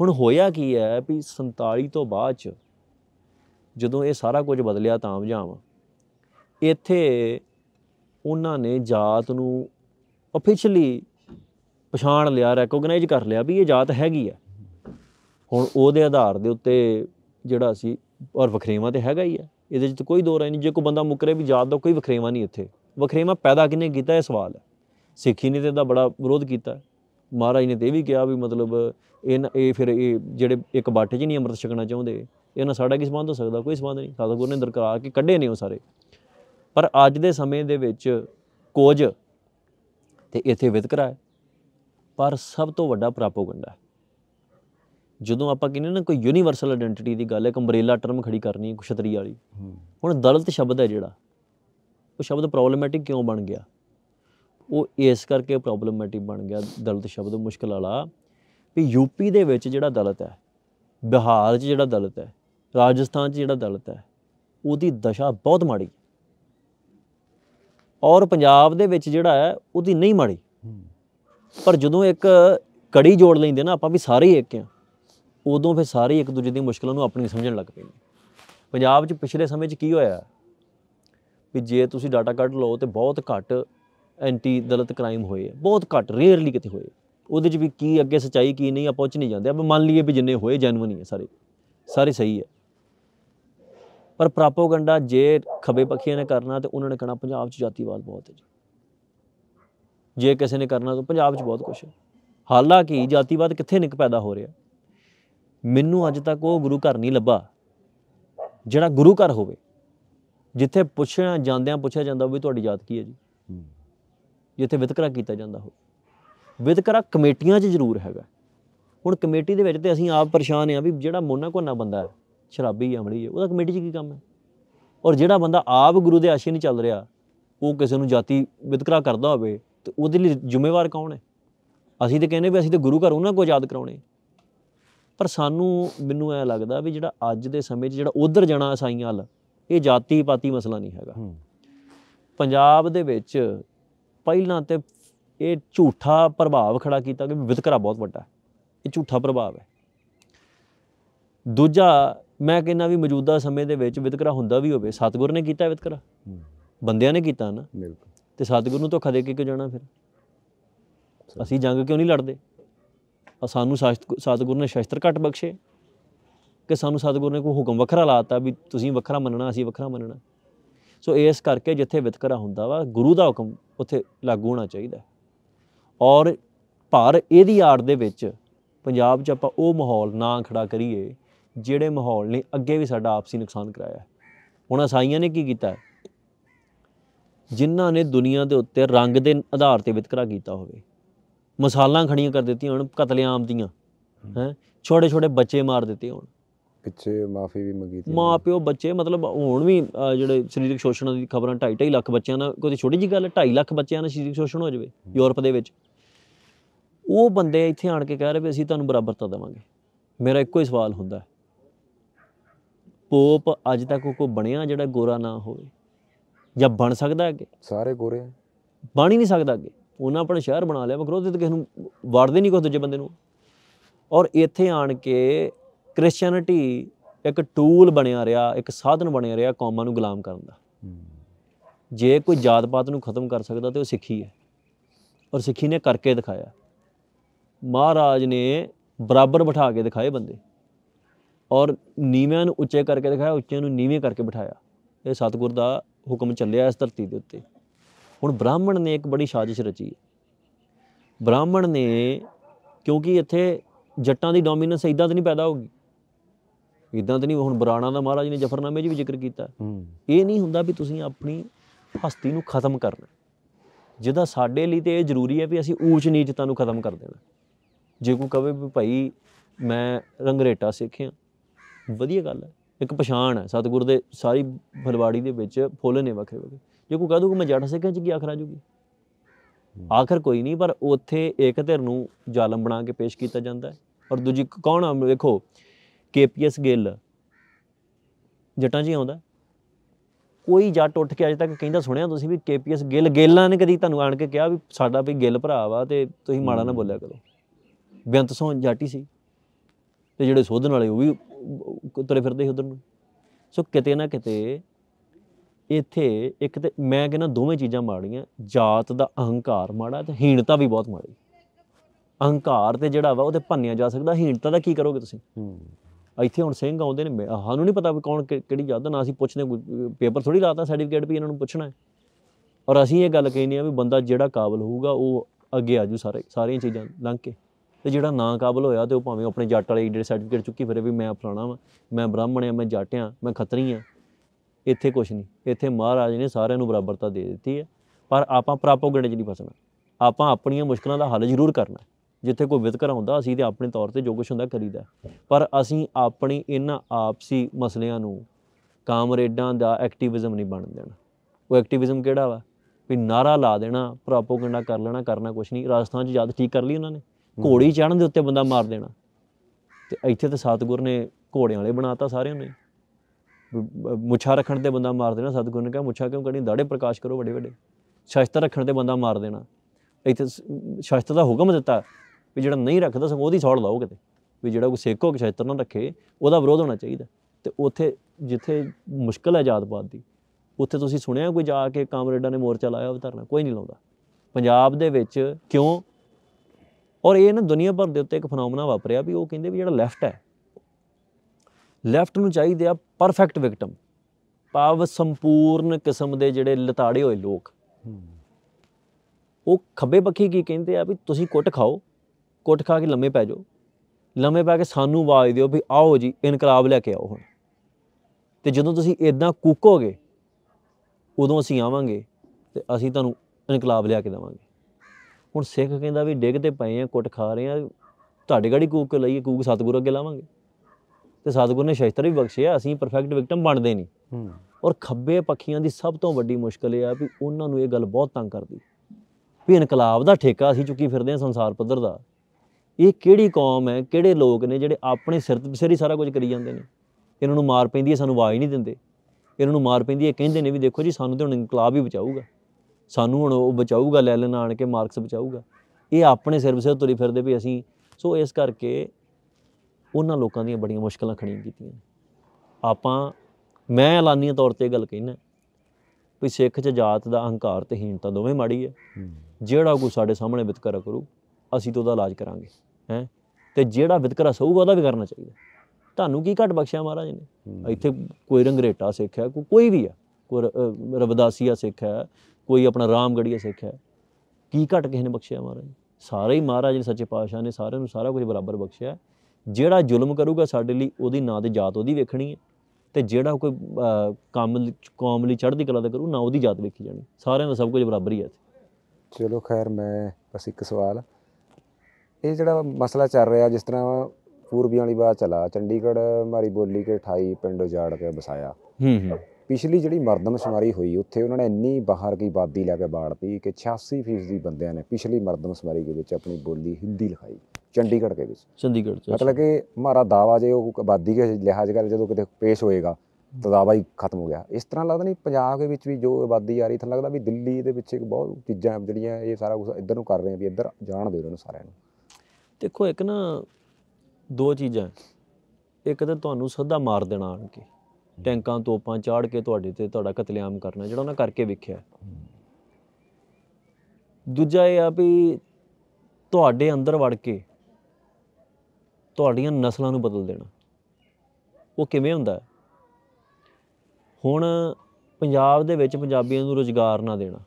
ਹੁਣ ਹੋਇਆ ਕੀ ਹੈ ਵੀ 47 ਤੋਂ ਬਾਅਦ 'ਚ ਜਦੋਂ ਇਹ ਸਾਰਾ ਕੁਝ ਬਦਲਿਆ ਤਾਂ ਵਜਾਮ ਇੱਥੇ ਉਹਨਾਂ ਨੇ ਜਾਤ ਨੂੰ ਅਫੀਸ਼ੀਅਲੀ ਪਛਾਣ ਲਿਆ ਰੈਕੋਗਨਾਈਜ਼ ਕਰ ਲਿਆ ਵੀ ਇਹ ਜਾਤ ਹੈਗੀ ਆ ਹੁਣ ਉਹਦੇ ਆਧਾਰ ਦੇ ਉੱਤੇ ਜਿਹੜਾ ਸੀ ਔਰ ਵਖਰੇਵਾ ਤੇ ਹੈਗਾ ਹੀ ਆ ਇਹਦੇ ਵਿੱਚ ਕੋਈ ਦੋ ਨਹੀਂ ਜੇ ਕੋਈ ਬੰਦਾ ਮੁਕਰੇ ਵੀ ਜਾਤ ਦਾ ਕੋਈ ਵਖਰੇਵਾ ਨਹੀਂ ਇੱਥੇ ਵਖਰੇਵਾ ਪੈਦਾ ਕਿਨੇ ਕੀਤਾ ਇਹ ਸਵਾਲ ਹੈ ਸਿੱਖੀ ਨੇ ਤੇ ਦਾ ਬੜਾ ਵਿਰੋਧ ਕੀਤਾ ਮਹਾਰਾਜ ਨੇ ਤੇ ਵੀ ਕਿਹਾ ਵੀ ਮਤਲਬ ਇਹ ਇਹ ਫਿਰ ਇਹ ਜਿਹੜੇ ਇੱਕ ਬਾਟੇ 'ਚ ਨਹੀਂ ਅੰਮ੍ਰਿਤ ਛਕਣਾ ਚਾਹੁੰਦੇ ਇਹਨਾਂ ਸਾਡਾ ਕੀ ਸਬੰਧ ਹੋ ਸਕਦਾ ਕੋਈ ਸਬੰਧ ਨਹੀਂ ਸਾਧਗੁਰ ਨੇ ਦਰਕਾਰ ਕਿ ਕੱਢੇ ਨੇ ਉਹ ਸਾਰੇ ਪਰ ਅੱਜ ਦੇ ਸਮੇਂ ਦੇ ਵਿੱਚ ਕੋਜ ਤੇ ਇੱਥੇ ਵਿਤਕਰਾ ਹੈ ਪਰ ਸਭ ਤੋਂ ਵੱਡਾ ਪ੍ਰਾਪੋਗੰਡਾ ਹੈ ਜਦੋਂ ਆਪਾਂ ਕਹਿੰਦੇ ਨਾ ਕੋਈ ਯੂਨੀਵਰਸਲ ਆਇਡੈਂਟੀਟੀ ਦੀ ਗੱਲ ਹੈ ਕੰਬਰੇਲਾ ਟਰਮ ਖੜੀ ਕਰਨੀ ਹੈ ਕੁਸ਼ਤਰੀ ਵਾਲੀ ਹੁਣ ਦਲਤ ਸ਼ਬਦ ਹੈ ਜਿਹੜਾ ਉਹ ਸ਼ਬਦ ਪ੍ਰੋਬਲਮੈਟਿਕ ਕਿਉਂ ਬਣ ਗਿਆ ਉਹ ਇਸ ਕਰਕੇ ਪ੍ਰੋਬਲਮੈਟਿਕ ਬਣ ਗਿਆ ਦਲਿਤ ਸ਼ਬਦ ਮੁਸ਼ਕਲ ਵਾਲਾ ਵੀ ਯੂਪੀ ਦੇ ਵਿੱਚ ਜਿਹੜਾ ਦਲਿਤ ਹੈ ਬਿਹਾਰ 'ਚ ਜਿਹੜਾ ਦਲਿਤ ਹੈ ਰਾਜਸਥਾਨ 'ਚ ਜਿਹੜਾ ਦਲਿਤ ਹੈ ਉਹਦੀ ਦਸ਼ਾ ਬਹੁਤ ਮਾੜੀ ਔਰ ਪੰਜਾਬ ਦੇ ਵਿੱਚ ਜਿਹੜਾ ਹੈ ਉਹਦੀ ਨਹੀਂ ਮਾੜੀ ਪਰ ਜਦੋਂ ਇੱਕ ਕੜੀ ਜੋੜ ਲੈਂਦੇ ਨਾ ਆਪਾਂ ਵੀ ਸਾਰੇ ਇੱਕ ਆ ਉਦੋਂ ਫਿਰ ਸਾਰੇ ਇੱਕ ਦੂਜੇ ਦੀ ਮੁਸ਼ਕਲਾਂ ਨੂੰ ਆਪਣੀ ਸਮਝਣ ਲੱਗ ਪੈਂਦੇ ਪੰਜਾਬ 'ਚ ਪਿਛਲੇ ਸਮੇਂ 'ਚ ਕੀ ਹੋਇਆ ਵੀ ਜੇ ਤੁਸੀਂ ਡਾਟਾ ਕੱਢ ਲਓ ਤੇ ਬਹੁਤ ਘੱਟ ਐਂਟੀ ਦਲਿਤ ਕ੍ਰਾਈਮ ਹੋਏ ਬਹੁਤ ਘੱਟ ਰੇਅਰਲੀ ਕਿਤੇ ਹੋਏ ਉਹਦੇ 'ਚ ਵੀ ਕੀ ਅੱਗੇ ਸਚਾਈ ਕੀ ਨਹੀਂ ਆ ਪਹੁੰਚ ਨਹੀਂ ਜਾਂਦੇ ਆਪਾਂ ਮੰਨ ਲਈਏ ਵੀ ਜਿੰਨੇ ਹੋਏ ਜੈਨੂਇਨ ਹੀ ਆ ਸਾਰੇ ਸਾਰੇ ਸਹੀ ਹੈ ਪਰ ਪ੍ਰਾਪੋਗੰਡਾ ਜੇ ਖੱਬੇ ਪੱਖੀਆਂ ਨੇ ਕਰਨਾ ਤੇ ਉਹਨਾਂ ਨੇ ਕਹਿਣਾ ਪੰਜਾਬ 'ਚ ਜਾਤੀਵਾਦ ਬਹੁਤ ਹੈ ਜੀ ਜੇ ਕਿਸੇ ਨੇ ਕਰਨਾ ਤਾਂ ਪੰਜਾਬ 'ਚ ਬਹੁਤ ਕੁਝ ਹੈ ਹਾਲਾਂਕਿ ਜਾਤੀਵਾਦ ਕਿੱਥੇ ਨਿਕ ਪੈਦਾ ਹੋ ਰਿਹਾ ਮੈਨੂੰ ਅੱਜ ਤੱਕ ਉਹ ਗੁਰੂ ਘਰ ਨਹੀਂ ਲੱਭਾ ਜਿਹੜਾ ਗੁਰੂ ਘਰ ਹੋਵੇ ਜਿੱਥੇ ਪੁੱਛਣਾ ਜਾਂਦਿਆਂ ਪੁੱਛਿਆ ਜਾਂਦਾ ਵੀ ਤੁਹਾਡੀ ਜਾਤ ਕੀ ਹੈ ਜੀ ਜਿੱਥੇ ਵਿਤਕਰਾ ਕੀਤਾ ਜਾਂਦਾ ਹੋ ਵਿਤਕਰਾ ਕਮੇਟੀਆਂ 'ਚ ਜ਼ਰੂਰ ਹੈਗਾ ਹੁਣ ਕਮੇਟੀ ਦੇ ਵਿੱਚ ਤੇ ਅਸੀਂ ਆਪ ਪਰੇਸ਼ਾਨ ਆ ਵੀ ਜਿਹੜਾ ਮੋਨਾ ਕੋਨਾ ਬੰਦਾ ਹੈ ਸ਼ਰਾਬੀ ਅਮਲੀ ਹੈ ਉਹਦਾ ਕਮੇਟੀ 'ਚ ਕੀ ਕੰਮ ਹੈ ਔਰ ਜਿਹੜਾ ਬੰਦਾ ਆਪ ਗੁਰੂ ਦੇ ਆਸ਼ੇ ਨਹੀਂ ਚੱਲ ਰਿਹਾ ਉਹ ਕਿਸੇ ਨੂੰ ਜਾਤੀ ਵਿਤਕਰਾ ਕਰਦਾ ਹੋਵੇ ਤੇ ਉਹਦੇ ਲਈ ਜ਼ਿੰਮੇਵਾਰ ਕੌਣ ਹੈ ਅਸੀਂ ਤੇ ਕਹਿੰਦੇ ਵੀ ਅਸੀਂ ਤੇ ਗੁਰੂ ਘਰ ਉਹਨਾਂ ਕੋ ਯਾਦ ਕਰਾਉਣੇ ਪਰ ਸਾਨੂੰ ਮੈਨੂੰ ਐ ਲੱਗਦਾ ਵੀ ਜਿਹੜਾ ਅੱਜ ਦੇ ਸਮੇਂ 'ਚ ਜਿਹੜਾ ਉਧਰ ਜਾਣਾ ਅਸਾਈਆਂ ਵਾਲਾ ਇਹ ਜਾਤੀ ਪਾਤੀ ਮਸਲਾ ਨਹੀਂ ਹੈਗਾ ਪੰਜਾਬ ਦੇ ਵਿੱਚ ਪਹਿਲਾਂ ਤੇ ਇਹ ਝੂਠਾ ਪ੍ਰਭਾਵ ਖੜਾ ਕੀਤਾ ਕਿ ਵਿਤਕਰਾ ਬਹੁਤ ਵੱਡਾ ਇਹ ਝੂਠਾ ਪ੍ਰਭਾਵ ਹੈ ਦੂਜਾ ਮੈਂ ਕਹਿੰਨਾ ਵੀ ਮੌਜੂਦਾ ਸਮੇਂ ਦੇ ਵਿੱਚ ਵਿਤਕਰਾ ਹੁੰਦਾ ਵੀ ਹੋਵੇ ਸਤਗੁਰ ਨੇ ਕੀਤਾ ਵਿਤਕਰਾ ਬੰਦਿਆਂ ਨੇ ਕੀਤਾ ਨਾ ਬਿਲਕੁਲ ਤੇ ਸਤਗੁਰ ਨੂੰ ਧੋਖਾ ਦੇ ਕੇ ਕਿਉਂ ਜਾਣਾ ਫਿਰ ਅਸੀਂ ਜੰਗ ਕਿਉਂ ਨਹੀਂ ਲੜਦੇ ਸਾਨੂੰ ਸਤਗੁਰ ਨੇ ਸ਼ਸਤਰ ਘਟ ਬਖਸ਼ੇ ਕਿ ਸਾਨੂੰ ਸਤਿਗੁਰੂ ਨੇ ਕੋਈ ਹੁਕਮ ਵੱਖਰਾ ਲਾਤਾ ਵੀ ਤੁਸੀਂ ਵੱਖਰਾ ਮੰਨਣਾ ਅਸੀਂ ਵੱਖਰਾ ਮੰਨਣਾ ਸੋ ਇਸ ਕਰਕੇ ਜਿੱਥੇ ਵਿਤਕਰਾ ਹੁੰਦਾ ਵਾ ਗੁਰੂ ਦਾ ਹੁਕਮ ਉੱਥੇ ਲਾਗੂ ਹੋਣਾ ਚਾਹੀਦਾ ਔਰ ਭਾਰ ਇਹਦੀ ਆੜ ਦੇ ਵਿੱਚ ਪੰਜਾਬ 'ਚ ਆਪਾਂ ਉਹ ਮਾਹੌਲ ਨਾ ਖੜਾ ਕਰੀਏ ਜਿਹੜੇ ਮਾਹੌਲ ਨੇ ਅੱਗੇ ਵੀ ਸਾਡਾ ਆਪਸੀ ਨੁਕਸਾਨ ਕਰਾਇਆ ਹੁਣ ਅਸਾਈਆਂ ਨੇ ਕੀ ਕੀਤਾ ਜਿਨ੍ਹਾਂ ਨੇ ਦੁਨੀਆ ਦੇ ਉੱਤੇ ਰੰਗ ਦੇ ਆਧਾਰ ਤੇ ਵਿਤਕਰਾ ਕੀਤਾ ਹੋਵੇ ਮਸਾਲਾਂ ਖੜੀਆਂ ਕਰ ਦਿੱਤੀਆਂ ਹੁਣ ਕਤਲੇਆਮ ਦੀਆਂ ਹੈ ਛੋਟੇ ਛੋਟੇ ਬੱਚੇ ਮਾਰ ਦਿੱਤੇ ਹੁਣ ਪਿੱਛੇ ਮਾਫੀ ਵੀ ਮੰਗੀ ਸੀ ਮਾਂ ਪਿਓ ਬੱਚੇ ਮਤਲਬ ਹੁਣ ਵੀ ਜਿਹੜੇ ਸਰੀਰਕ ਸ਼ੋਸ਼ਣ ਦੀ ਖਬਰਾਂ 2.5 ਲੱਖ ਬੱਚਿਆਂ ਨਾਲ ਕੋਈ ਛੋਟੀ ਜੀ ਗੱਲ 2.5 ਲੱਖ ਬੱਚਿਆਂ ਨਾਲ ਸਰੀਰਕ ਸ਼ੋਸ਼ਣ ਹੋ ਜਾਵੇ ਯੂਰਪ ਦੇ ਵਿੱਚ ਉਹ ਬੰਦੇ ਇੱਥੇ ਆਣ ਕੇ ਕਹਿ ਰਹੇ ਵੀ ਅਸੀਂ ਤੁਹਾਨੂੰ ਬਰਾਬਰਤਾ ਦੇਵਾਂਗੇ ਮੇਰਾ ਇੱਕੋ ਹੀ ਸਵਾਲ ਹੁੰਦਾ ਪੋਪ ਅੱਜ ਤੱਕ ਕੋਈ ਬਣਿਆ ਜਿਹੜਾ ਗੋਰਾ ਨਾ ਹੋਵੇ ਜਾਂ ਬਣ ਸਕਦਾ ਅੱਗੇ ਸਾਰੇ ਗੋਰੇ ਬਣ ਹੀ ਨਹੀਂ ਸਕਦਾ ਅੱਗੇ ਉਹਨਾਂ ਆਪਣਾ ਸ਼ਹਿਰ ਬਣਾ ਲਿਆ ਮਗਰ ਉਹਦੇ ਤੇ ਕਿਸ ਨੂੰ ਵੜਦੇ ਨਹੀਂ ਕੋਈ ਦੂਜੇ ਬੰਦੇ ਨੂੰ ਔਰ ਇੱਥੇ ਆਣ ਕੇ ਕ੍ਰਿਸਚੀਅਨਿਟੀ ਇੱਕ ਟੂਲ ਬਣਿਆ ਰਿਹਾ ਇੱਕ ਸਾਧਨ ਬਣਿਆ ਰਿਹਾ ਕੌਮਾਂ ਨੂੰ ਗੁਲਾਮ ਕਰਨ ਦਾ ਜੇ ਕੋਈ ਜਾਤ ਪਾਤ ਨੂੰ ਖਤਮ ਕਰ ਸਕਦਾ ਤੇ ਉਹ ਸਿੱਖੀ ਹੈ ਔਰ ਸਿੱਖੀ ਨੇ ਕਰਕੇ ਦਿਖਾਇਆ ਮਹਾਰਾਜ ਨੇ ਬਰਾਬਰ ਬਿਠਾ ਕੇ ਦਿਖਾਏ ਬੰਦੇ ਔਰ ਨੀਵੇਂ ਨੂੰ ਉੱਚੇ ਕਰਕੇ ਦਿਖਾਇਆ ਉੱਚਿਆਂ ਨੂੰ ਨੀਵੇਂ ਕਰਕੇ ਬਿਠਾਇਆ ਇਹ ਸਤਗੁਰ ਦਾ ਹੁਕਮ ਚੱਲਿਆ ਇਸ ਧਰਤੀ ਦੇ ਉੱਤੇ ਹੁਣ ਬ੍ਰਾਹਮਣ ਨੇ ਇੱਕ ਬੜੀ ਸਾਜ਼ਿਸ਼ ਰਚੀ ਬ੍ਰਾਹਮਣ ਨੇ ਕਿਉਂਕਿ ਇੱਥੇ ਜੱਟਾਂ ਦੀ ਡੋਮੀਨੈਂਸ ਇਦਾਂ ਤਾਂ ਨਹੀਂ ਪੈਦਾ ਹੋਗੀ ਇਦਾਂ ਤਾਂ ਨਹੀਂ ਹੁਣ ਬਰਾਣਾ ਦਾ ਮਹਾਰਾਜ ਨੇ ਜਫਰਨਾਮੇ 'ਚ ਵੀ ਜ਼ਿਕਰ ਕੀਤਾ ਇਹ ਨਹੀਂ ਹੁੰਦਾ ਵੀ ਤੁਸੀਂ ਆਪਣੀ ਹਸਤੀ ਨੂੰ ਖਤਮ ਕਰਨਾ ਜਿਹਦਾ ਸਾਡੇ ਲਈ ਤੇ ਇਹ ਜ਼ਰੂਰੀ ਹੈ ਵੀ ਅਸੀਂ ਊਚ ਨੀਚਤਾ ਨੂੰ ਖਤਮ ਕਰ ਦੇਣਾ ਜੇ ਕੋਈ ਕਵੇ ਵੀ ਭਾਈ ਮੈਂ ਰੰਗਰੇਟਾ ਸਿੱਖਿਆ ਵਧੀਆ ਗੱਲ ਹੈ ਇੱਕ ਪਛਾਣ ਹੈ ਸਤਿਗੁਰ ਦੇ ਸਾਰੀ ਫਲਵਾੜੀ ਦੇ ਵਿੱਚ ਫੁੱਲ ਨੇ ਵਖਰੇ ਵੱਖਰੇ ਜੇ ਕੋਈ ਕਹ ਦੂ ਕਿ ਮੈਂ ਜੱਟ ਸਿੱਖਿਆ ਚ ਕੀ ਆਖਰ ਆ ਜੂਗੀ ਆਖਰ ਕੋਈ ਨਹੀਂ ਪਰ ਉੱਥੇ ਇੱਕ ਧਿਰ ਨੂੰ ਜ਼ਾਲਮ ਬਣਾ ਕੇ ਪੇਸ਼ ਕੀਤਾ ਜਾਂਦਾ ਹੈ ਔਰ ਦੂਜੀ ਕੌਣ ਆ ਵੇਖੋ ਕੇਪੀਐਸ ਗਿੱਲ ਜੱਟਾਂ ਜੀ ਆਉਂਦਾ ਕੋਈ ਜੱਟ ਉੱਠ ਕੇ ਅਜੇ ਤੱਕ ਕਹਿੰਦਾ ਸੁਣਿਆ ਤੁਸੀਂ ਵੀ ਕੇਪੀਐਸ ਗਿੱਲ ਗੇਲਾਂ ਨੇ ਕਦੀ ਤੁਹਾਨੂੰ ਆਣ ਕੇ ਕਿਹਾ ਵੀ ਸਾਡਾ ਵੀ ਗਿੱਲ ਭਰਾ ਵਾ ਤੇ ਤੁਸੀਂ ਮਾੜਾ ਨਾ ਬੋਲਿਆ ਕਰੋ ਬੇਅੰਤ ਸੋਹਣ ਜਾਟੀ ਸੀ ਤੇ ਜਿਹੜੇ ਸੋਧਣ ਵਾਲੇ ਉਹ ਵੀ ਤੁਰੇ ਫਿਰਦੇ ਸੀ ਉਧਰ ਨੂੰ ਸੋ ਕਿਤੇ ਨਾ ਕਿਤੇ ਇੱਥੇ ਇੱਕ ਤੇ ਮੈਂ ਕਹਿੰਦਾ ਦੋਵੇਂ ਚੀਜ਼ਾਂ ਮਾੜੀਆਂ ਜਾਤ ਦਾ ਅਹੰਕਾਰ ਮਾੜਾ ਤੇ ਹੀਣਤਾ ਵੀ ਬਹੁਤ ਮਾੜੀ ਅਹੰਕਾਰ ਤੇ ਜਿਹੜਾ ਵਾ ਉਹ ਤੇ ਭੰਨਿਆ ਜਾ ਸਕਦਾ ਹੀਣਤਾ ਦਾ ਕੀ ਕਰੋਗੇ ਤੁਸੀਂ ਹੂੰ ਇੱਥੇ ਹੁਣ ਸਿੰਘ ਆਉਂਦੇ ਨੇ ਸਾਨੂੰ ਨਹੀਂ ਪਤਾ ਵੀ ਕੌਣ ਕਿਹੜੀ ਜਾਤ ਦਾ ਨਾ ਅਸੀਂ ਪੁੱਛਨੇ ਪੇਪਰ ਥੋੜੀ ਲਾਤਾ ਸਰਟੀਫਿਕੇਟ ਵੀ ਇਹਨਾਂ ਨੂੰ ਪੁੱਛਣਾ ਹੈ ਔਰ ਅਸੀਂ ਇਹ ਗੱਲ ਕਹਿੰਦੇ ਆ ਵੀ ਬੰਦਾ ਜਿਹੜਾ ਕਾਬਲ ਹੋਊਗਾ ਉਹ ਅੱਗੇ ਆਜੂ ਸਾਰੇ ਸਾਰੀਆਂ ਚੀਜ਼ਾਂ ਲੰਘ ਕੇ ਤੇ ਜਿਹੜਾ ਨਾ ਕਾਬਲ ਹੋਇਆ ਤੇ ਉਹ ਭਾਵੇਂ ਆਪਣੇ ਜੱਟ ਵਾਲੇ ਜਿਹੜੇ ਸਰਟੀਫਿਕੇਟ ਚੁੱਕੀ ਫਿਰੇ ਵੀ ਮੈਂ ਫਲਾਣਾ ਵਾਂ ਮੈਂ ਬ੍ਰਾਹਮਣ ਆ ਮੈਂ ਜੱਟ ਆ ਮੈਂ ਖੱਤਰੀ ਆ ਇੱਥੇ ਕੁਝ ਨਹੀਂ ਇੱਥੇ ਮਹਾਰਾਜ ਨੇ ਸਾਰਿਆਂ ਨੂੰ ਬਰਾਬਰਤਾ ਦੇ ਦਿੱਤੀ ਹੈ ਪਰ ਆਪਾਂ ਪ੍ਰਾਪੋਗੈਂਡ 'ਚ ਨਹੀਂ ਫਸਣਾ ਆਪਾਂ ਆਪਣੀਆਂ ਮੁਸ਼ਕਲਾਂ ਦਾ ਹੱਲ ਜ਼ਰੂਰ ਕਰਨਾ ਜਿੱਥੇ ਕੋਈ ਵਿਤਕਰ ਹੁੰਦਾ ਅਸੀਂ ਤੇ ਆਪਣੇ ਤੌਰ ਤੇ ਜੋ ਕੁਝ ਹੁੰਦਾ ਕਰੀਦਾ ਪਰ ਅਸੀਂ ਆਪਣੀ ਇਹਨਾਂ ਆਪਸੀ ਮਸਲਿਆਂ ਨੂੰ ਕਾਮਰੇਡਾਂ ਦਾ ਐਕਟਿਵਿਜ਼ਮ ਨਹੀਂ ਬਣ ਦੇਣਾ ਉਹ ਐਕਟਿਵਿਜ਼ਮ ਕਿਹੜਾ ਵਾ ਵੀ ਨਾਰਾ ਲਾ ਦੇਣਾ ਪ੍ਰੋਪੋਗੈਂਡਾ ਕਰ ਲੈਣਾ ਕਰਨਾ ਕੁਝ ਨਹੀਂ ਰਾਜਸਥਾਨ 'ਚ ਜਦ ਠੀਕ ਕਰ ਲਈ ਉਹਨਾਂ ਨੇ ਘੋੜੀ ਚੜਨ ਦੇ ਉੱਤੇ ਬੰਦਾ ਮਾਰ ਦੇਣਾ ਤੇ ਇੱਥੇ ਤੇ ਸਤਗੁਰ ਨੇ ਘੋੜਿਆਂ ਵਾਲੇ ਬਣਾਤਾ ਸਾਰਿਆਂ ਨੇ ਮੁੱਛਾ ਰੱਖਣ ਤੇ ਬੰਦਾ ਮਾਰ ਦੇਣਾ ਸਤਗੁਰ ਨੇ ਕਿਹਾ ਮੁੱਛਾ ਕਿਉਂ ਕਰਨੀ ਦਾੜੇ ਪ੍ਰਕਾਸ਼ ਕਰੋ ਵੱਡੇ ਵੱਡੇ ਸ਼ਸਤਰ ਰੱਖਣ ਤੇ ਬੰਦਾ ਮਾਰ ਦੇਣਾ ਇੱਥੇ ਸ਼ਸਤਰ ਦਾ ਹੁਕਮ ਦਿੱਤਾ ਵੀ ਜਿਹੜਾ ਨਹੀਂ ਰੱਖਦਾ ਸਗੋਂ ਉਹਦੀ ਸੌੜ ਲਾਓ ਕਿਤੇ ਵੀ ਜਿਹੜਾ ਕੋਈ ਸੇਕੋ ਖੇਤਰ ਨਾ ਰੱਖੇ ਉਹਦਾ ਵਿਰੋਧ ਹੋਣਾ ਚਾਹੀਦਾ ਤੇ ਉੱਥੇ ਜਿੱਥੇ ਮੁਸ਼ਕਲ ਹੈ ਜਾਤਪਾਤ ਦੀ ਉੱਥੇ ਤੁਸੀਂ ਸੁਣਿਆ ਕੋਈ ਜਾ ਕੇ ਕਾਮਰੇਡਾਂ ਨੇ ਮੋਰਚਾ ਲਾਇਆ ਹੋਵੇ ਧਰਨਾ ਕੋਈ ਨਹੀਂ ਲਾਉਂਦਾ ਪੰਜਾਬ ਦੇ ਵਿੱਚ ਕਿਉਂ ਔਰ ਇਹ ਨਾ ਦੁਨੀਆ ਭਰ ਦੇ ਉੱਤੇ ਇੱਕ ਫੈਨੋਮਨਾ ਵਾਪਰਿਆ ਵੀ ਉਹ ਕਹਿੰਦੇ ਵੀ ਜਿਹੜਾ ਲੈਫਟ ਹੈ ਲੈਫਟ ਨੂੰ ਚਾਹੀਦੇ ਆ ਪਰਫੈਕਟ ਵਿਕਟਮ ਪਾਵ ਸੰਪੂਰਨ ਕਿਸਮ ਦੇ ਜਿਹੜੇ ਲਤਾੜੇ ਹੋਏ ਲੋਕ ਉਹ ਖੱਬੇ ਪੱਖੀ ਕੀ ਕਹਿੰਦੇ ਆ ਵੀ ਤੁਸੀਂ ਕੁੱਟ ਖਾਓ ਕੁੱਟ ਖਾ ਕੇ ਲੰਮੇ ਪੈ ਜਾਓ ਲੰਮੇ ਪੈ ਕੇ ਸਾਨੂੰ ਆਵਾਜ਼ ਦਿਓ ਵੀ ਆਓ ਜੀ ਇਨਕਲਾਬ ਲੈ ਕੇ ਆਓ ਹੁਣ ਤੇ ਜਦੋਂ ਤੁਸੀਂ ਇਦਾਂ ਕੂਕੋਗੇ ਉਦੋਂ ਅਸੀਂ ਆਵਾਂਗੇ ਤੇ ਅਸੀਂ ਤੁਹਾਨੂੰ ਇਨਕਲਾਬ ਲਿਆ ਕੇ ਦਵਾਂਗੇ ਹੁਣ ਸਿੱਖ ਕਹਿੰਦਾ ਵੀ ਡਿੱਗ ਤੇ ਪਏ ਆ ਕੁੱਟ ਖਾ ਰਹੇ ਆ ਤੁਹਾਡੇ ਗਾੜੀ ਕੂਕ ਲਈਏ ਕੂਕ ਸਤਗੁਰੂ ਅੱਗੇ ਲਾਵਾਂਗੇ ਤੇ ਸਤਗੁਰੂ ਨੇ ਸ਼ਸਤਰ ਵੀ ਬਖਸ਼ਿਆ ਅਸੀਂ ਪਰਫੈਕਟ ਵਿਕਟਮ ਬਣਦੇ ਨਹੀਂ ਔਰ ਖੱਬੇ ਪੱਖੀਆਂ ਦੀ ਸਭ ਤੋਂ ਵੱਡੀ ਮੁਸ਼ਕਲ ਇਹ ਆ ਵੀ ਉਹਨਾਂ ਨੂੰ ਇਹ ਗੱਲ ਬਹੁਤ ਤੰਗ ਕਰਦੀ ਵੀ ਇਨਕਲਾਬ ਦਾ ਠੇਕਾ ਅਸੀਂ ਚੁੱਕੀ ਫਿਰਦੇ ਆ ਸੰਸਾਰ ਪੱਧਰ ਦਾ ਇਹ ਕਿਹੜੀ ਕੌਮ ਹੈ ਕਿਹੜੇ ਲੋਕ ਨੇ ਜਿਹੜੇ ਆਪਣੇ ਸਿਰ ਤੇ ਸਿਰ ਹੀ ਸਾਰਾ ਕੁਝ ਕਰੀ ਜਾਂਦੇ ਨੇ ਇਹਨਾਂ ਨੂੰ ਮਾਰ ਪੈਂਦੀ ਹੈ ਸਾਨੂੰ ਆਵਾਜ਼ ਨਹੀਂ ਦਿੰਦੇ ਇਹਨਾਂ ਨੂੰ ਮਾਰ ਪੈਂਦੀ ਹੈ ਕਹਿੰਦੇ ਨੇ ਵੀ ਦੇਖੋ ਜੀ ਸਾਨੂੰ ਤੇ ਹੁਣ ਇਨਕਲਾਬ ਹੀ ਬਚਾਊਗਾ ਸਾਨੂੰ ਹੁਣ ਉਹ ਬਚਾਊਗਾ ਲੈਲਨ ਆਣ ਕੇ ਮਾਰਕਸ ਬਚਾਊਗਾ ਇਹ ਆਪਣੇ ਸਿਰ ਸਿਰ ਤੁਰੀ ਫਿਰਦੇ ਵੀ ਅਸੀਂ ਸੋ ਇਸ ਕਰਕੇ ਉਹਨਾਂ ਲੋਕਾਂ ਦੀਆਂ ਬੜੀਆਂ ਮੁਸ਼ਕਲਾਂ ਖੜੀਆਂ ਕੀਤੀਆਂ ਆਪਾਂ ਮੈਂ ਐਲਾਨੀਆਂ ਤੌਰ ਤੇ ਗੱਲ ਕਹਿਣਾ ਵੀ ਸਿੱਖ ਚ ਜਾਤ ਦਾ ਅਹੰਕਾਰ ਤੇ ਹੀਣਤਾ ਦੋਵੇਂ ਮਾੜੀ ਹੈ ਜਿਹੜਾ ਕੋਈ ਸਾਡੇ ਸਾਹਮਣੇ ਵਿਤਕਰਾ ਕਰੂ ਅਸੀਂ ਤੋਂ ਉਹਦਾ ਇਲਾਜ ਕਰਾਂਗੇ ਹੈ ਤੇ ਜਿਹੜਾ ਵਿਤਕਰਾ ਸਹੂਗਾ ਉਹਦਾ ਵੀ ਕਰਨਾ ਚਾਹੀਦਾ ਤੁਹਾਨੂੰ ਕੀ ਘਟ ਬਖਸ਼ਿਆ ਮਹਾਰਾਜ ਨੇ ਇੱਥੇ ਕੋਈ ਰੰਗਰੇਟਾ ਸਿੱਖ ਹੈ ਕੋਈ ਵੀ ਆ ਕੋਈ ਰਵਦਾਸੀਆ ਸਿੱਖ ਹੈ ਕੋਈ ਆਪਣਾ ਰਾਮਗੜੀਆ ਸਿੱਖ ਹੈ ਕੀ ਘਟ ਕਿਸ ਨੇ ਬਖਸ਼ਿਆ ਮਹਾਰਾਜ ਸਾਰੇ ਹੀ ਮਹਾਰਾਜ ਨੇ ਸੱਚੇ ਪਾਤਸ਼ਾਹ ਨੇ ਸਾਰਿਆਂ ਨੂੰ ਸਾਰਾ ਕੁਝ ਬਰਾਬਰ ਬਖਸ਼ਿਆ ਜਿਹੜਾ ਜ਼ੁਲਮ ਕਰੂਗਾ ਸਾਡੇ ਲਈ ਉਹਦੀ ਨਾਂ ਤੇ ਜਾਤ ਉਹਦੀ ਵੇਖਣੀ ਹੈ ਤੇ ਜਿਹੜਾ ਕੋਈ ਕੰਮ ਕੌਮ ਲਈ ਚੜ੍ਹਦੀ ਕਲਾ ਦਾ ਕਰੂ ਨਾ ਉਹਦੀ ਜਾਤ ਵੇਖੀ ਜਾਣੀ ਸਾਰਿਆਂ ਦਾ ਸਭ ਕੁਝ ਬਰਾਬਰ ਹੀ ਹੈ ਚਲੋ ਖੈਰ ਮੈਂ ਬਸ ਇੱਕ ਸਵਾਲ ਇਹ ਜਿਹੜਾ ਮਸਲਾ ਚੱਲ ਰਿਹਾ ਜਿਸ ਤਰ੍ਹਾਂ ਪੂਰਬੀ ਵਾਲੀ ਬਾਤ ਚਲਾ ਚੰਡੀਗੜ੍ਹ ਮਾਰੀ ਬੋਲੀ ਕੇ 28 ਪਿੰਡ ਉਜਾੜ ਕੇ ਵਸਾਇਆ ਹੂੰ ਹੂੰ ਪਿਛਲੀ ਜਿਹੜੀ ਮਰਦਮਸ਼ਮਾਰੀ ਹੋਈ ਉੱਥੇ ਉਹਨਾਂ ਨੇ ਇੰਨੀ ਬਾਹਰ ਦੀ ਬਾਦੀ ਲੈ ਕੇ ਬਾੜਤੀ ਕਿ 86% ਦੀ ਬੰਦਿਆਂ ਨੇ ਪਿਛਲੀ ਮਰਦਮਸ਼ਮਾਰੀ ਦੇ ਵਿੱਚ ਆਪਣੀ ਬੋਲੀ ਹਿੰਦੀ ਲਿਖਾਈ ਚੰਡੀਗੜ੍ਹ ਦੇ ਵਿੱਚ ਚੰਡੀਗੜ੍ਹ ਚ ਮਤਲਬ ਕਿ ਮਾਰਾ ਦਾਵਾ ਜੇ ਉਹ ਆਬਾਦੀ ਦੇ ਲਿਹਾਜ਼ ਕਰ ਜਦੋਂ ਕਿਤੇ ਪੇਸ਼ ਹੋਏਗਾ ਤਾਂ ਦਾਵਾ ਹੀ ਖਤਮ ਹੋ ਗਿਆ ਇਸ ਤਰ੍ਹਾਂ ਲੱਗਦਾ ਨਹੀਂ ਪੰਜਾਬ ਦੇ ਵਿੱਚ ਵੀ ਜੋ ਆਬਾਦੀ ਆ ਰਹੀ ਤਾਂ ਲੱਗਦਾ ਵੀ ਦਿੱਲੀ ਦੇ ਵਿੱਚ ਇੱਕ ਬਹੁਤ ਚੀਜ਼ਾਂ ਜਿਹੜੀਆਂ ਇਹ ਸਾਰਾ ਕੁਝ ਇੱਧਰ ਨੂੰ ਕਰ ਰਹੇ ਆ ਵੀ ਇੱਧਰ ਜਾਣ ਦੇ ਉਹਨਾਂ ਸਾਰਿਆਂ ਨੂੰ ਦੇਖੋ ਇੱਕ ਨਾ ਦੋ ਚੀਜ਼ਾਂ ਇੱਕ ਤਾਂ ਤੁਹਾਨੂੰ ਸਦਾ ਮਾਰ ਦੇਣਾ ਆਣ ਕੇ ਟੈਂਕਾਂ ਤੋਪਾਂ ਚਾੜ ਕੇ ਤੁਹਾਡੇ ਤੇ ਤੁਹਾਡਾ ਕਤਲੇਆਮ ਕਰਨਾ ਜਿਹੜਾ ਉਹਨਾਂ ਕਰਕੇ ਵਿਖਿਆ ਦੂਜਾ ਇਹ ਆ ਵੀ ਤੁਹਾਡੇ ਅੰਦਰ ਵੜ ਕੇ ਤੁਹਾਡੀਆਂ ਨਸਲਾਂ ਨੂੰ ਬਦਲ ਦੇਣਾ ਉਹ ਕਿਵੇਂ ਹੁੰਦਾ ਹੁਣ ਪੰਜਾਬ ਦੇ ਵਿੱਚ ਪੰਜਾਬੀਆਂ ਨੂੰ ਰੋਜ਼ਗਾਰ ਨਾ ਦੇਣਾ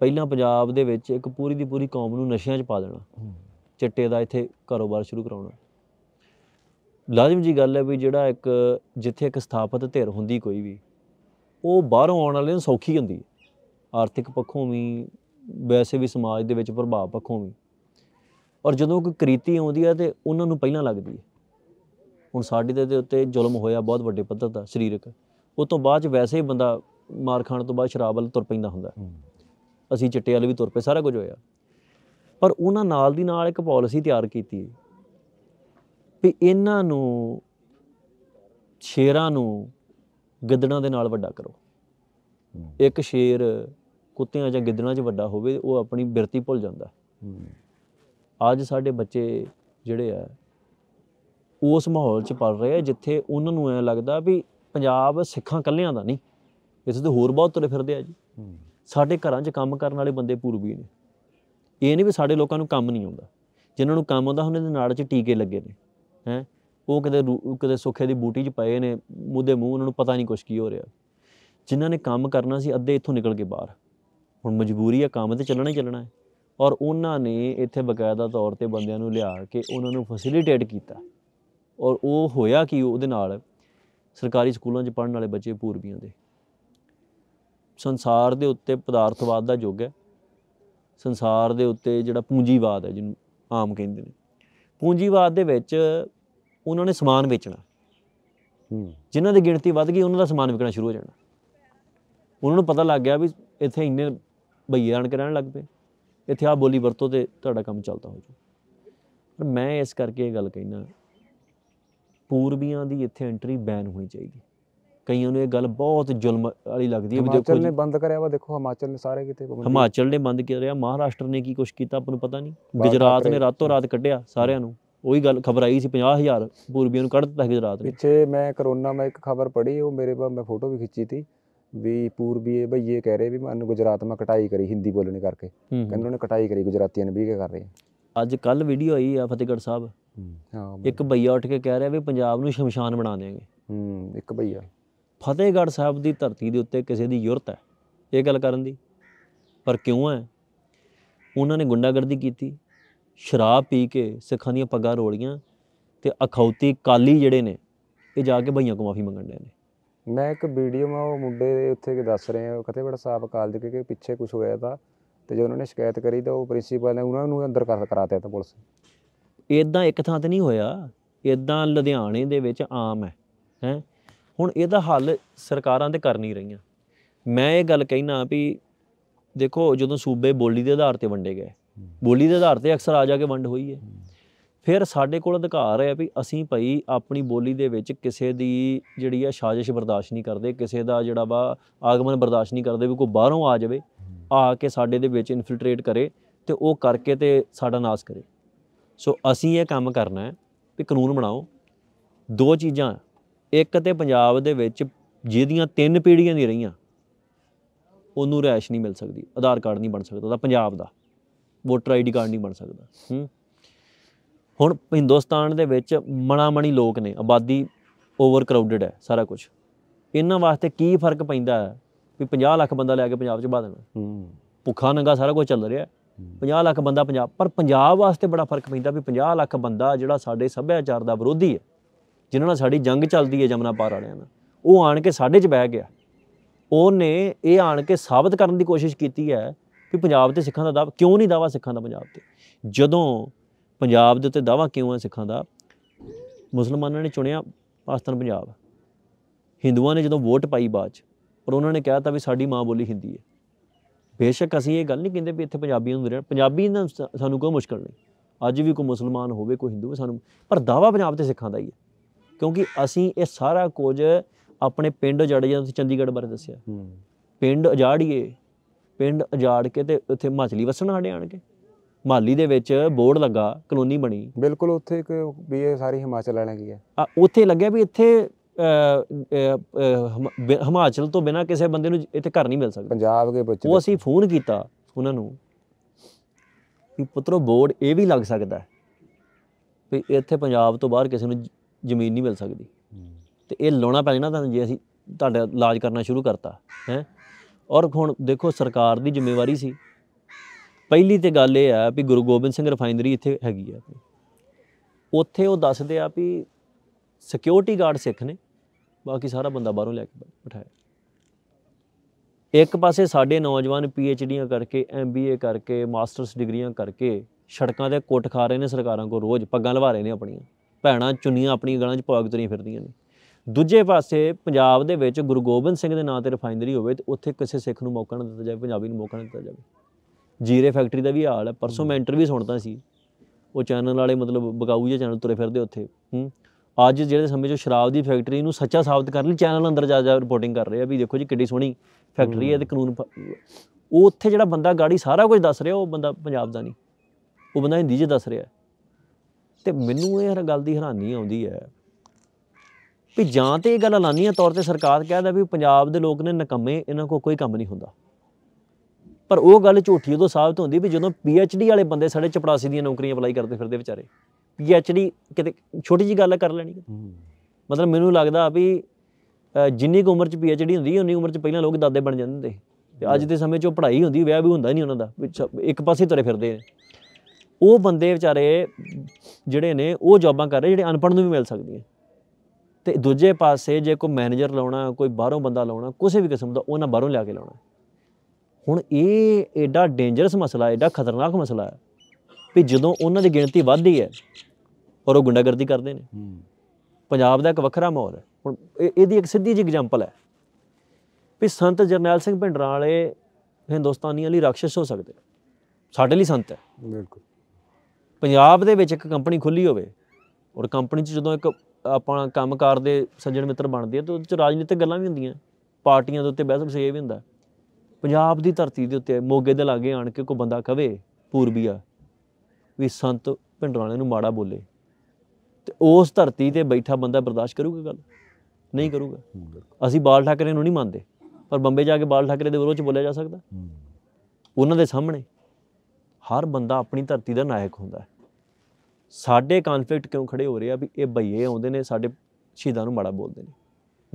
ਪਹਿਲਾਂ ਪੰਜਾਬ ਦੇ ਵਿੱਚ ਇੱਕ ਪੂਰੀ ਦੀ ਪੂਰੀ ਕੌਮ ਨੂੰ ਨਸ਼ਿਆਂ 'ਚ ਪਾ ਦੇਣਾ ਚਿੱਟੇ ਦਾ ਇੱਥੇ ਕਾਰੋਬਾਰ ਸ਼ੁਰੂ ਕਰਾਉਣਾ ਲਾਜ਼ਮ ਜੀ ਗੱਲ ਹੈ ਵੀ ਜਿਹੜਾ ਇੱਕ ਜਿੱਥੇ ਇੱਕ ਸਥਾਪਿਤ ਧਿਰ ਹੁੰਦੀ ਕੋਈ ਵੀ ਉਹ ਬਾਹਰੋਂ ਆਉਣ ਵਾਲੇ ਨੂੰ ਸੌਖੀ ਹੁੰਦੀ ਹੈ ਆਰਥਿਕ ਪੱਖੋਂ ਵੀ ਵੈਸੇ ਵੀ ਸਮਾਜ ਦੇ ਵਿੱਚ ਪ੍ਰਭਾਵ ਪੱਖੋਂ ਵੀ ਔਰ ਜਦੋਂ ਕੋਈ ਕ੍ਰੀਤੀ ਆਉਂਦੀ ਹੈ ਤੇ ਉਹਨਾਂ ਨੂੰ ਪਹਿਲਾਂ ਲੱਗਦੀ ਹੈ ਹੁਣ ਸਾਡੀ ਦੇ ਉੱਤੇ ਜ਼ੁਲਮ ਹੋਇਆ ਬਹੁਤ ਵੱਡੇ ਪੱਧਰ ਦਾ ਸਰੀਰਕ ਉਸ ਤੋਂ ਬਾਅਦ ਵੈਸੇ ਹੀ ਬੰਦਾ ਮਾਰ ਖਾਣ ਤੋਂ ਬਾਅਦ ਸ਼ਰਾਬ ਵੱਲ ਤੁਰ ਪੈਂਦਾ ਹੁੰਦਾ ਅਸੀਂ ਚਿੱਟੇ ਵਾਲੇ ਵੀ ਤੁਰ ਪਏ ਸਾਰਾ ਕੁਝ ਹੋਇਆ ਪਰ ਉਹਨਾਂ ਨਾਲ ਦੀ ਨਾਲ ਇੱਕ ਪਾਲਿਸੀ ਤਿਆਰ ਕੀਤੀ ਵੀ ਇਹਨਾਂ ਨੂੰ ਸ਼ੇਰਾਂ ਨੂੰ ਗਿੱਦੜਾਂ ਦੇ ਨਾਲ ਵੱਡਾ ਕਰੋ ਇੱਕ ਸ਼ੇਰ ਕੁੱਤਿਆਂ ਜਾਂ ਗਿੱਦੜਾਂ 'ਚ ਵੱਡਾ ਹੋਵੇ ਉਹ ਆਪਣੀ ਬਿਰਤੀ ਭੁੱਲ ਜਾਂਦਾ ਅੱਜ ਸਾਡੇ ਬੱਚੇ ਜਿਹੜੇ ਆ ਉਸ ਮਾਹੌਲ 'ਚ ਪੜ ਰਹੇ ਆ ਜਿੱਥੇ ਉਹਨਾਂ ਨੂੰ ਐ ਲੱਗਦਾ ਵੀ ਪੰਜਾਬ ਸਿੱਖਾਂ ਕੱਲਿਆਂ ਦਾ ਨਹੀਂ ਇੱਥੇ ਤੋਂ ਹੋਰ ਬਹੁਤ ਤੁਰੇ ਫਿਰਦੇ ਆ ਜੀ ਸਾਡੇ ਘਰਾਂ 'ਚ ਕੰਮ ਕਰਨ ਵਾਲੇ ਬੰਦੇ ਪੂਰਬੀ ਨੇ ਇਹ ਨਹੀਂ ਵੀ ਸਾਡੇ ਲੋਕਾਂ ਨੂੰ ਕੰਮ ਨਹੀਂ ਆਉਂਦਾ ਜਿਨ੍ਹਾਂ ਨੂੰ ਕੰਮ ਆਉਂਦਾ ਉਹਨਾਂ ਦੇ ਨਾੜ 'ਚ ਟੀਕੇ ਲੱਗੇ ਨੇ ਹੈ ਉਹ ਕਿਤੇ ਕਦੇ ਸੁੱਖੇ ਦੀ ਬੂਟੀ 'ਚ ਪਏ ਨੇ ਮੂਦੇ ਮੂੰਹ ਉਹਨਾਂ ਨੂੰ ਪਤਾ ਨਹੀਂ ਕੁਝ ਕੀ ਹੋ ਰਿਹਾ ਜਿਨ੍ਹਾਂ ਨੇ ਕੰਮ ਕਰਨਾ ਸੀ ਅੱਧੇ ਇੱਥੋਂ ਨਿਕਲ ਕੇ ਬਾਹਰ ਹੁਣ ਮਜਬੂਰੀ ਆ ਕੰਮ ਤੇ ਚੱਲਣਾ ਹੀ ਚੱਲਣਾ ਹੈ ਔਰ ਉਹਨਾਂ ਨੇ ਇੱਥੇ ਬਕਾਇਦਾ ਤੌਰ ਤੇ ਬੰਦਿਆਂ ਨੂੰ ਲਿਆ ਕੇ ਉਹਨਾਂ ਨੂੰ ਫੈਸਿਲਿਟੇਟ ਕੀਤਾ ਔਰ ਉਹ ਹੋਇਆ ਕਿ ਉਹਦੇ ਨਾਲ ਸਰਕਾਰੀ ਸਕੂਲਾਂ 'ਚ ਪੜਨ ਵਾਲੇ ਬੱਚੇ ਪੂਰਬੀਆਂ ਦੇ ਸੰਸਾਰ ਦੇ ਉੱਤੇ ਪਦਾਰਥਵਾਦ ਦਾ ਯੁੱਗ ਹੈ ਸੰਸਾਰ ਦੇ ਉੱਤੇ ਜਿਹੜਾ ਪੂੰਜੀਵਾਦ ਹੈ ਜਿਹਨੂੰ ਆਮ ਕਹਿੰਦੇ ਨੇ ਪੂੰਜੀਵਾਦ ਦੇ ਵਿੱਚ ਉਹਨਾਂ ਨੇ ਸਮਾਨ ਵੇਚਣਾ ਜਿਨ੍ਹਾਂ ਦੀ ਗਿਣਤੀ ਵੱਧ ਗਈ ਉਹਨਾਂ ਦਾ ਸਮਾਨ ਵਿਕਣਾ ਸ਼ੁਰੂ ਹੋ ਜਾਣਾ ਉਹਨਾਂ ਨੂੰ ਪਤਾ ਲੱਗ ਗਿਆ ਵੀ ਇੱਥੇ ਇੰਨੇ ਬਈਏ ਆਣ ਕੇ ਰਹਿਣ ਲੱਗ ਪਏ ਇੱਥੇ ਆ ਬੋਲੀ ਵਰਤੋ ਤੇ ਤੁਹਾਡਾ ਕੰਮ ਚੱਲਦਾ ਹੋ ਜੂ ਪਰ ਮੈਂ ਇਸ ਕਰਕੇ ਇਹ ਗੱਲ ਕਹਿਣਾ ਪੂਰਬੀਆਂ ਦੀ ਇੱਥੇ ਐਂਟਰੀ ਬੈਨ ਹੋਣੀ ਚਾਹੀਦੀ ਕਈਆਂ ਨੂੰ ਇਹ ਗੱਲ ਬਹੁਤ ਜ਼ੁਲਮ ਵਾਲੀ ਲੱਗਦੀ ਹੈ ਵੀ ਦੇਖੋ ਹਿਮਾਚਲ ਨੇ ਬੰਦ ਕਰਿਆ ਵਾ ਦੇਖੋ ਹਿਮਾਚਲ ਨੇ ਸਾਰੇ ਕਿਤੇ ਹਿਮਾਚਲ ਨੇ ਬੰਦ ਕਰਿਆ ਮਹਾਰਾਸ਼ਟਰ ਨੇ ਕੀ ਕੁਝ ਕੀਤਾ ਆਪਾਂ ਨੂੰ ਪਤਾ ਨਹੀਂ ਗੁਜਰਾਤ ਨੇ ਰਾਤੋਂ ਰਾਤ ਕੱਢਿਆ ਸਾਰਿਆਂ ਨੂੰ ਉਹੀ ਗੱਲ ਖਬਰ ਆਈ ਸੀ 50000 ਪੂਰਬੀਆਂ ਨੂੰ ਕੱਢ ਦਿੱਤਾ ਗੁਜਰਾਤ ਨੇ ਪਿੱਛੇ ਮੈਂ ਕਰੋਨਾ ਮੈਂ ਇੱਕ ਖਬਰ ਪੜ੍ਹੀ ਉਹ ਮੇਰੇ ਕੋਲ ਮੈਂ ਫੋਟੋ ਵੀ ਖਿੱਚੀ ਸੀ ਵੀ ਪੂਰਬੀਏ ਭਈਏ ਕਹਿ ਰਹੇ ਵੀ ਮੈਨੂੰ ਗੁਜਰਾਤ ਮਾ ਕਟਾਈ ਕਰੀ ਹਿੰਦੀ ਬੋਲਣੇ ਕਰਕੇ ਕਹਿੰਦੇ ਉਹਨੇ ਕਟਾਈ ਕਰੀ ਗੁਜਰਾਤੀਆਂ ਨੇ ਵੀ ਕੀ ਕਰ ਰਹੇ ਅੱਜ ਕੱਲ ਵੀਡੀਓ ਆਈ ਆ ਫਤਿਹਗੜ੍ਹ ਸਾਹਿਬ ਹਾਂ ਇੱਕ ਭਈਆ ਉੱਠ ਕੇ ਕਹਿ ਰਿਹਾ ਵੀ ਪੰਜਾਬ ਨੂੰ ਸ਼ਮਸ਼ਾਨ ਬਣਾ ਦੇਾਂਗੇ ਹੂੰ ਇੱਕ ਭਈਆ ਫਤਿਹਗੜ੍ਹ ਸਾਹਿਬ ਦੀ ਧਰਤੀ ਦੇ ਉੱਤੇ ਕਿਸੇ ਦੀ ਯੁਰਤ ਹੈ ਇਹ ਗੱਲ ਕਰਨ ਦੀ ਪਰ ਕਿਉਂ ਹੈ ਉਹਨਾਂ ਨੇ ਗੁੰਡਾਗਰਦੀ ਕੀਤੀ ਸ਼ਰਾਬ ਪੀ ਕੇ ਸਿੱਖਾਂ ਦੀਆਂ ਪੱਗਾਂ ਰੋਲੀਆਂ ਤੇ ਅਖੌਤੀ ਕਾਲੀ ਜਿਹੜੇ ਨੇ ਇਹ ਜਾ ਕੇ ਭਈਆਂ ਕੋ ਮਾਫੀ ਮੰਗਣ ਦੇ ਨੇ ਮੈਂ ਇੱਕ ਵੀਡੀਓ ਮੈਂ ਉਹ ਮੁੰਡੇ ਦੇ ਉੱਥੇ ਕਿ ਦੱਸ ਰਹੇ ਆ ਬੜਾ ਸਾਫ ਕਾਲਜ ਦੇ ਕਿ ਪਿੱਛੇ ਕੁਝ ਹੋਇਆ ਤਾਂ ਤੇ ਜਦੋਂ ਉਹਨਾਂ ਨੇ ਸ਼ਿਕਾਇਤ ਕਰੀ ਤਾਂ ਉਹ ਪ੍ਰਿੰਸੀਪਲ ਨੇ ਉਹਨਾਂ ਨੂੰ ਅੰਦਰ ਕਰਾ ਕਰਾਤੇ ਤਾਂ ਪੁਲਿਸ ਇਦਾਂ ਇੱਕ ਥਾਂ ਤੇ ਨਹੀਂ ਹੋਇਆ ਇਦਾਂ ਲੁਧਿਆਣੇ ਦੇ ਵਿੱਚ ਆਮ ਹੈ ਹੈ ਹੁਣ ਇਹਦਾ ਹੱਲ ਸਰਕਾਰਾਂ ਤੇ ਕਰ ਨਹੀਂ ਰਹੀਆਂ ਮੈਂ ਇਹ ਗੱਲ ਕਹਿਣਾ ਵੀ ਦੇਖੋ ਜਦੋਂ ਸੂਬੇ ਬੋਲੀ ਦੇ ਆਧਾਰ ਤੇ ਵੰਡੇ ਗਏ ਬੋਲੀ ਦੇ ਆਧਾਰ ਤੇ ਅਕਸਰ ਆ ਜਾ ਕੇ ਵੰਡ ਹੋਈ ਹੈ ਫਿਰ ਸਾਡੇ ਕੋਲ ਅਧਿਕਾਰ ਹੈ ਵੀ ਅਸੀਂ ਭਈ ਆਪਣੀ ਬੋਲੀ ਦੇ ਵਿੱਚ ਕਿਸੇ ਦੀ ਜਿਹੜੀ ਹੈ ਸਾਜ਼ਿਸ਼ ਬਰਦਾਸ਼ਤ ਨਹੀਂ ਕਰਦੇ ਕਿਸੇ ਦਾ ਜਿਹੜਾ ਵਾ ਆਗਮਨ ਬਰਦਾਸ਼ਤ ਨਹੀਂ ਕਰਦੇ ਵੀ ਕੋਈ ਬਾਹਰੋਂ ਆ ਜਾਵੇ ਆ ਕੇ ਸਾਡੇ ਦੇ ਵਿੱਚ ਇਨਫਿਲਟ੍ਰੇਟ ਕਰੇ ਤੇ ਉਹ ਕਰਕੇ ਤੇ ਸਾਡਾ ਨਾਸ ਕਰੇ ਸੋ ਅਸੀਂ ਇਹ ਕੰਮ ਕਰਨਾ ਹੈ ਵੀ ਕਾਨੂੰਨ ਬਣਾਓ ਦੋ ਚੀਜ਼ਾਂ ਇੱਕ ਤੇ ਪੰਜਾਬ ਦੇ ਵਿੱਚ ਜਿਹਦੀਆਂ ਤਿੰਨ ਪੀੜ੍ਹੀਆਂ ਨਹੀਂ ਰਹੀਆਂ ਉਹਨੂੰ ਰੈਸ਼ ਨਹੀਂ ਮਿਲ ਸਕਦੀ ਆਧਾਰ ਕਾਰਡ ਨਹੀਂ ਬਣ ਸਕਦਾ ਉਹਦਾ ਪੰਜਾਬ ਦਾ ਵੋਟਰ ਆਈਡੀ ਕਾਰਡ ਨਹੀਂ ਬਣ ਸਕਦਾ ਹੁਣ ਹਿੰਦੁਸਤਾਨ ਦੇ ਵਿੱਚ ਮਣਾਮਣੀ ਲੋਕ ਨੇ ਆਬਾਦੀ ਓਵਰ ਕਰਾਊਡਡ ਹੈ ਸਾਰਾ ਕੁਝ ਇਹਨਾਂ ਵਾਸਤੇ ਕੀ ਫਰਕ ਪੈਂਦਾ ਹੈ ਵੀ 50 ਲੱਖ ਬੰਦਾ ਲੈ ਕੇ ਪੰਜਾਬ 'ਚ ਬਾਦਲ ਹੂੰ ਭੁੱਖਾ ਨੰਗਾ ਸਾਰਾ ਕੁਝ ਚੱਲ ਰਿਹਾ 50 ਲੱਖ ਬੰਦਾ ਪੰਜਾਬ ਪਰ ਪੰਜਾਬ ਵਾਸਤੇ ਬੜਾ ਫਰਕ ਪੈਂਦਾ ਵੀ 50 ਲੱਖ ਬੰਦਾ ਜਿਹੜਾ ਸਾਡੇ ਸੱਭਿਆਚਾਰ ਦਾ ਵਿਰੋਧੀ ਹੈ ਜਿਨ੍ਹਾਂ ਨਾਲ ਸਾਡੀ ਜੰਗ ਚੱਲਦੀ ਹੈ ਜਮਨਾ ਪਾਰ ਵਾਲਿਆਂ ਨਾਲ ਉਹ ਆਣ ਕੇ ਸਾਡੇ 'ਚ ਬਹਿ ਗਿਆ ਉਹਨੇ ਇਹ ਆਣ ਕੇ ਸਾਬਤ ਕਰਨ ਦੀ ਕੋਸ਼ਿਸ਼ ਕੀਤੀ ਹੈ ਕਿ ਪੰਜਾਬ ਤੇ ਸਿੱਖਾਂ ਦਾ ਦਾਵਾ ਕਿਉਂ ਨਹੀਂ ਦਾਵਾ ਸਿੱਖਾਂ ਦਾ ਪੰਜਾਬ ਤੇ ਜਦੋਂ ਪੰਜਾਬ ਦੇ ਉੱਤੇ ਦਾਵਾ ਕਿਉਂ ਹੈ ਸਿੱਖਾਂ ਦਾ ਮੁਸਲਮਾਨਾਂ ਨੇ ਚੁਣਿਆ ਪਾਕਿਸਤਾਨ ਪੰਜਾਬ ਹਿੰਦੂਆਂ ਨੇ ਜਦੋਂ ਵੋਟ ਪਾਈ ਬਾਅਦ ਚ ਪਰ ਉਹਨਾਂ ਨੇ ਕਿਹਾ ਤਾਂ ਵੀ ਸਾਡੀ ਮਾਂ ਬੋਲੀ ਹਿੰਦੀ ਹੈ ਬੇਸ਼ੱਕ ਅਸੀਂ ਇਹ ਗੱਲ ਨਹੀਂ ਕਹਿੰਦੇ ਵੀ ਇੱਥੇ ਪੰਜਾਬੀ ਨੂੰ ਰਹਿਣ ਪੰਜਾਬੀ ਨਾਲ ਸਾਨੂੰ ਕੋਈ ਮੁਸ਼ਕਲ ਨਹੀਂ ਅੱਜ ਵੀ ਕੋਈ ਮੁਸਲਮਾਨ ਹੋਵੇ ਕੋਈ ਹਿੰਦੂ ਸਾਨੂੰ ਪਰ ਦਾਵਾ ਪੰਜਾਬ ਤੇ ਸਿੱਖਾਂ ਦਾ ਹੀ ਹੈ ਕਿਉਂਕਿ ਅਸੀਂ ਇਹ ਸਾਰਾ ਕੁਝ ਆਪਣੇ ਪਿੰਡ ਜੜ ਜਾਂ ਤੁਸੀਂ ਚੰਡੀਗੜ੍ਹ ਬਾਰੇ ਦੱਸਿਆ ਪਿੰਡ ਅਜਾੜੀਏ ਪਿੰਡ ਅਜਾੜ ਕੇ ਤੇ ਉੱਥੇ ਹਿਮਾਚਲੀ ਵਸਣਾ ਆੜੇ ਆਣ ਕੇ ਮਾਲੀ ਦੇ ਵਿੱਚ ਬੋਰਡ ਲੱਗਾ ਕਲੋਨੀ ਬਣੀ ਬਿਲਕੁਲ ਉੱਥੇ ਇੱਕ ਵੀ ਇਹ ਸਾਰੀ ਹਿਮਾਚਲ ਵਾਲਿਆਂ ਦੀ ਹੈ ਆ ਉੱਥੇ ਲੱਗਿਆ ਵੀ ਇੱਥੇ ਹਿਮਾਚਲ ਤੋਂ ਬਿਨਾ ਕਿਸੇ ਬੰਦੇ ਨੂੰ ਇੱਥੇ ਘਰ ਨਹੀਂ ਮਿਲ ਸਕਦਾ ਪੰਜਾਬ ਦੇ ਬੱਚੇ ਉਹ ਅਸੀਂ ਫੋਨ ਕੀਤਾ ਉਹਨਾਂ ਨੂੰ ਵੀ ਪੁੱਤਰੋ ਬੋਰਡ ਇਹ ਵੀ ਲੱਗ ਸਕਦਾ ਵੀ ਇੱਥੇ ਪੰਜਾਬ ਤੋਂ ਬਾਹਰ ਕਿਸੇ ਨੂੰ ਜ਼ਮੀਨ ਨਹੀਂ ਮਿਲ ਸਕਦੀ ਤੇ ਇਹ ਲਾਉਣਾ ਪੈਣਾ ਨਾ ਤੁਹਾਨੂੰ ਜੇ ਅਸੀਂ ਤੁਹਾਡਾ ਇਲਾਜ ਕਰਨਾ ਸ਼ੁਰੂ ਕਰਤਾ ਹੈ ਔਰ ਹੁਣ ਦੇਖੋ ਸਰਕਾਰ ਦੀ ਜ਼ਿੰਮੇਵਾਰੀ ਸੀ ਪਹਿਲੀ ਤੇ ਗੱਲ ਇਹ ਆ ਵੀ ਗੁਰੂ ਗੋਬਿੰਦ ਸਿੰਘ ਰਿਫਾਈਨਰੀ ਇੱਥੇ ਹੈਗੀ ਆ ਉੱਥੇ ਉਹ ਦੱਸਦੇ ਆ ਵੀ ਸਿਕਿਉਰਿਟੀ ਗਾਰਡ ਸਿੱਖ ਨੇ ਬਾਕੀ ਸਾਰਾ ਬੰਦਾ ਬਾਹਰੋਂ ਲੈ ਕੇ ਬਿਠਾਇਆ ਇੱਕ ਪਾਸੇ ਸਾਡੇ ਨੌਜਵਾਨ ਪੀਐਚਡੀਆਂ ਕਰਕੇ ਐਮਬੀਏ ਕਰਕੇ ਮਾਸਟਰਸ ਡਿਗਰੀਆਂ ਕਰਕੇ ਸੜਕਾਂ ਦੇ ਕੁੱਟ ਖਾ ਰਹੇ ਨੇ ਸਰਕਾਰਾਂ ਕੋ ਰੋਜ਼ ਪੱਗਾਂ ਲਵਾ ਰਹੇ ਨੇ ਆਪਣੀਆਂ ਭੈਣਾਂ ਚੁੰਨੀਆਂ ਆਪਣੀ ਗਲਾਂ 'ਚ ਪਾ ਕੇ ਫਿਰਦੀਆਂ ਨੇ ਦੂਜੇ ਪਾਸੇ ਪੰਜਾਬ ਦੇ ਵਿੱਚ ਗੁਰੂ ਗੋਬਿੰਦ ਸਿੰਘ ਦੇ ਨਾਂ ਤੇ ਰਿਫਾਈਨਰੀ ਹੋਵੇ ਤੇ ਉੱਥੇ ਕਿਸੇ ਸਿੱਖ ਨੂੰ ਮੌਕਾ ਨਾ ਦਿੱਤਾ ਜਾਵੇ ਪੰਜਾਬੀ ਨੂੰ ਮੌਕਾ ਨਾ ਦਿੱਤਾ ਜਾਵੇ ਜੀਰੇ ਫੈਕਟਰੀ ਦਾ ਵੀ ਹਾਲ ਹੈ ਪਰਸੋਂ ਮੈਂ ਇੰਟਰਵਿਊ ਸੁਣਦਾ ਸੀ ਉਹ ਚੈਨਲ ਵਾਲੇ ਮਤਲਬ ਬਗਾਊ ਜਿਹੇ ਚੈਨਲ ਤੁਰੇ ਫਿਰਦੇ ਉੱਥੇ ਹੂੰ ਅੱਜ ਜਿਹੜੇ ਸਮੇਂ 'ਚ ਸ਼ਰਾਬ ਦੀ ਫੈਕਟਰੀ ਨੂੰ ਸੱਚਾ ਸਾਬਤ ਕਰਨ ਲਈ ਚੈਨਲ ਅੰਦਰ ਜਾ ਜਾ ਰਿਪੋਰਟਿੰਗ ਕਰ ਰਹੇ ਆ ਵੀ ਦੇਖੋ ਜੀ ਕਿੱਡੀ ਸੋਹਣੀ ਫੈਕਟਰੀ ਹੈ ਤੇ ਕਾਨੂੰਨ ਉਹ ਉੱਥੇ ਜਿਹੜਾ ਬੰਦਾ ਗਾੜੀ ਸਾਰਾ ਕੁਝ ਦੱਸ ਰਿਹਾ ਉਹ ਬੰਦਾ ਪੰਜਾਬ ਦਾ ਨਹੀਂ ਉਹ ਬੰਦਾ ਹਿੰਦੀ 'ਚ ਦੱਸ ਰਿਹਾ ਤੇ ਮੈਨੂੰ ਇਹ ਗੱਲ ਦੀ ਹੈਰਾਨੀ ਆਉਂਦੀ ਹੈ ਵੀ ਜਾਂ ਤੇ ਇਹ ਗੱਲ ਐਲਾਨੀਆ ਤੌਰ ਤੇ ਸਰਕਾਰ ਕਹਿੰਦਾ ਵੀ ਪੰਜਾਬ ਦੇ ਲੋਕ ਨੇ ਨਕਮੇ ਇਹਨਾਂ ਕੋ ਕੋਈ ਕੰਮ ਨਹੀਂ ਹੁੰਦਾ ਪਰ ਉਹ ਗੱਲ ਝੂਠੀ ਉਦੋਂ ਸਾਬਤ ਹੁੰਦੀ ਵੀ ਜਦੋਂ ਪੀਐਚਡੀ ਵਾਲੇ ਬੰਦੇ ਸਾਡੇ ਚਪੜਾਸੀ ਦੀਆਂ ਨੌਕਰੀਆਂ ਅਪਲਾਈ ਕਰਦੇ ਫਿਰਦੇ ਵਿਚਾਰੇ ਪੀਐਚਡੀ ਕਿਤੇ ਛੋਟੀ ਜੀ ਗੱਲ ਕਰ ਲੈਣੀ ਮਤਲਬ ਮੈਨੂੰ ਲੱਗਦਾ ਵੀ ਜਿੰਨੀ ਕੁ ਉਮਰ ਚ ਪੀਐਚਡੀ ਹੁੰਦੀ ਉਨੀ ਉਮਰ ਚ ਪਹਿਲਾਂ ਲੋਕ ਦਾਦੇ ਬਣ ਜਾਂਦੇ ਤੇ ਅੱਜ ਦੇ ਸਮੇਂ 'ਚ ਉਹ ਪੜ੍ਹਾਈ ਹੁੰਦੀ ਵਿਆਹ ਵੀ ਹੁੰਦਾ ਨਹੀਂ ਉਹਨਾਂ ਦਾ ਇੱਕ ਪਾਸੇ ਤੁਰੇ ਫਿਰਦੇ ਨੇ ਉਹ ਬੰਦੇ ਵਿਚਾਰੇ ਜਿਹੜੇ ਨੇ ਉਹ ਜੌਬਾਂ ਕਰ ਰਹੇ ਜਿਹੜੇ ਅਨਪੜ੍ਹ ਨੂੰ ਵੀ ਮਿਲ ਸਕਦੀਆਂ ਤੇ ਦੂਜੇ ਪਾਸੇ ਜੇ ਕੋਈ ਮੈਨੇਜਰ ਲਾਉਣਾ ਕੋਈ ਬਾਹਰੋਂ ਬੰਦਾ ਲਾਉਣਾ ਕਿਸੇ ਵੀ ਕਿਸਮ ਦਾ ਉਹਨਾਂ ਬਾਹਰੋਂ ਲਿਆ ਕੇ ਲਾਉਣਾ ਹੁਣ ਇਹ ਐਡਾ ਡੇਂਜਰਸ ਮਸਲਾ ਐਡਾ ਖਤਰਨਾਕ ਮਸਲਾ ਹੈ ਵੀ ਜਦੋਂ ਉਹਨਾਂ ਦੀ ਗਿਣਤੀ ਵੱਧਦੀ ਹੈ ਔਰ ਉਹ ਗੁੰਡਾਗਰਦੀ ਕਰਦੇ ਨੇ ਪੰਜਾਬ ਦਾ ਇੱਕ ਵੱਖਰਾ ਮਾਹੌਲ ਹੈ ਹੁਣ ਇਹਦੀ ਇੱਕ ਸਿੱਧੀ ਜੀ ਐਗਜ਼ਾਮਪਲ ਹੈ ਵੀ ਸੰਤ ਜਰਨੈਲ ਸਿੰਘ ਭਿੰਡਰਾਂ ਵਾਲੇ ਹਿੰਦੁਸਤਾਨੀਆਂ ਲਈ ਰਾਖਸ਼ ਹੋ ਸਕਦੇ ਸਾਡੇ ਲਈ ਸੰਤ ਹੈ ਬਿਲਕੁਲ ਪੰਜਾਬ ਦੇ ਵਿੱਚ ਇੱਕ ਕੰਪਨੀ ਖੁੱਲੀ ਹੋਵੇ ਔਰ ਕੰਪਨੀ 'ਚ ਜਦੋਂ ਇੱਕ ਆਪਾਂ ਕੰਮਕਾਰ ਦੇ ਸੱਜਣ ਮਿੱਤਰ ਬਣਦੇ ਆ ਤਾਂ ਉਹਦੇ 'ਚ ਰਾਜਨੀਤਿਕ ਗੱਲਾਂ ਵੀ ਹੁੰਦੀਆਂ ਪਾਰਟੀਆਂ ਦੇ ਉੱਤੇ ਬਹਿਸ ਵੀ ਸੇਵ ਹੁੰਦਾ ਪੰਜਾਬ ਦੀ ਧਰਤੀ ਦੇ ਉੱਤੇ ਮੋਗੇ ਦੇ ਲਾਗੇ ਆਣ ਕੇ ਕੋਈ ਬੰਦਾ ਕਵੇ ਪੂਰਬੀਆ ਵੀ ਸੰਤ ਪਿੰਡਰਾਣੇ ਨੂੰ ਮਾੜਾ ਬੋਲੇ ਤੇ ਉਸ ਧਰਤੀ ਤੇ ਬੈਠਾ ਬੰਦਾ ਬਰਦਾਸ਼ਤ ਕਰੂਗਾ ਗੱਲ ਨਹੀਂ ਕਰੂਗਾ ਅਸੀਂ ਬਾਲ ਠਾਕਰੇ ਨੂੰ ਨਹੀਂ ਮੰਨਦੇ ਪਰ ਬੰਬੇ ਜਾ ਕੇ ਬਾਲ ਠਾਕਰੇ ਦੇ ਵਿਰੋਧ ਚ ਬੋਲਿਆ ਜਾ ਸਕਦਾ ਉਹਨਾਂ ਦੇ ਸਾਹਮਣੇ ਹਰ ਬੰਦਾ ਆਪਣੀ ਧਰਤੀ ਦਾ ਨਾਇਕ ਹੁੰਦਾ ਹੈ ਸਾਡੇ ਕਨਫਲਿਕਟ ਕਿਉਂ ਖੜੇ ਹੋ ਰਹੇ ਆ ਵੀ ਇਹ ਭਈਏ ਆਉਂਦੇ ਨੇ ਸਾਡੇ ਸ਼ਹੀਦਾਂ ਨੂੰ ਮਾੜਾ ਬੋਲਦੇ ਨੇ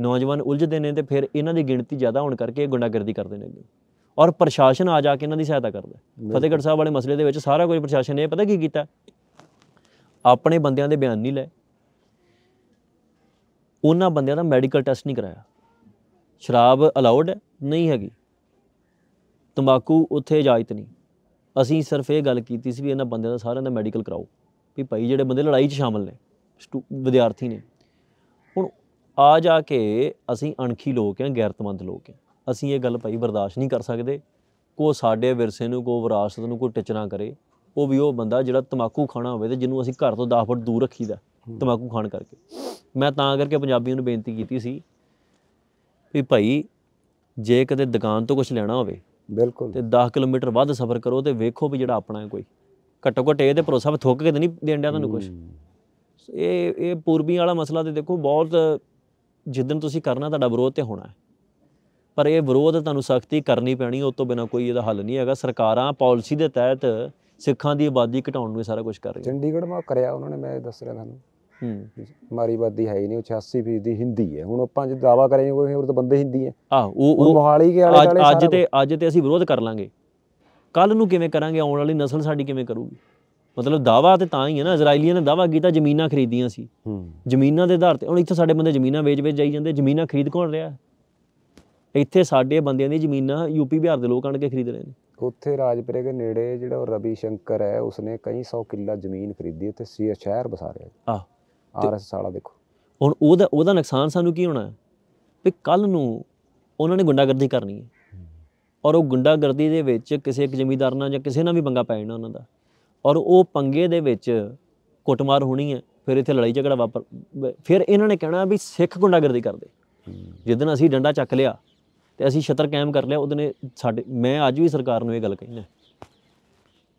ਨੌਜਵਾਨ ਉਲਝਦੇ ਨੇ ਤੇ ਫਿਰ ਇਹਨਾਂ ਦੀ ਗਿਣਤੀ ਜ਼ਿਆਦਾ ਹੋਣ ਕਰਕੇ ਇਹ ਗੁੰਡਾਗਰਦੀ ਕਰਦੇ ਨੇ ਅੱਗੇ ਔਰ ਪ੍ਰਸ਼ਾਸਨ ਆ ਜਾ ਕੇ ਇਹਨਾਂ ਦੀ ਸਹਾਇਤਾ ਕਰਦਾ ਫਤਿਹਗੜ੍ਹ ਸਾਹਿਬ ਵਾਲੇ ਮਸਲੇ ਦੇ ਵਿੱਚ ਸਾਰਾ ਕੁਝ ਪ੍ਰਸ਼ਾਸਨ ਨੇ ਪਤਾ ਕੀ ਕੀਤਾ ਆਪਣੇ ਬੰਦਿਆਂ ਦੇ ਬਿਆਨ ਨਹੀਂ ਲਏ ਉਹਨਾਂ ਬੰਦਿਆਂ ਦਾ ਮੈਡੀਕਲ ਟੈਸਟ ਨਹੀਂ ਕਰਾਇਆ ਸ਼ਰਾਬ ਅਲਾਉਡ ਨਹੀਂ ਹੈਗੀ ਤੰਬਾਕੂ ਉੱਥੇ ਇਜਾਜ਼ਤ ਨਹੀਂ ਅਸੀਂ ਸਿਰਫ ਇਹ ਗੱਲ ਕੀਤੀ ਸੀ ਵੀ ਇਹਨਾਂ ਬੰਦਿਆਂ ਦਾ ਸਾਰਿਆਂ ਦਾ ਮੈਡੀਕਲ ਕਰਾਓ ਵੀ ਭਾਈ ਜਿਹੜੇ ਬੰਦੇ ਲੜਾਈ 'ਚ ਸ਼ਾਮਲ ਨੇ ਵਿਦਿਆਰਥੀ ਨੇ ਹੁਣ ਆ ਜਾ ਕੇ ਅਸੀਂ ਅਣਖੀ ਲੋਕ ਆ ਗੈਰਤਮੰਦ ਲੋਕ ਆ ਅਸੀਂ ਇਹ ਗੱਲ ਭਾਈ ਬਰਦਾਸ਼ਤ ਨਹੀਂ ਕਰ ਸਕਦੇ ਕੋ ਸਾਡੇ ਵਿਰਸੇ ਨੂੰ ਕੋ ਵਿਰਾਸਤ ਨੂੰ ਕੋ ਟਿਚਣਾ ਕਰੇ ਉਹ ਵੀ ਉਹ ਬੰਦਾ ਜਿਹੜਾ ਤਮਾਕੂ ਖਾਣਾ ਹੋਵੇ ਤੇ ਜਿਹਨੂੰ ਅਸੀਂ ਘਰ ਤੋਂ 10 ਫੁੱਟ ਦੂਰ ਰੱਖੀਦਾ ਤਮਾਕੂ ਖਾਣ ਕਰਕੇ ਮੈਂ ਤਾਂ ਕਰਕੇ ਪੰਜਾਬੀਆਂ ਨੂੰ ਬੇਨਤੀ ਕੀਤੀ ਸੀ ਵੀ ਭਾਈ ਜੇ ਕਦੇ ਦੁਕਾਨ ਤੋਂ ਕੁਝ ਲੈਣਾ ਹੋਵੇ ਬਿਲਕੁਲ ਤੇ 10 ਕਿਲੋਮੀਟਰ ਵੱਧ ਸਫ਼ਰ ਕਰੋ ਤੇ ਵੇਖੋ ਵੀ ਜਿਹੜਾ ਆਪਣਾ ਹੈ ਕੋਈ ਘਟੋ ਘਟੇ ਇਹਦੇ ਭਰੋਸਾ ਮੈਂ ਥੋਕ ਕੇ ਤਾਂ ਨਹੀਂ ਦੇਣ ਦਿਆ ਤੁਹਾਨੂੰ ਕੁਝ ਇਹ ਇਹ ਪੂਰਬੀ ਵਾਲਾ ਮਸਲਾ ਤੇ ਦੇਖੋ ਬਹੁਤ ਜਿੱਦਨ ਤੁਸੀਂ ਕਰਨਾ ਤੁਹਾਡਾ ਵਿਰੋਧ ਤੇ ਹੋਣਾ ਹੈ ਪਰ ਇਹ ਵਿਰੋਧ ਤੁਹਾਨੂੰ ਸਖਤੀ ਕਰਨੀ ਪੈਣੀ ਉਸ ਤੋਂ ਬਿਨਾ ਕੋਈ ਇਹਦਾ ਹੱਲ ਨਹੀਂ ਹੈਗਾ ਸਰਕਾਰਾਂ ਪਾਲਿਸੀ ਦੇ ਤਹਿਤ ਸਿੱਖਾਂ ਦੀ ਆਬਾਦੀ ਘਟਾਉਣ ਨੂੰ ਸਾਰਾ ਕੁਝ ਕਰ ਹੈ ਚੰਡੀਗੜ੍ਹ ਮਾ ਕਰਿਆ ਉਹਨਾਂ ਨੇ ਮੈਂ ਦੱਸ ਰਿਹਾ ਤੁਹਾਨੂੰ ਹੂੰ ਮਾਰੀ ਆਬਾਦੀ ਹੈ ਹੀ ਨਹੀਂ 86% ਦੀ ਹਿੰਦੀ ਹੈ ਹੁਣ ਆਪਾਂ ਜੇ ਦਾਵਾ ਕਰਾਂਗੇ ਕੋਈ ਹੋਰ ਤਾਂ ਬੰਦੇ ਹਿੰਦੀ ਹੈ ਆ ਉਹ ਮੋਹਾਲੀ ਕੇ ਵਾਲੇ ਅੱਜ ਤੇ ਅੱਜ ਤੇ ਅਸੀਂ ਵਿਰੋਧ ਕਰ ਲਾਂਗੇ ਕੱਲ ਨੂੰ ਕਿਵੇਂ ਕਰਾਂਗੇ ਆਉਣ ਵਾਲੀ ਨਸਲ ਸਾਡੀ ਕਿਵੇਂ ਕਰੂਗੀ ਮਤਲਬ ਦਾਵਾ ਤੇ ਤਾਂ ਹੀ ਹੈ ਨਾ ਇਜ਼ਰਾਈਲੀਆਂ ਨੇ ਦਾਵਾ ਕੀਤਾ ਜ਼ਮੀਨਾਂ ਖਰੀਦੀਆਂ ਸੀ ਜ਼ਮੀਨਾਂ ਦੇ ਆਧਾਰ ਤੇ ਹੁਣ ਇੱਥੇ ਸਾਡੇ ਬੰਦੇ ਜ਼ਮੀਨਾਂ ਵੇਚ-ਵੇਚ ਜਾਈ ਜਾਂਦੇ ਜ਼ਮੀਨਾਂ ਖਰੀਦ ਕੌਣ ਰਿਹਾ ਇੱਥੇ ਸਾਡੇ ਬੰਦਿਆਂ ਦੀ ਜ਼ਮੀਨਾਂ ਯੂਪੀ ਬਿਹਾਰ ਦੇ ਲੋਕ ਆਣ ਕੇ ਖਰੀਦ ਰਹੇ ਨੇ ਉੱਥੇ ਰਾਜਪੁਰੇ ਦੇ ਨੇੜੇ ਜਿਹੜਾ ਰਵੀ ਸ਼ੰਕਰ ਹੈ ਉਸਨੇ ਕਈ 100 ਕਿੱਲਾ ਜ਼ਮੀਨ ਖਰੀਦੀ ਤੇ ਸ਼ਹਿਰ ਬਸਾ ਰਿਹਾ ਆ ਆਰਐਸ ਸਾਲਾ ਦੇਖੋ ਹੁਣ ਉਹਦਾ ਉਹਦਾ ਨੁਕਸਾਨ ਸਾਨੂੰ ਕੀ ਹੋਣਾ ਵੀ ਕੱਲ ਨੂੰ ਉਹਨਾਂ ਨੇ ਗੁੰਡਾਗਰਦੀ ਕਰਨੀ ਹੈ ਔਰ ਉਹ ਗੁੰਡਾਗਰਦੀ ਦੇ ਵਿੱਚ ਕਿਸੇ ਇੱਕ ਜ਼ਿਮੀਂਦਾਰ ਨਾਲ ਜਾਂ ਕਿਸੇ ਨਾਲ ਵੀ ਪੰਗਾ ਪੈ ਜਾਣਾ ਉਹਨਾਂ ਦਾ ਔਰ ਉਹ ਪੰਗੇ ਦੇ ਵਿੱਚ ਕੁੱਟਮਾਰ ਹੋਣੀ ਹੈ ਫਿਰ ਇੱਥੇ ਲੜਾਈ ਝਗੜਾ ਵਾਪਰ ਫਿਰ ਇਹਨਾਂ ਨੇ ਕਹਿਣਾ ਵੀ ਸਿੱਖ ਗੁੰਡਾਗਰਦੀ ਕਰਦੇ ਜਿੱਦਨ ਅਸੀਂ ਡੰਡਾ ਚੱਕ ਲਿਆ ਤੇ ਅਸੀਂ ਛਤਰ ਕਾਇਮ ਕਰ ਲਿਆ ਉਹਦੇ ਨੇ ਸਾਡੇ ਮੈਂ ਅੱਜ ਵੀ ਸਰਕਾਰ ਨੂੰ ਇਹ ਗੱਲ ਕਹਿਣਾ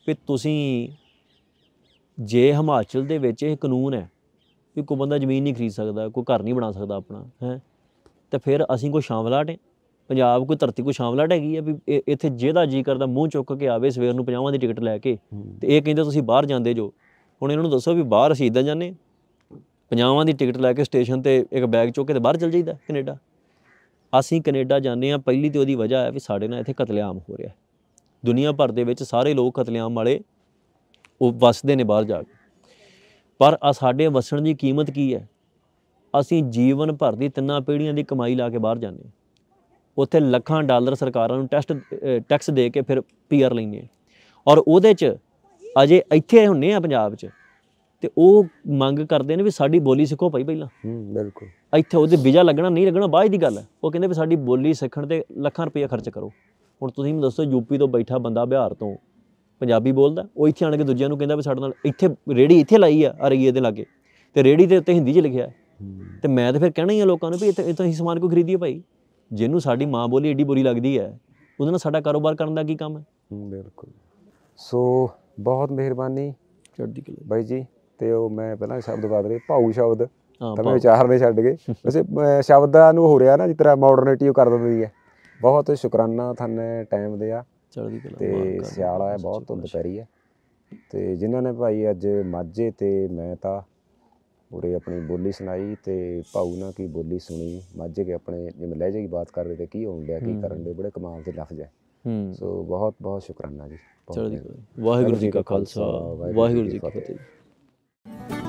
ਵੀ ਤੁਸੀਂ ਜੇ ਹਿਮਾਚਲ ਦੇ ਵਿੱਚ ਇਹ ਕਾਨੂੰਨ ਹੈ ਕਿ ਕੋਈ ਬੰਦਾ ਜ਼ਮੀਨ ਨਹੀਂ ਖਰੀਦ ਸਕਦਾ ਕੋਈ ਘਰ ਨਹੀਂ ਬਣਾ ਸਕਦਾ ਆਪਣਾ ਹੈ ਤੇ ਫਿਰ ਅਸੀਂ ਕੋਈ ਸ਼ਾਮਲਾਟ ਹੈ ਪੰਜਾਬ ਕੋਈ ਧਰਤੀ ਕੋ ਸ਼ਾਮਲਾਟ ਹੈਗੀ ਆ ਵੀ ਇੱਥੇ ਜਿਹਦਾ ਜੀ ਕਰਦਾ ਮੂੰਹ ਚੁੱਕ ਕੇ ਆਵੇ ਸਵੇਰ ਨੂੰ 50 ਦੀ ਟਿਕਟ ਲੈ ਕੇ ਤੇ ਇਹ ਕਹਿੰਦੇ ਤੁਸੀਂ ਬਾਹਰ ਜਾਂਦੇ ਜੋ ਹੁਣ ਇਹਨਾਂ ਨੂੰ ਦੱਸੋ ਵੀ ਬਾਹਰ ਅਸੀਂ ਇਦਾਂ ਜਾਂਦੇ 50 ਦੀ ਟਿਕਟ ਲੈ ਕੇ ਸਟੇਸ਼ਨ ਤੇ ਇੱਕ ਬੈਗ ਚੁੱਕ ਕੇ ਤੇ ਬਾਹਰ ਚਲ ਜਾਈਦਾ ਕੈਨੇਡਾ ਅਸੀਂ ਕੈਨੇਡਾ ਜਾਂਦੇ ਆ ਪਹਿਲੀ ਤੇ ਉਹਦੀ ਵਜ੍ਹਾ ਹੈ ਵੀ ਸਾਡੇ ਨਾਲ ਇੱਥੇ ਕਤਲੇਆਮ ਹੋ ਰਿਹਾ ਦੁਨੀਆ ਭਰ ਦੇ ਵਿੱਚ ਸਾਰੇ ਲੋਕ ਕਤਲੇਆਮ ਵਾਲੇ ਉਹ ਵਸਦੇ ਨੇ ਬਾਹਰ ਜਾ ਕੇ ਪਰ ਆ ਸਾਡੇ ਵਸਣ ਦੀ ਕੀਮਤ ਕੀ ਹੈ ਅਸੀਂ ਜੀਵਨ ਭਰ ਦੀ ਤਿੰਨਾਂ ਪੀੜ੍ਹੀਆਂ ਦੀ ਕਮਾਈ ਲਾ ਕੇ ਬਾਹਰ ਜਾਂਦੇ ਉੱਥੇ ਲੱਖਾਂ ਡਾਲਰ ਸਰਕਾਰਾਂ ਨੂੰ ਟੈਸਟ ਟੈਕਸ ਦੇ ਕੇ ਫਿਰ ਪੀਆਰ ਲੈਂਦੇ ਆ ਔਰ ਉਹਦੇ 'ਚ ਅਜੇ ਇੱਥੇ ਹੁੰਨੇ ਆ ਪੰਜਾਬ 'ਚ ਤੇ ਉਹ ਮੰਗ ਕਰਦੇ ਨੇ ਵੀ ਸਾਡੀ ਬੋਲੀ ਸਿੱਖੋ ਭਾਈ ਪਹਿਲਾਂ ਹੂੰ ਬਿਲਕੁਲ ਇੱਥੇ ਉਹਦੇ ਵੀਜ਼ਾ ਲੱਗਣਾ ਨਹੀਂ ਲੱਗਣਾ ਬਾਅਦ ਦੀ ਗੱਲ ਹੈ ਉਹ ਕਹਿੰਦੇ ਵੀ ਸਾਡੀ ਬੋਲੀ ਸਿੱਖਣ ਤੇ ਲੱਖਾਂ ਰੁਪਏ ਖਰਚ ਕਰੋ ਹੁਣ ਤੁਸੀਂ ਮੈਨੂੰ ਦੱਸੋ ਯੂਪੀ ਤੋਂ ਬੈਠਾ ਬੰਦਾ ਬਿਹਾਰ ਤੋਂ ਪੰਜਾਬੀ ਬੋਲਦਾ ਉਹ ਇੱਥੇ ਆਣ ਕੇ ਦੂਜਿਆਂ ਨੂੰ ਕਹਿੰਦਾ ਵੀ ਸਾਡੇ ਨਾਲ ਇੱਥੇ ਰੇੜੀ ਇੱਥੇ ਲਾਈ ਆ ਅਰਈਏ ਦੇ ਲਾਗੇ ਤੇ ਰੇੜੀ ਦੇ ਉੱਤੇ ਹਿੰਦੀ 'ਚ ਲਿਖਿਆ ਤੇ ਮੈਂ ਤਾਂ ਫਿਰ ਕਹਿਣਾ ਹੀ ਆ ਲੋਕਾਂ ਨੂੰ ਵੀ ਇੱਥੇ ਇੱਥੇ ਹੀ ਸਮਾਨ ਕੋਈ ਖਰੀਦੀਏ ਭਾਈ ਜਿਹਨੂੰ ਸਾਡੀ ਮਾਂ ਬੋਲੀ ਏਡੀ ਬੁਰੀ ਲੱਗਦੀ ਹੈ ਉਹਦੇ ਨਾਲ ਸਾਡਾ ਕਾਰੋਬਾਰ ਕਰਨ ਦਾ ਕੀ ਕੰਮ ਹੈ ਬਿਲਕੁਲ ਸੋ ਬਹੁਤ ਮਿਹਰਬਾਨੀ ਚੜਦੀ ਕਲਾ ਬਾਈ ਜੀ ਤੇ ਉਹ ਮੈਂ ਪਹਿਲਾਂ ਸ਼ਬਦ ਬਾਦ ਰਹੇ ਭਾਉ ਸ਼ਬਦ ਤਾਂ ਮੈਂ ਵਿਚਾਰ ਨਹੀਂ ਛੱਡ ਗਏ ਵੈਸੇ ਸ਼ਬਦਾਂ ਨੂੰ ਹੋ ਰਿਹਾ ਨਾ ਜਿਸ ਤਰ੍ਹਾਂ ਮਾਡਰਨਿਟੀ ਉਹ ਕਰ ਦਿੰਦੀ ਹੈ ਬਹੁਤ ਸ਼ੁਕਰਾਨਾ ਤੁਹਾਨੂੰ ਟਾਈਮ ਦਿਆ ਚੜਦੀ ਕਲਾ ਤੇ ਸਿਆਲ ਆਇਆ ਬਹੁਤ ਧੁੰਦ ਪੈ ਰਹੀ ਹੈ ਤੇ ਜਿਨ੍ਹਾਂ ਨੇ ਭਾਈ ਅੱਜ ਮਾਝੇ ਤੇ ਮੈਂ ਤਾਂ ਉਰੇ ਆਪਣੀ ਬੋਲੀ ਸੁਣਾਈ ਤੇ ਪਾਉ ਨਾ ਕੀ ਬੋਲੀ ਸੁਣੀ ਮੱਝ ਕੇ ਆਪਣੇ ਜਿਵੇਂ ਲੈ ਜਾਈ ਬਾਤ ਕਰ ਰਹੇ ਤੇ ਕੀ ਹੋਣ ਲਿਆ ਕੀ ਕਰਨ ਦੇ ਬੜੇ ਕਮਾਲ ਦੇ ਲਫ਼ਜ਼ ਹੈ ਸੋ ਬਹੁਤ ਬਹੁਤ ਸ਼ੁਕਰਾਨਾ ਜੀ ਚਲੋ ਜੀ ਵਾਹਿਗੁਰੂ ਜੀ ਕਾ ਖਾਲਸਾ ਵਾਹਿਗੁਰੂ ਜੀ ਕੀ ਫਤਿਹ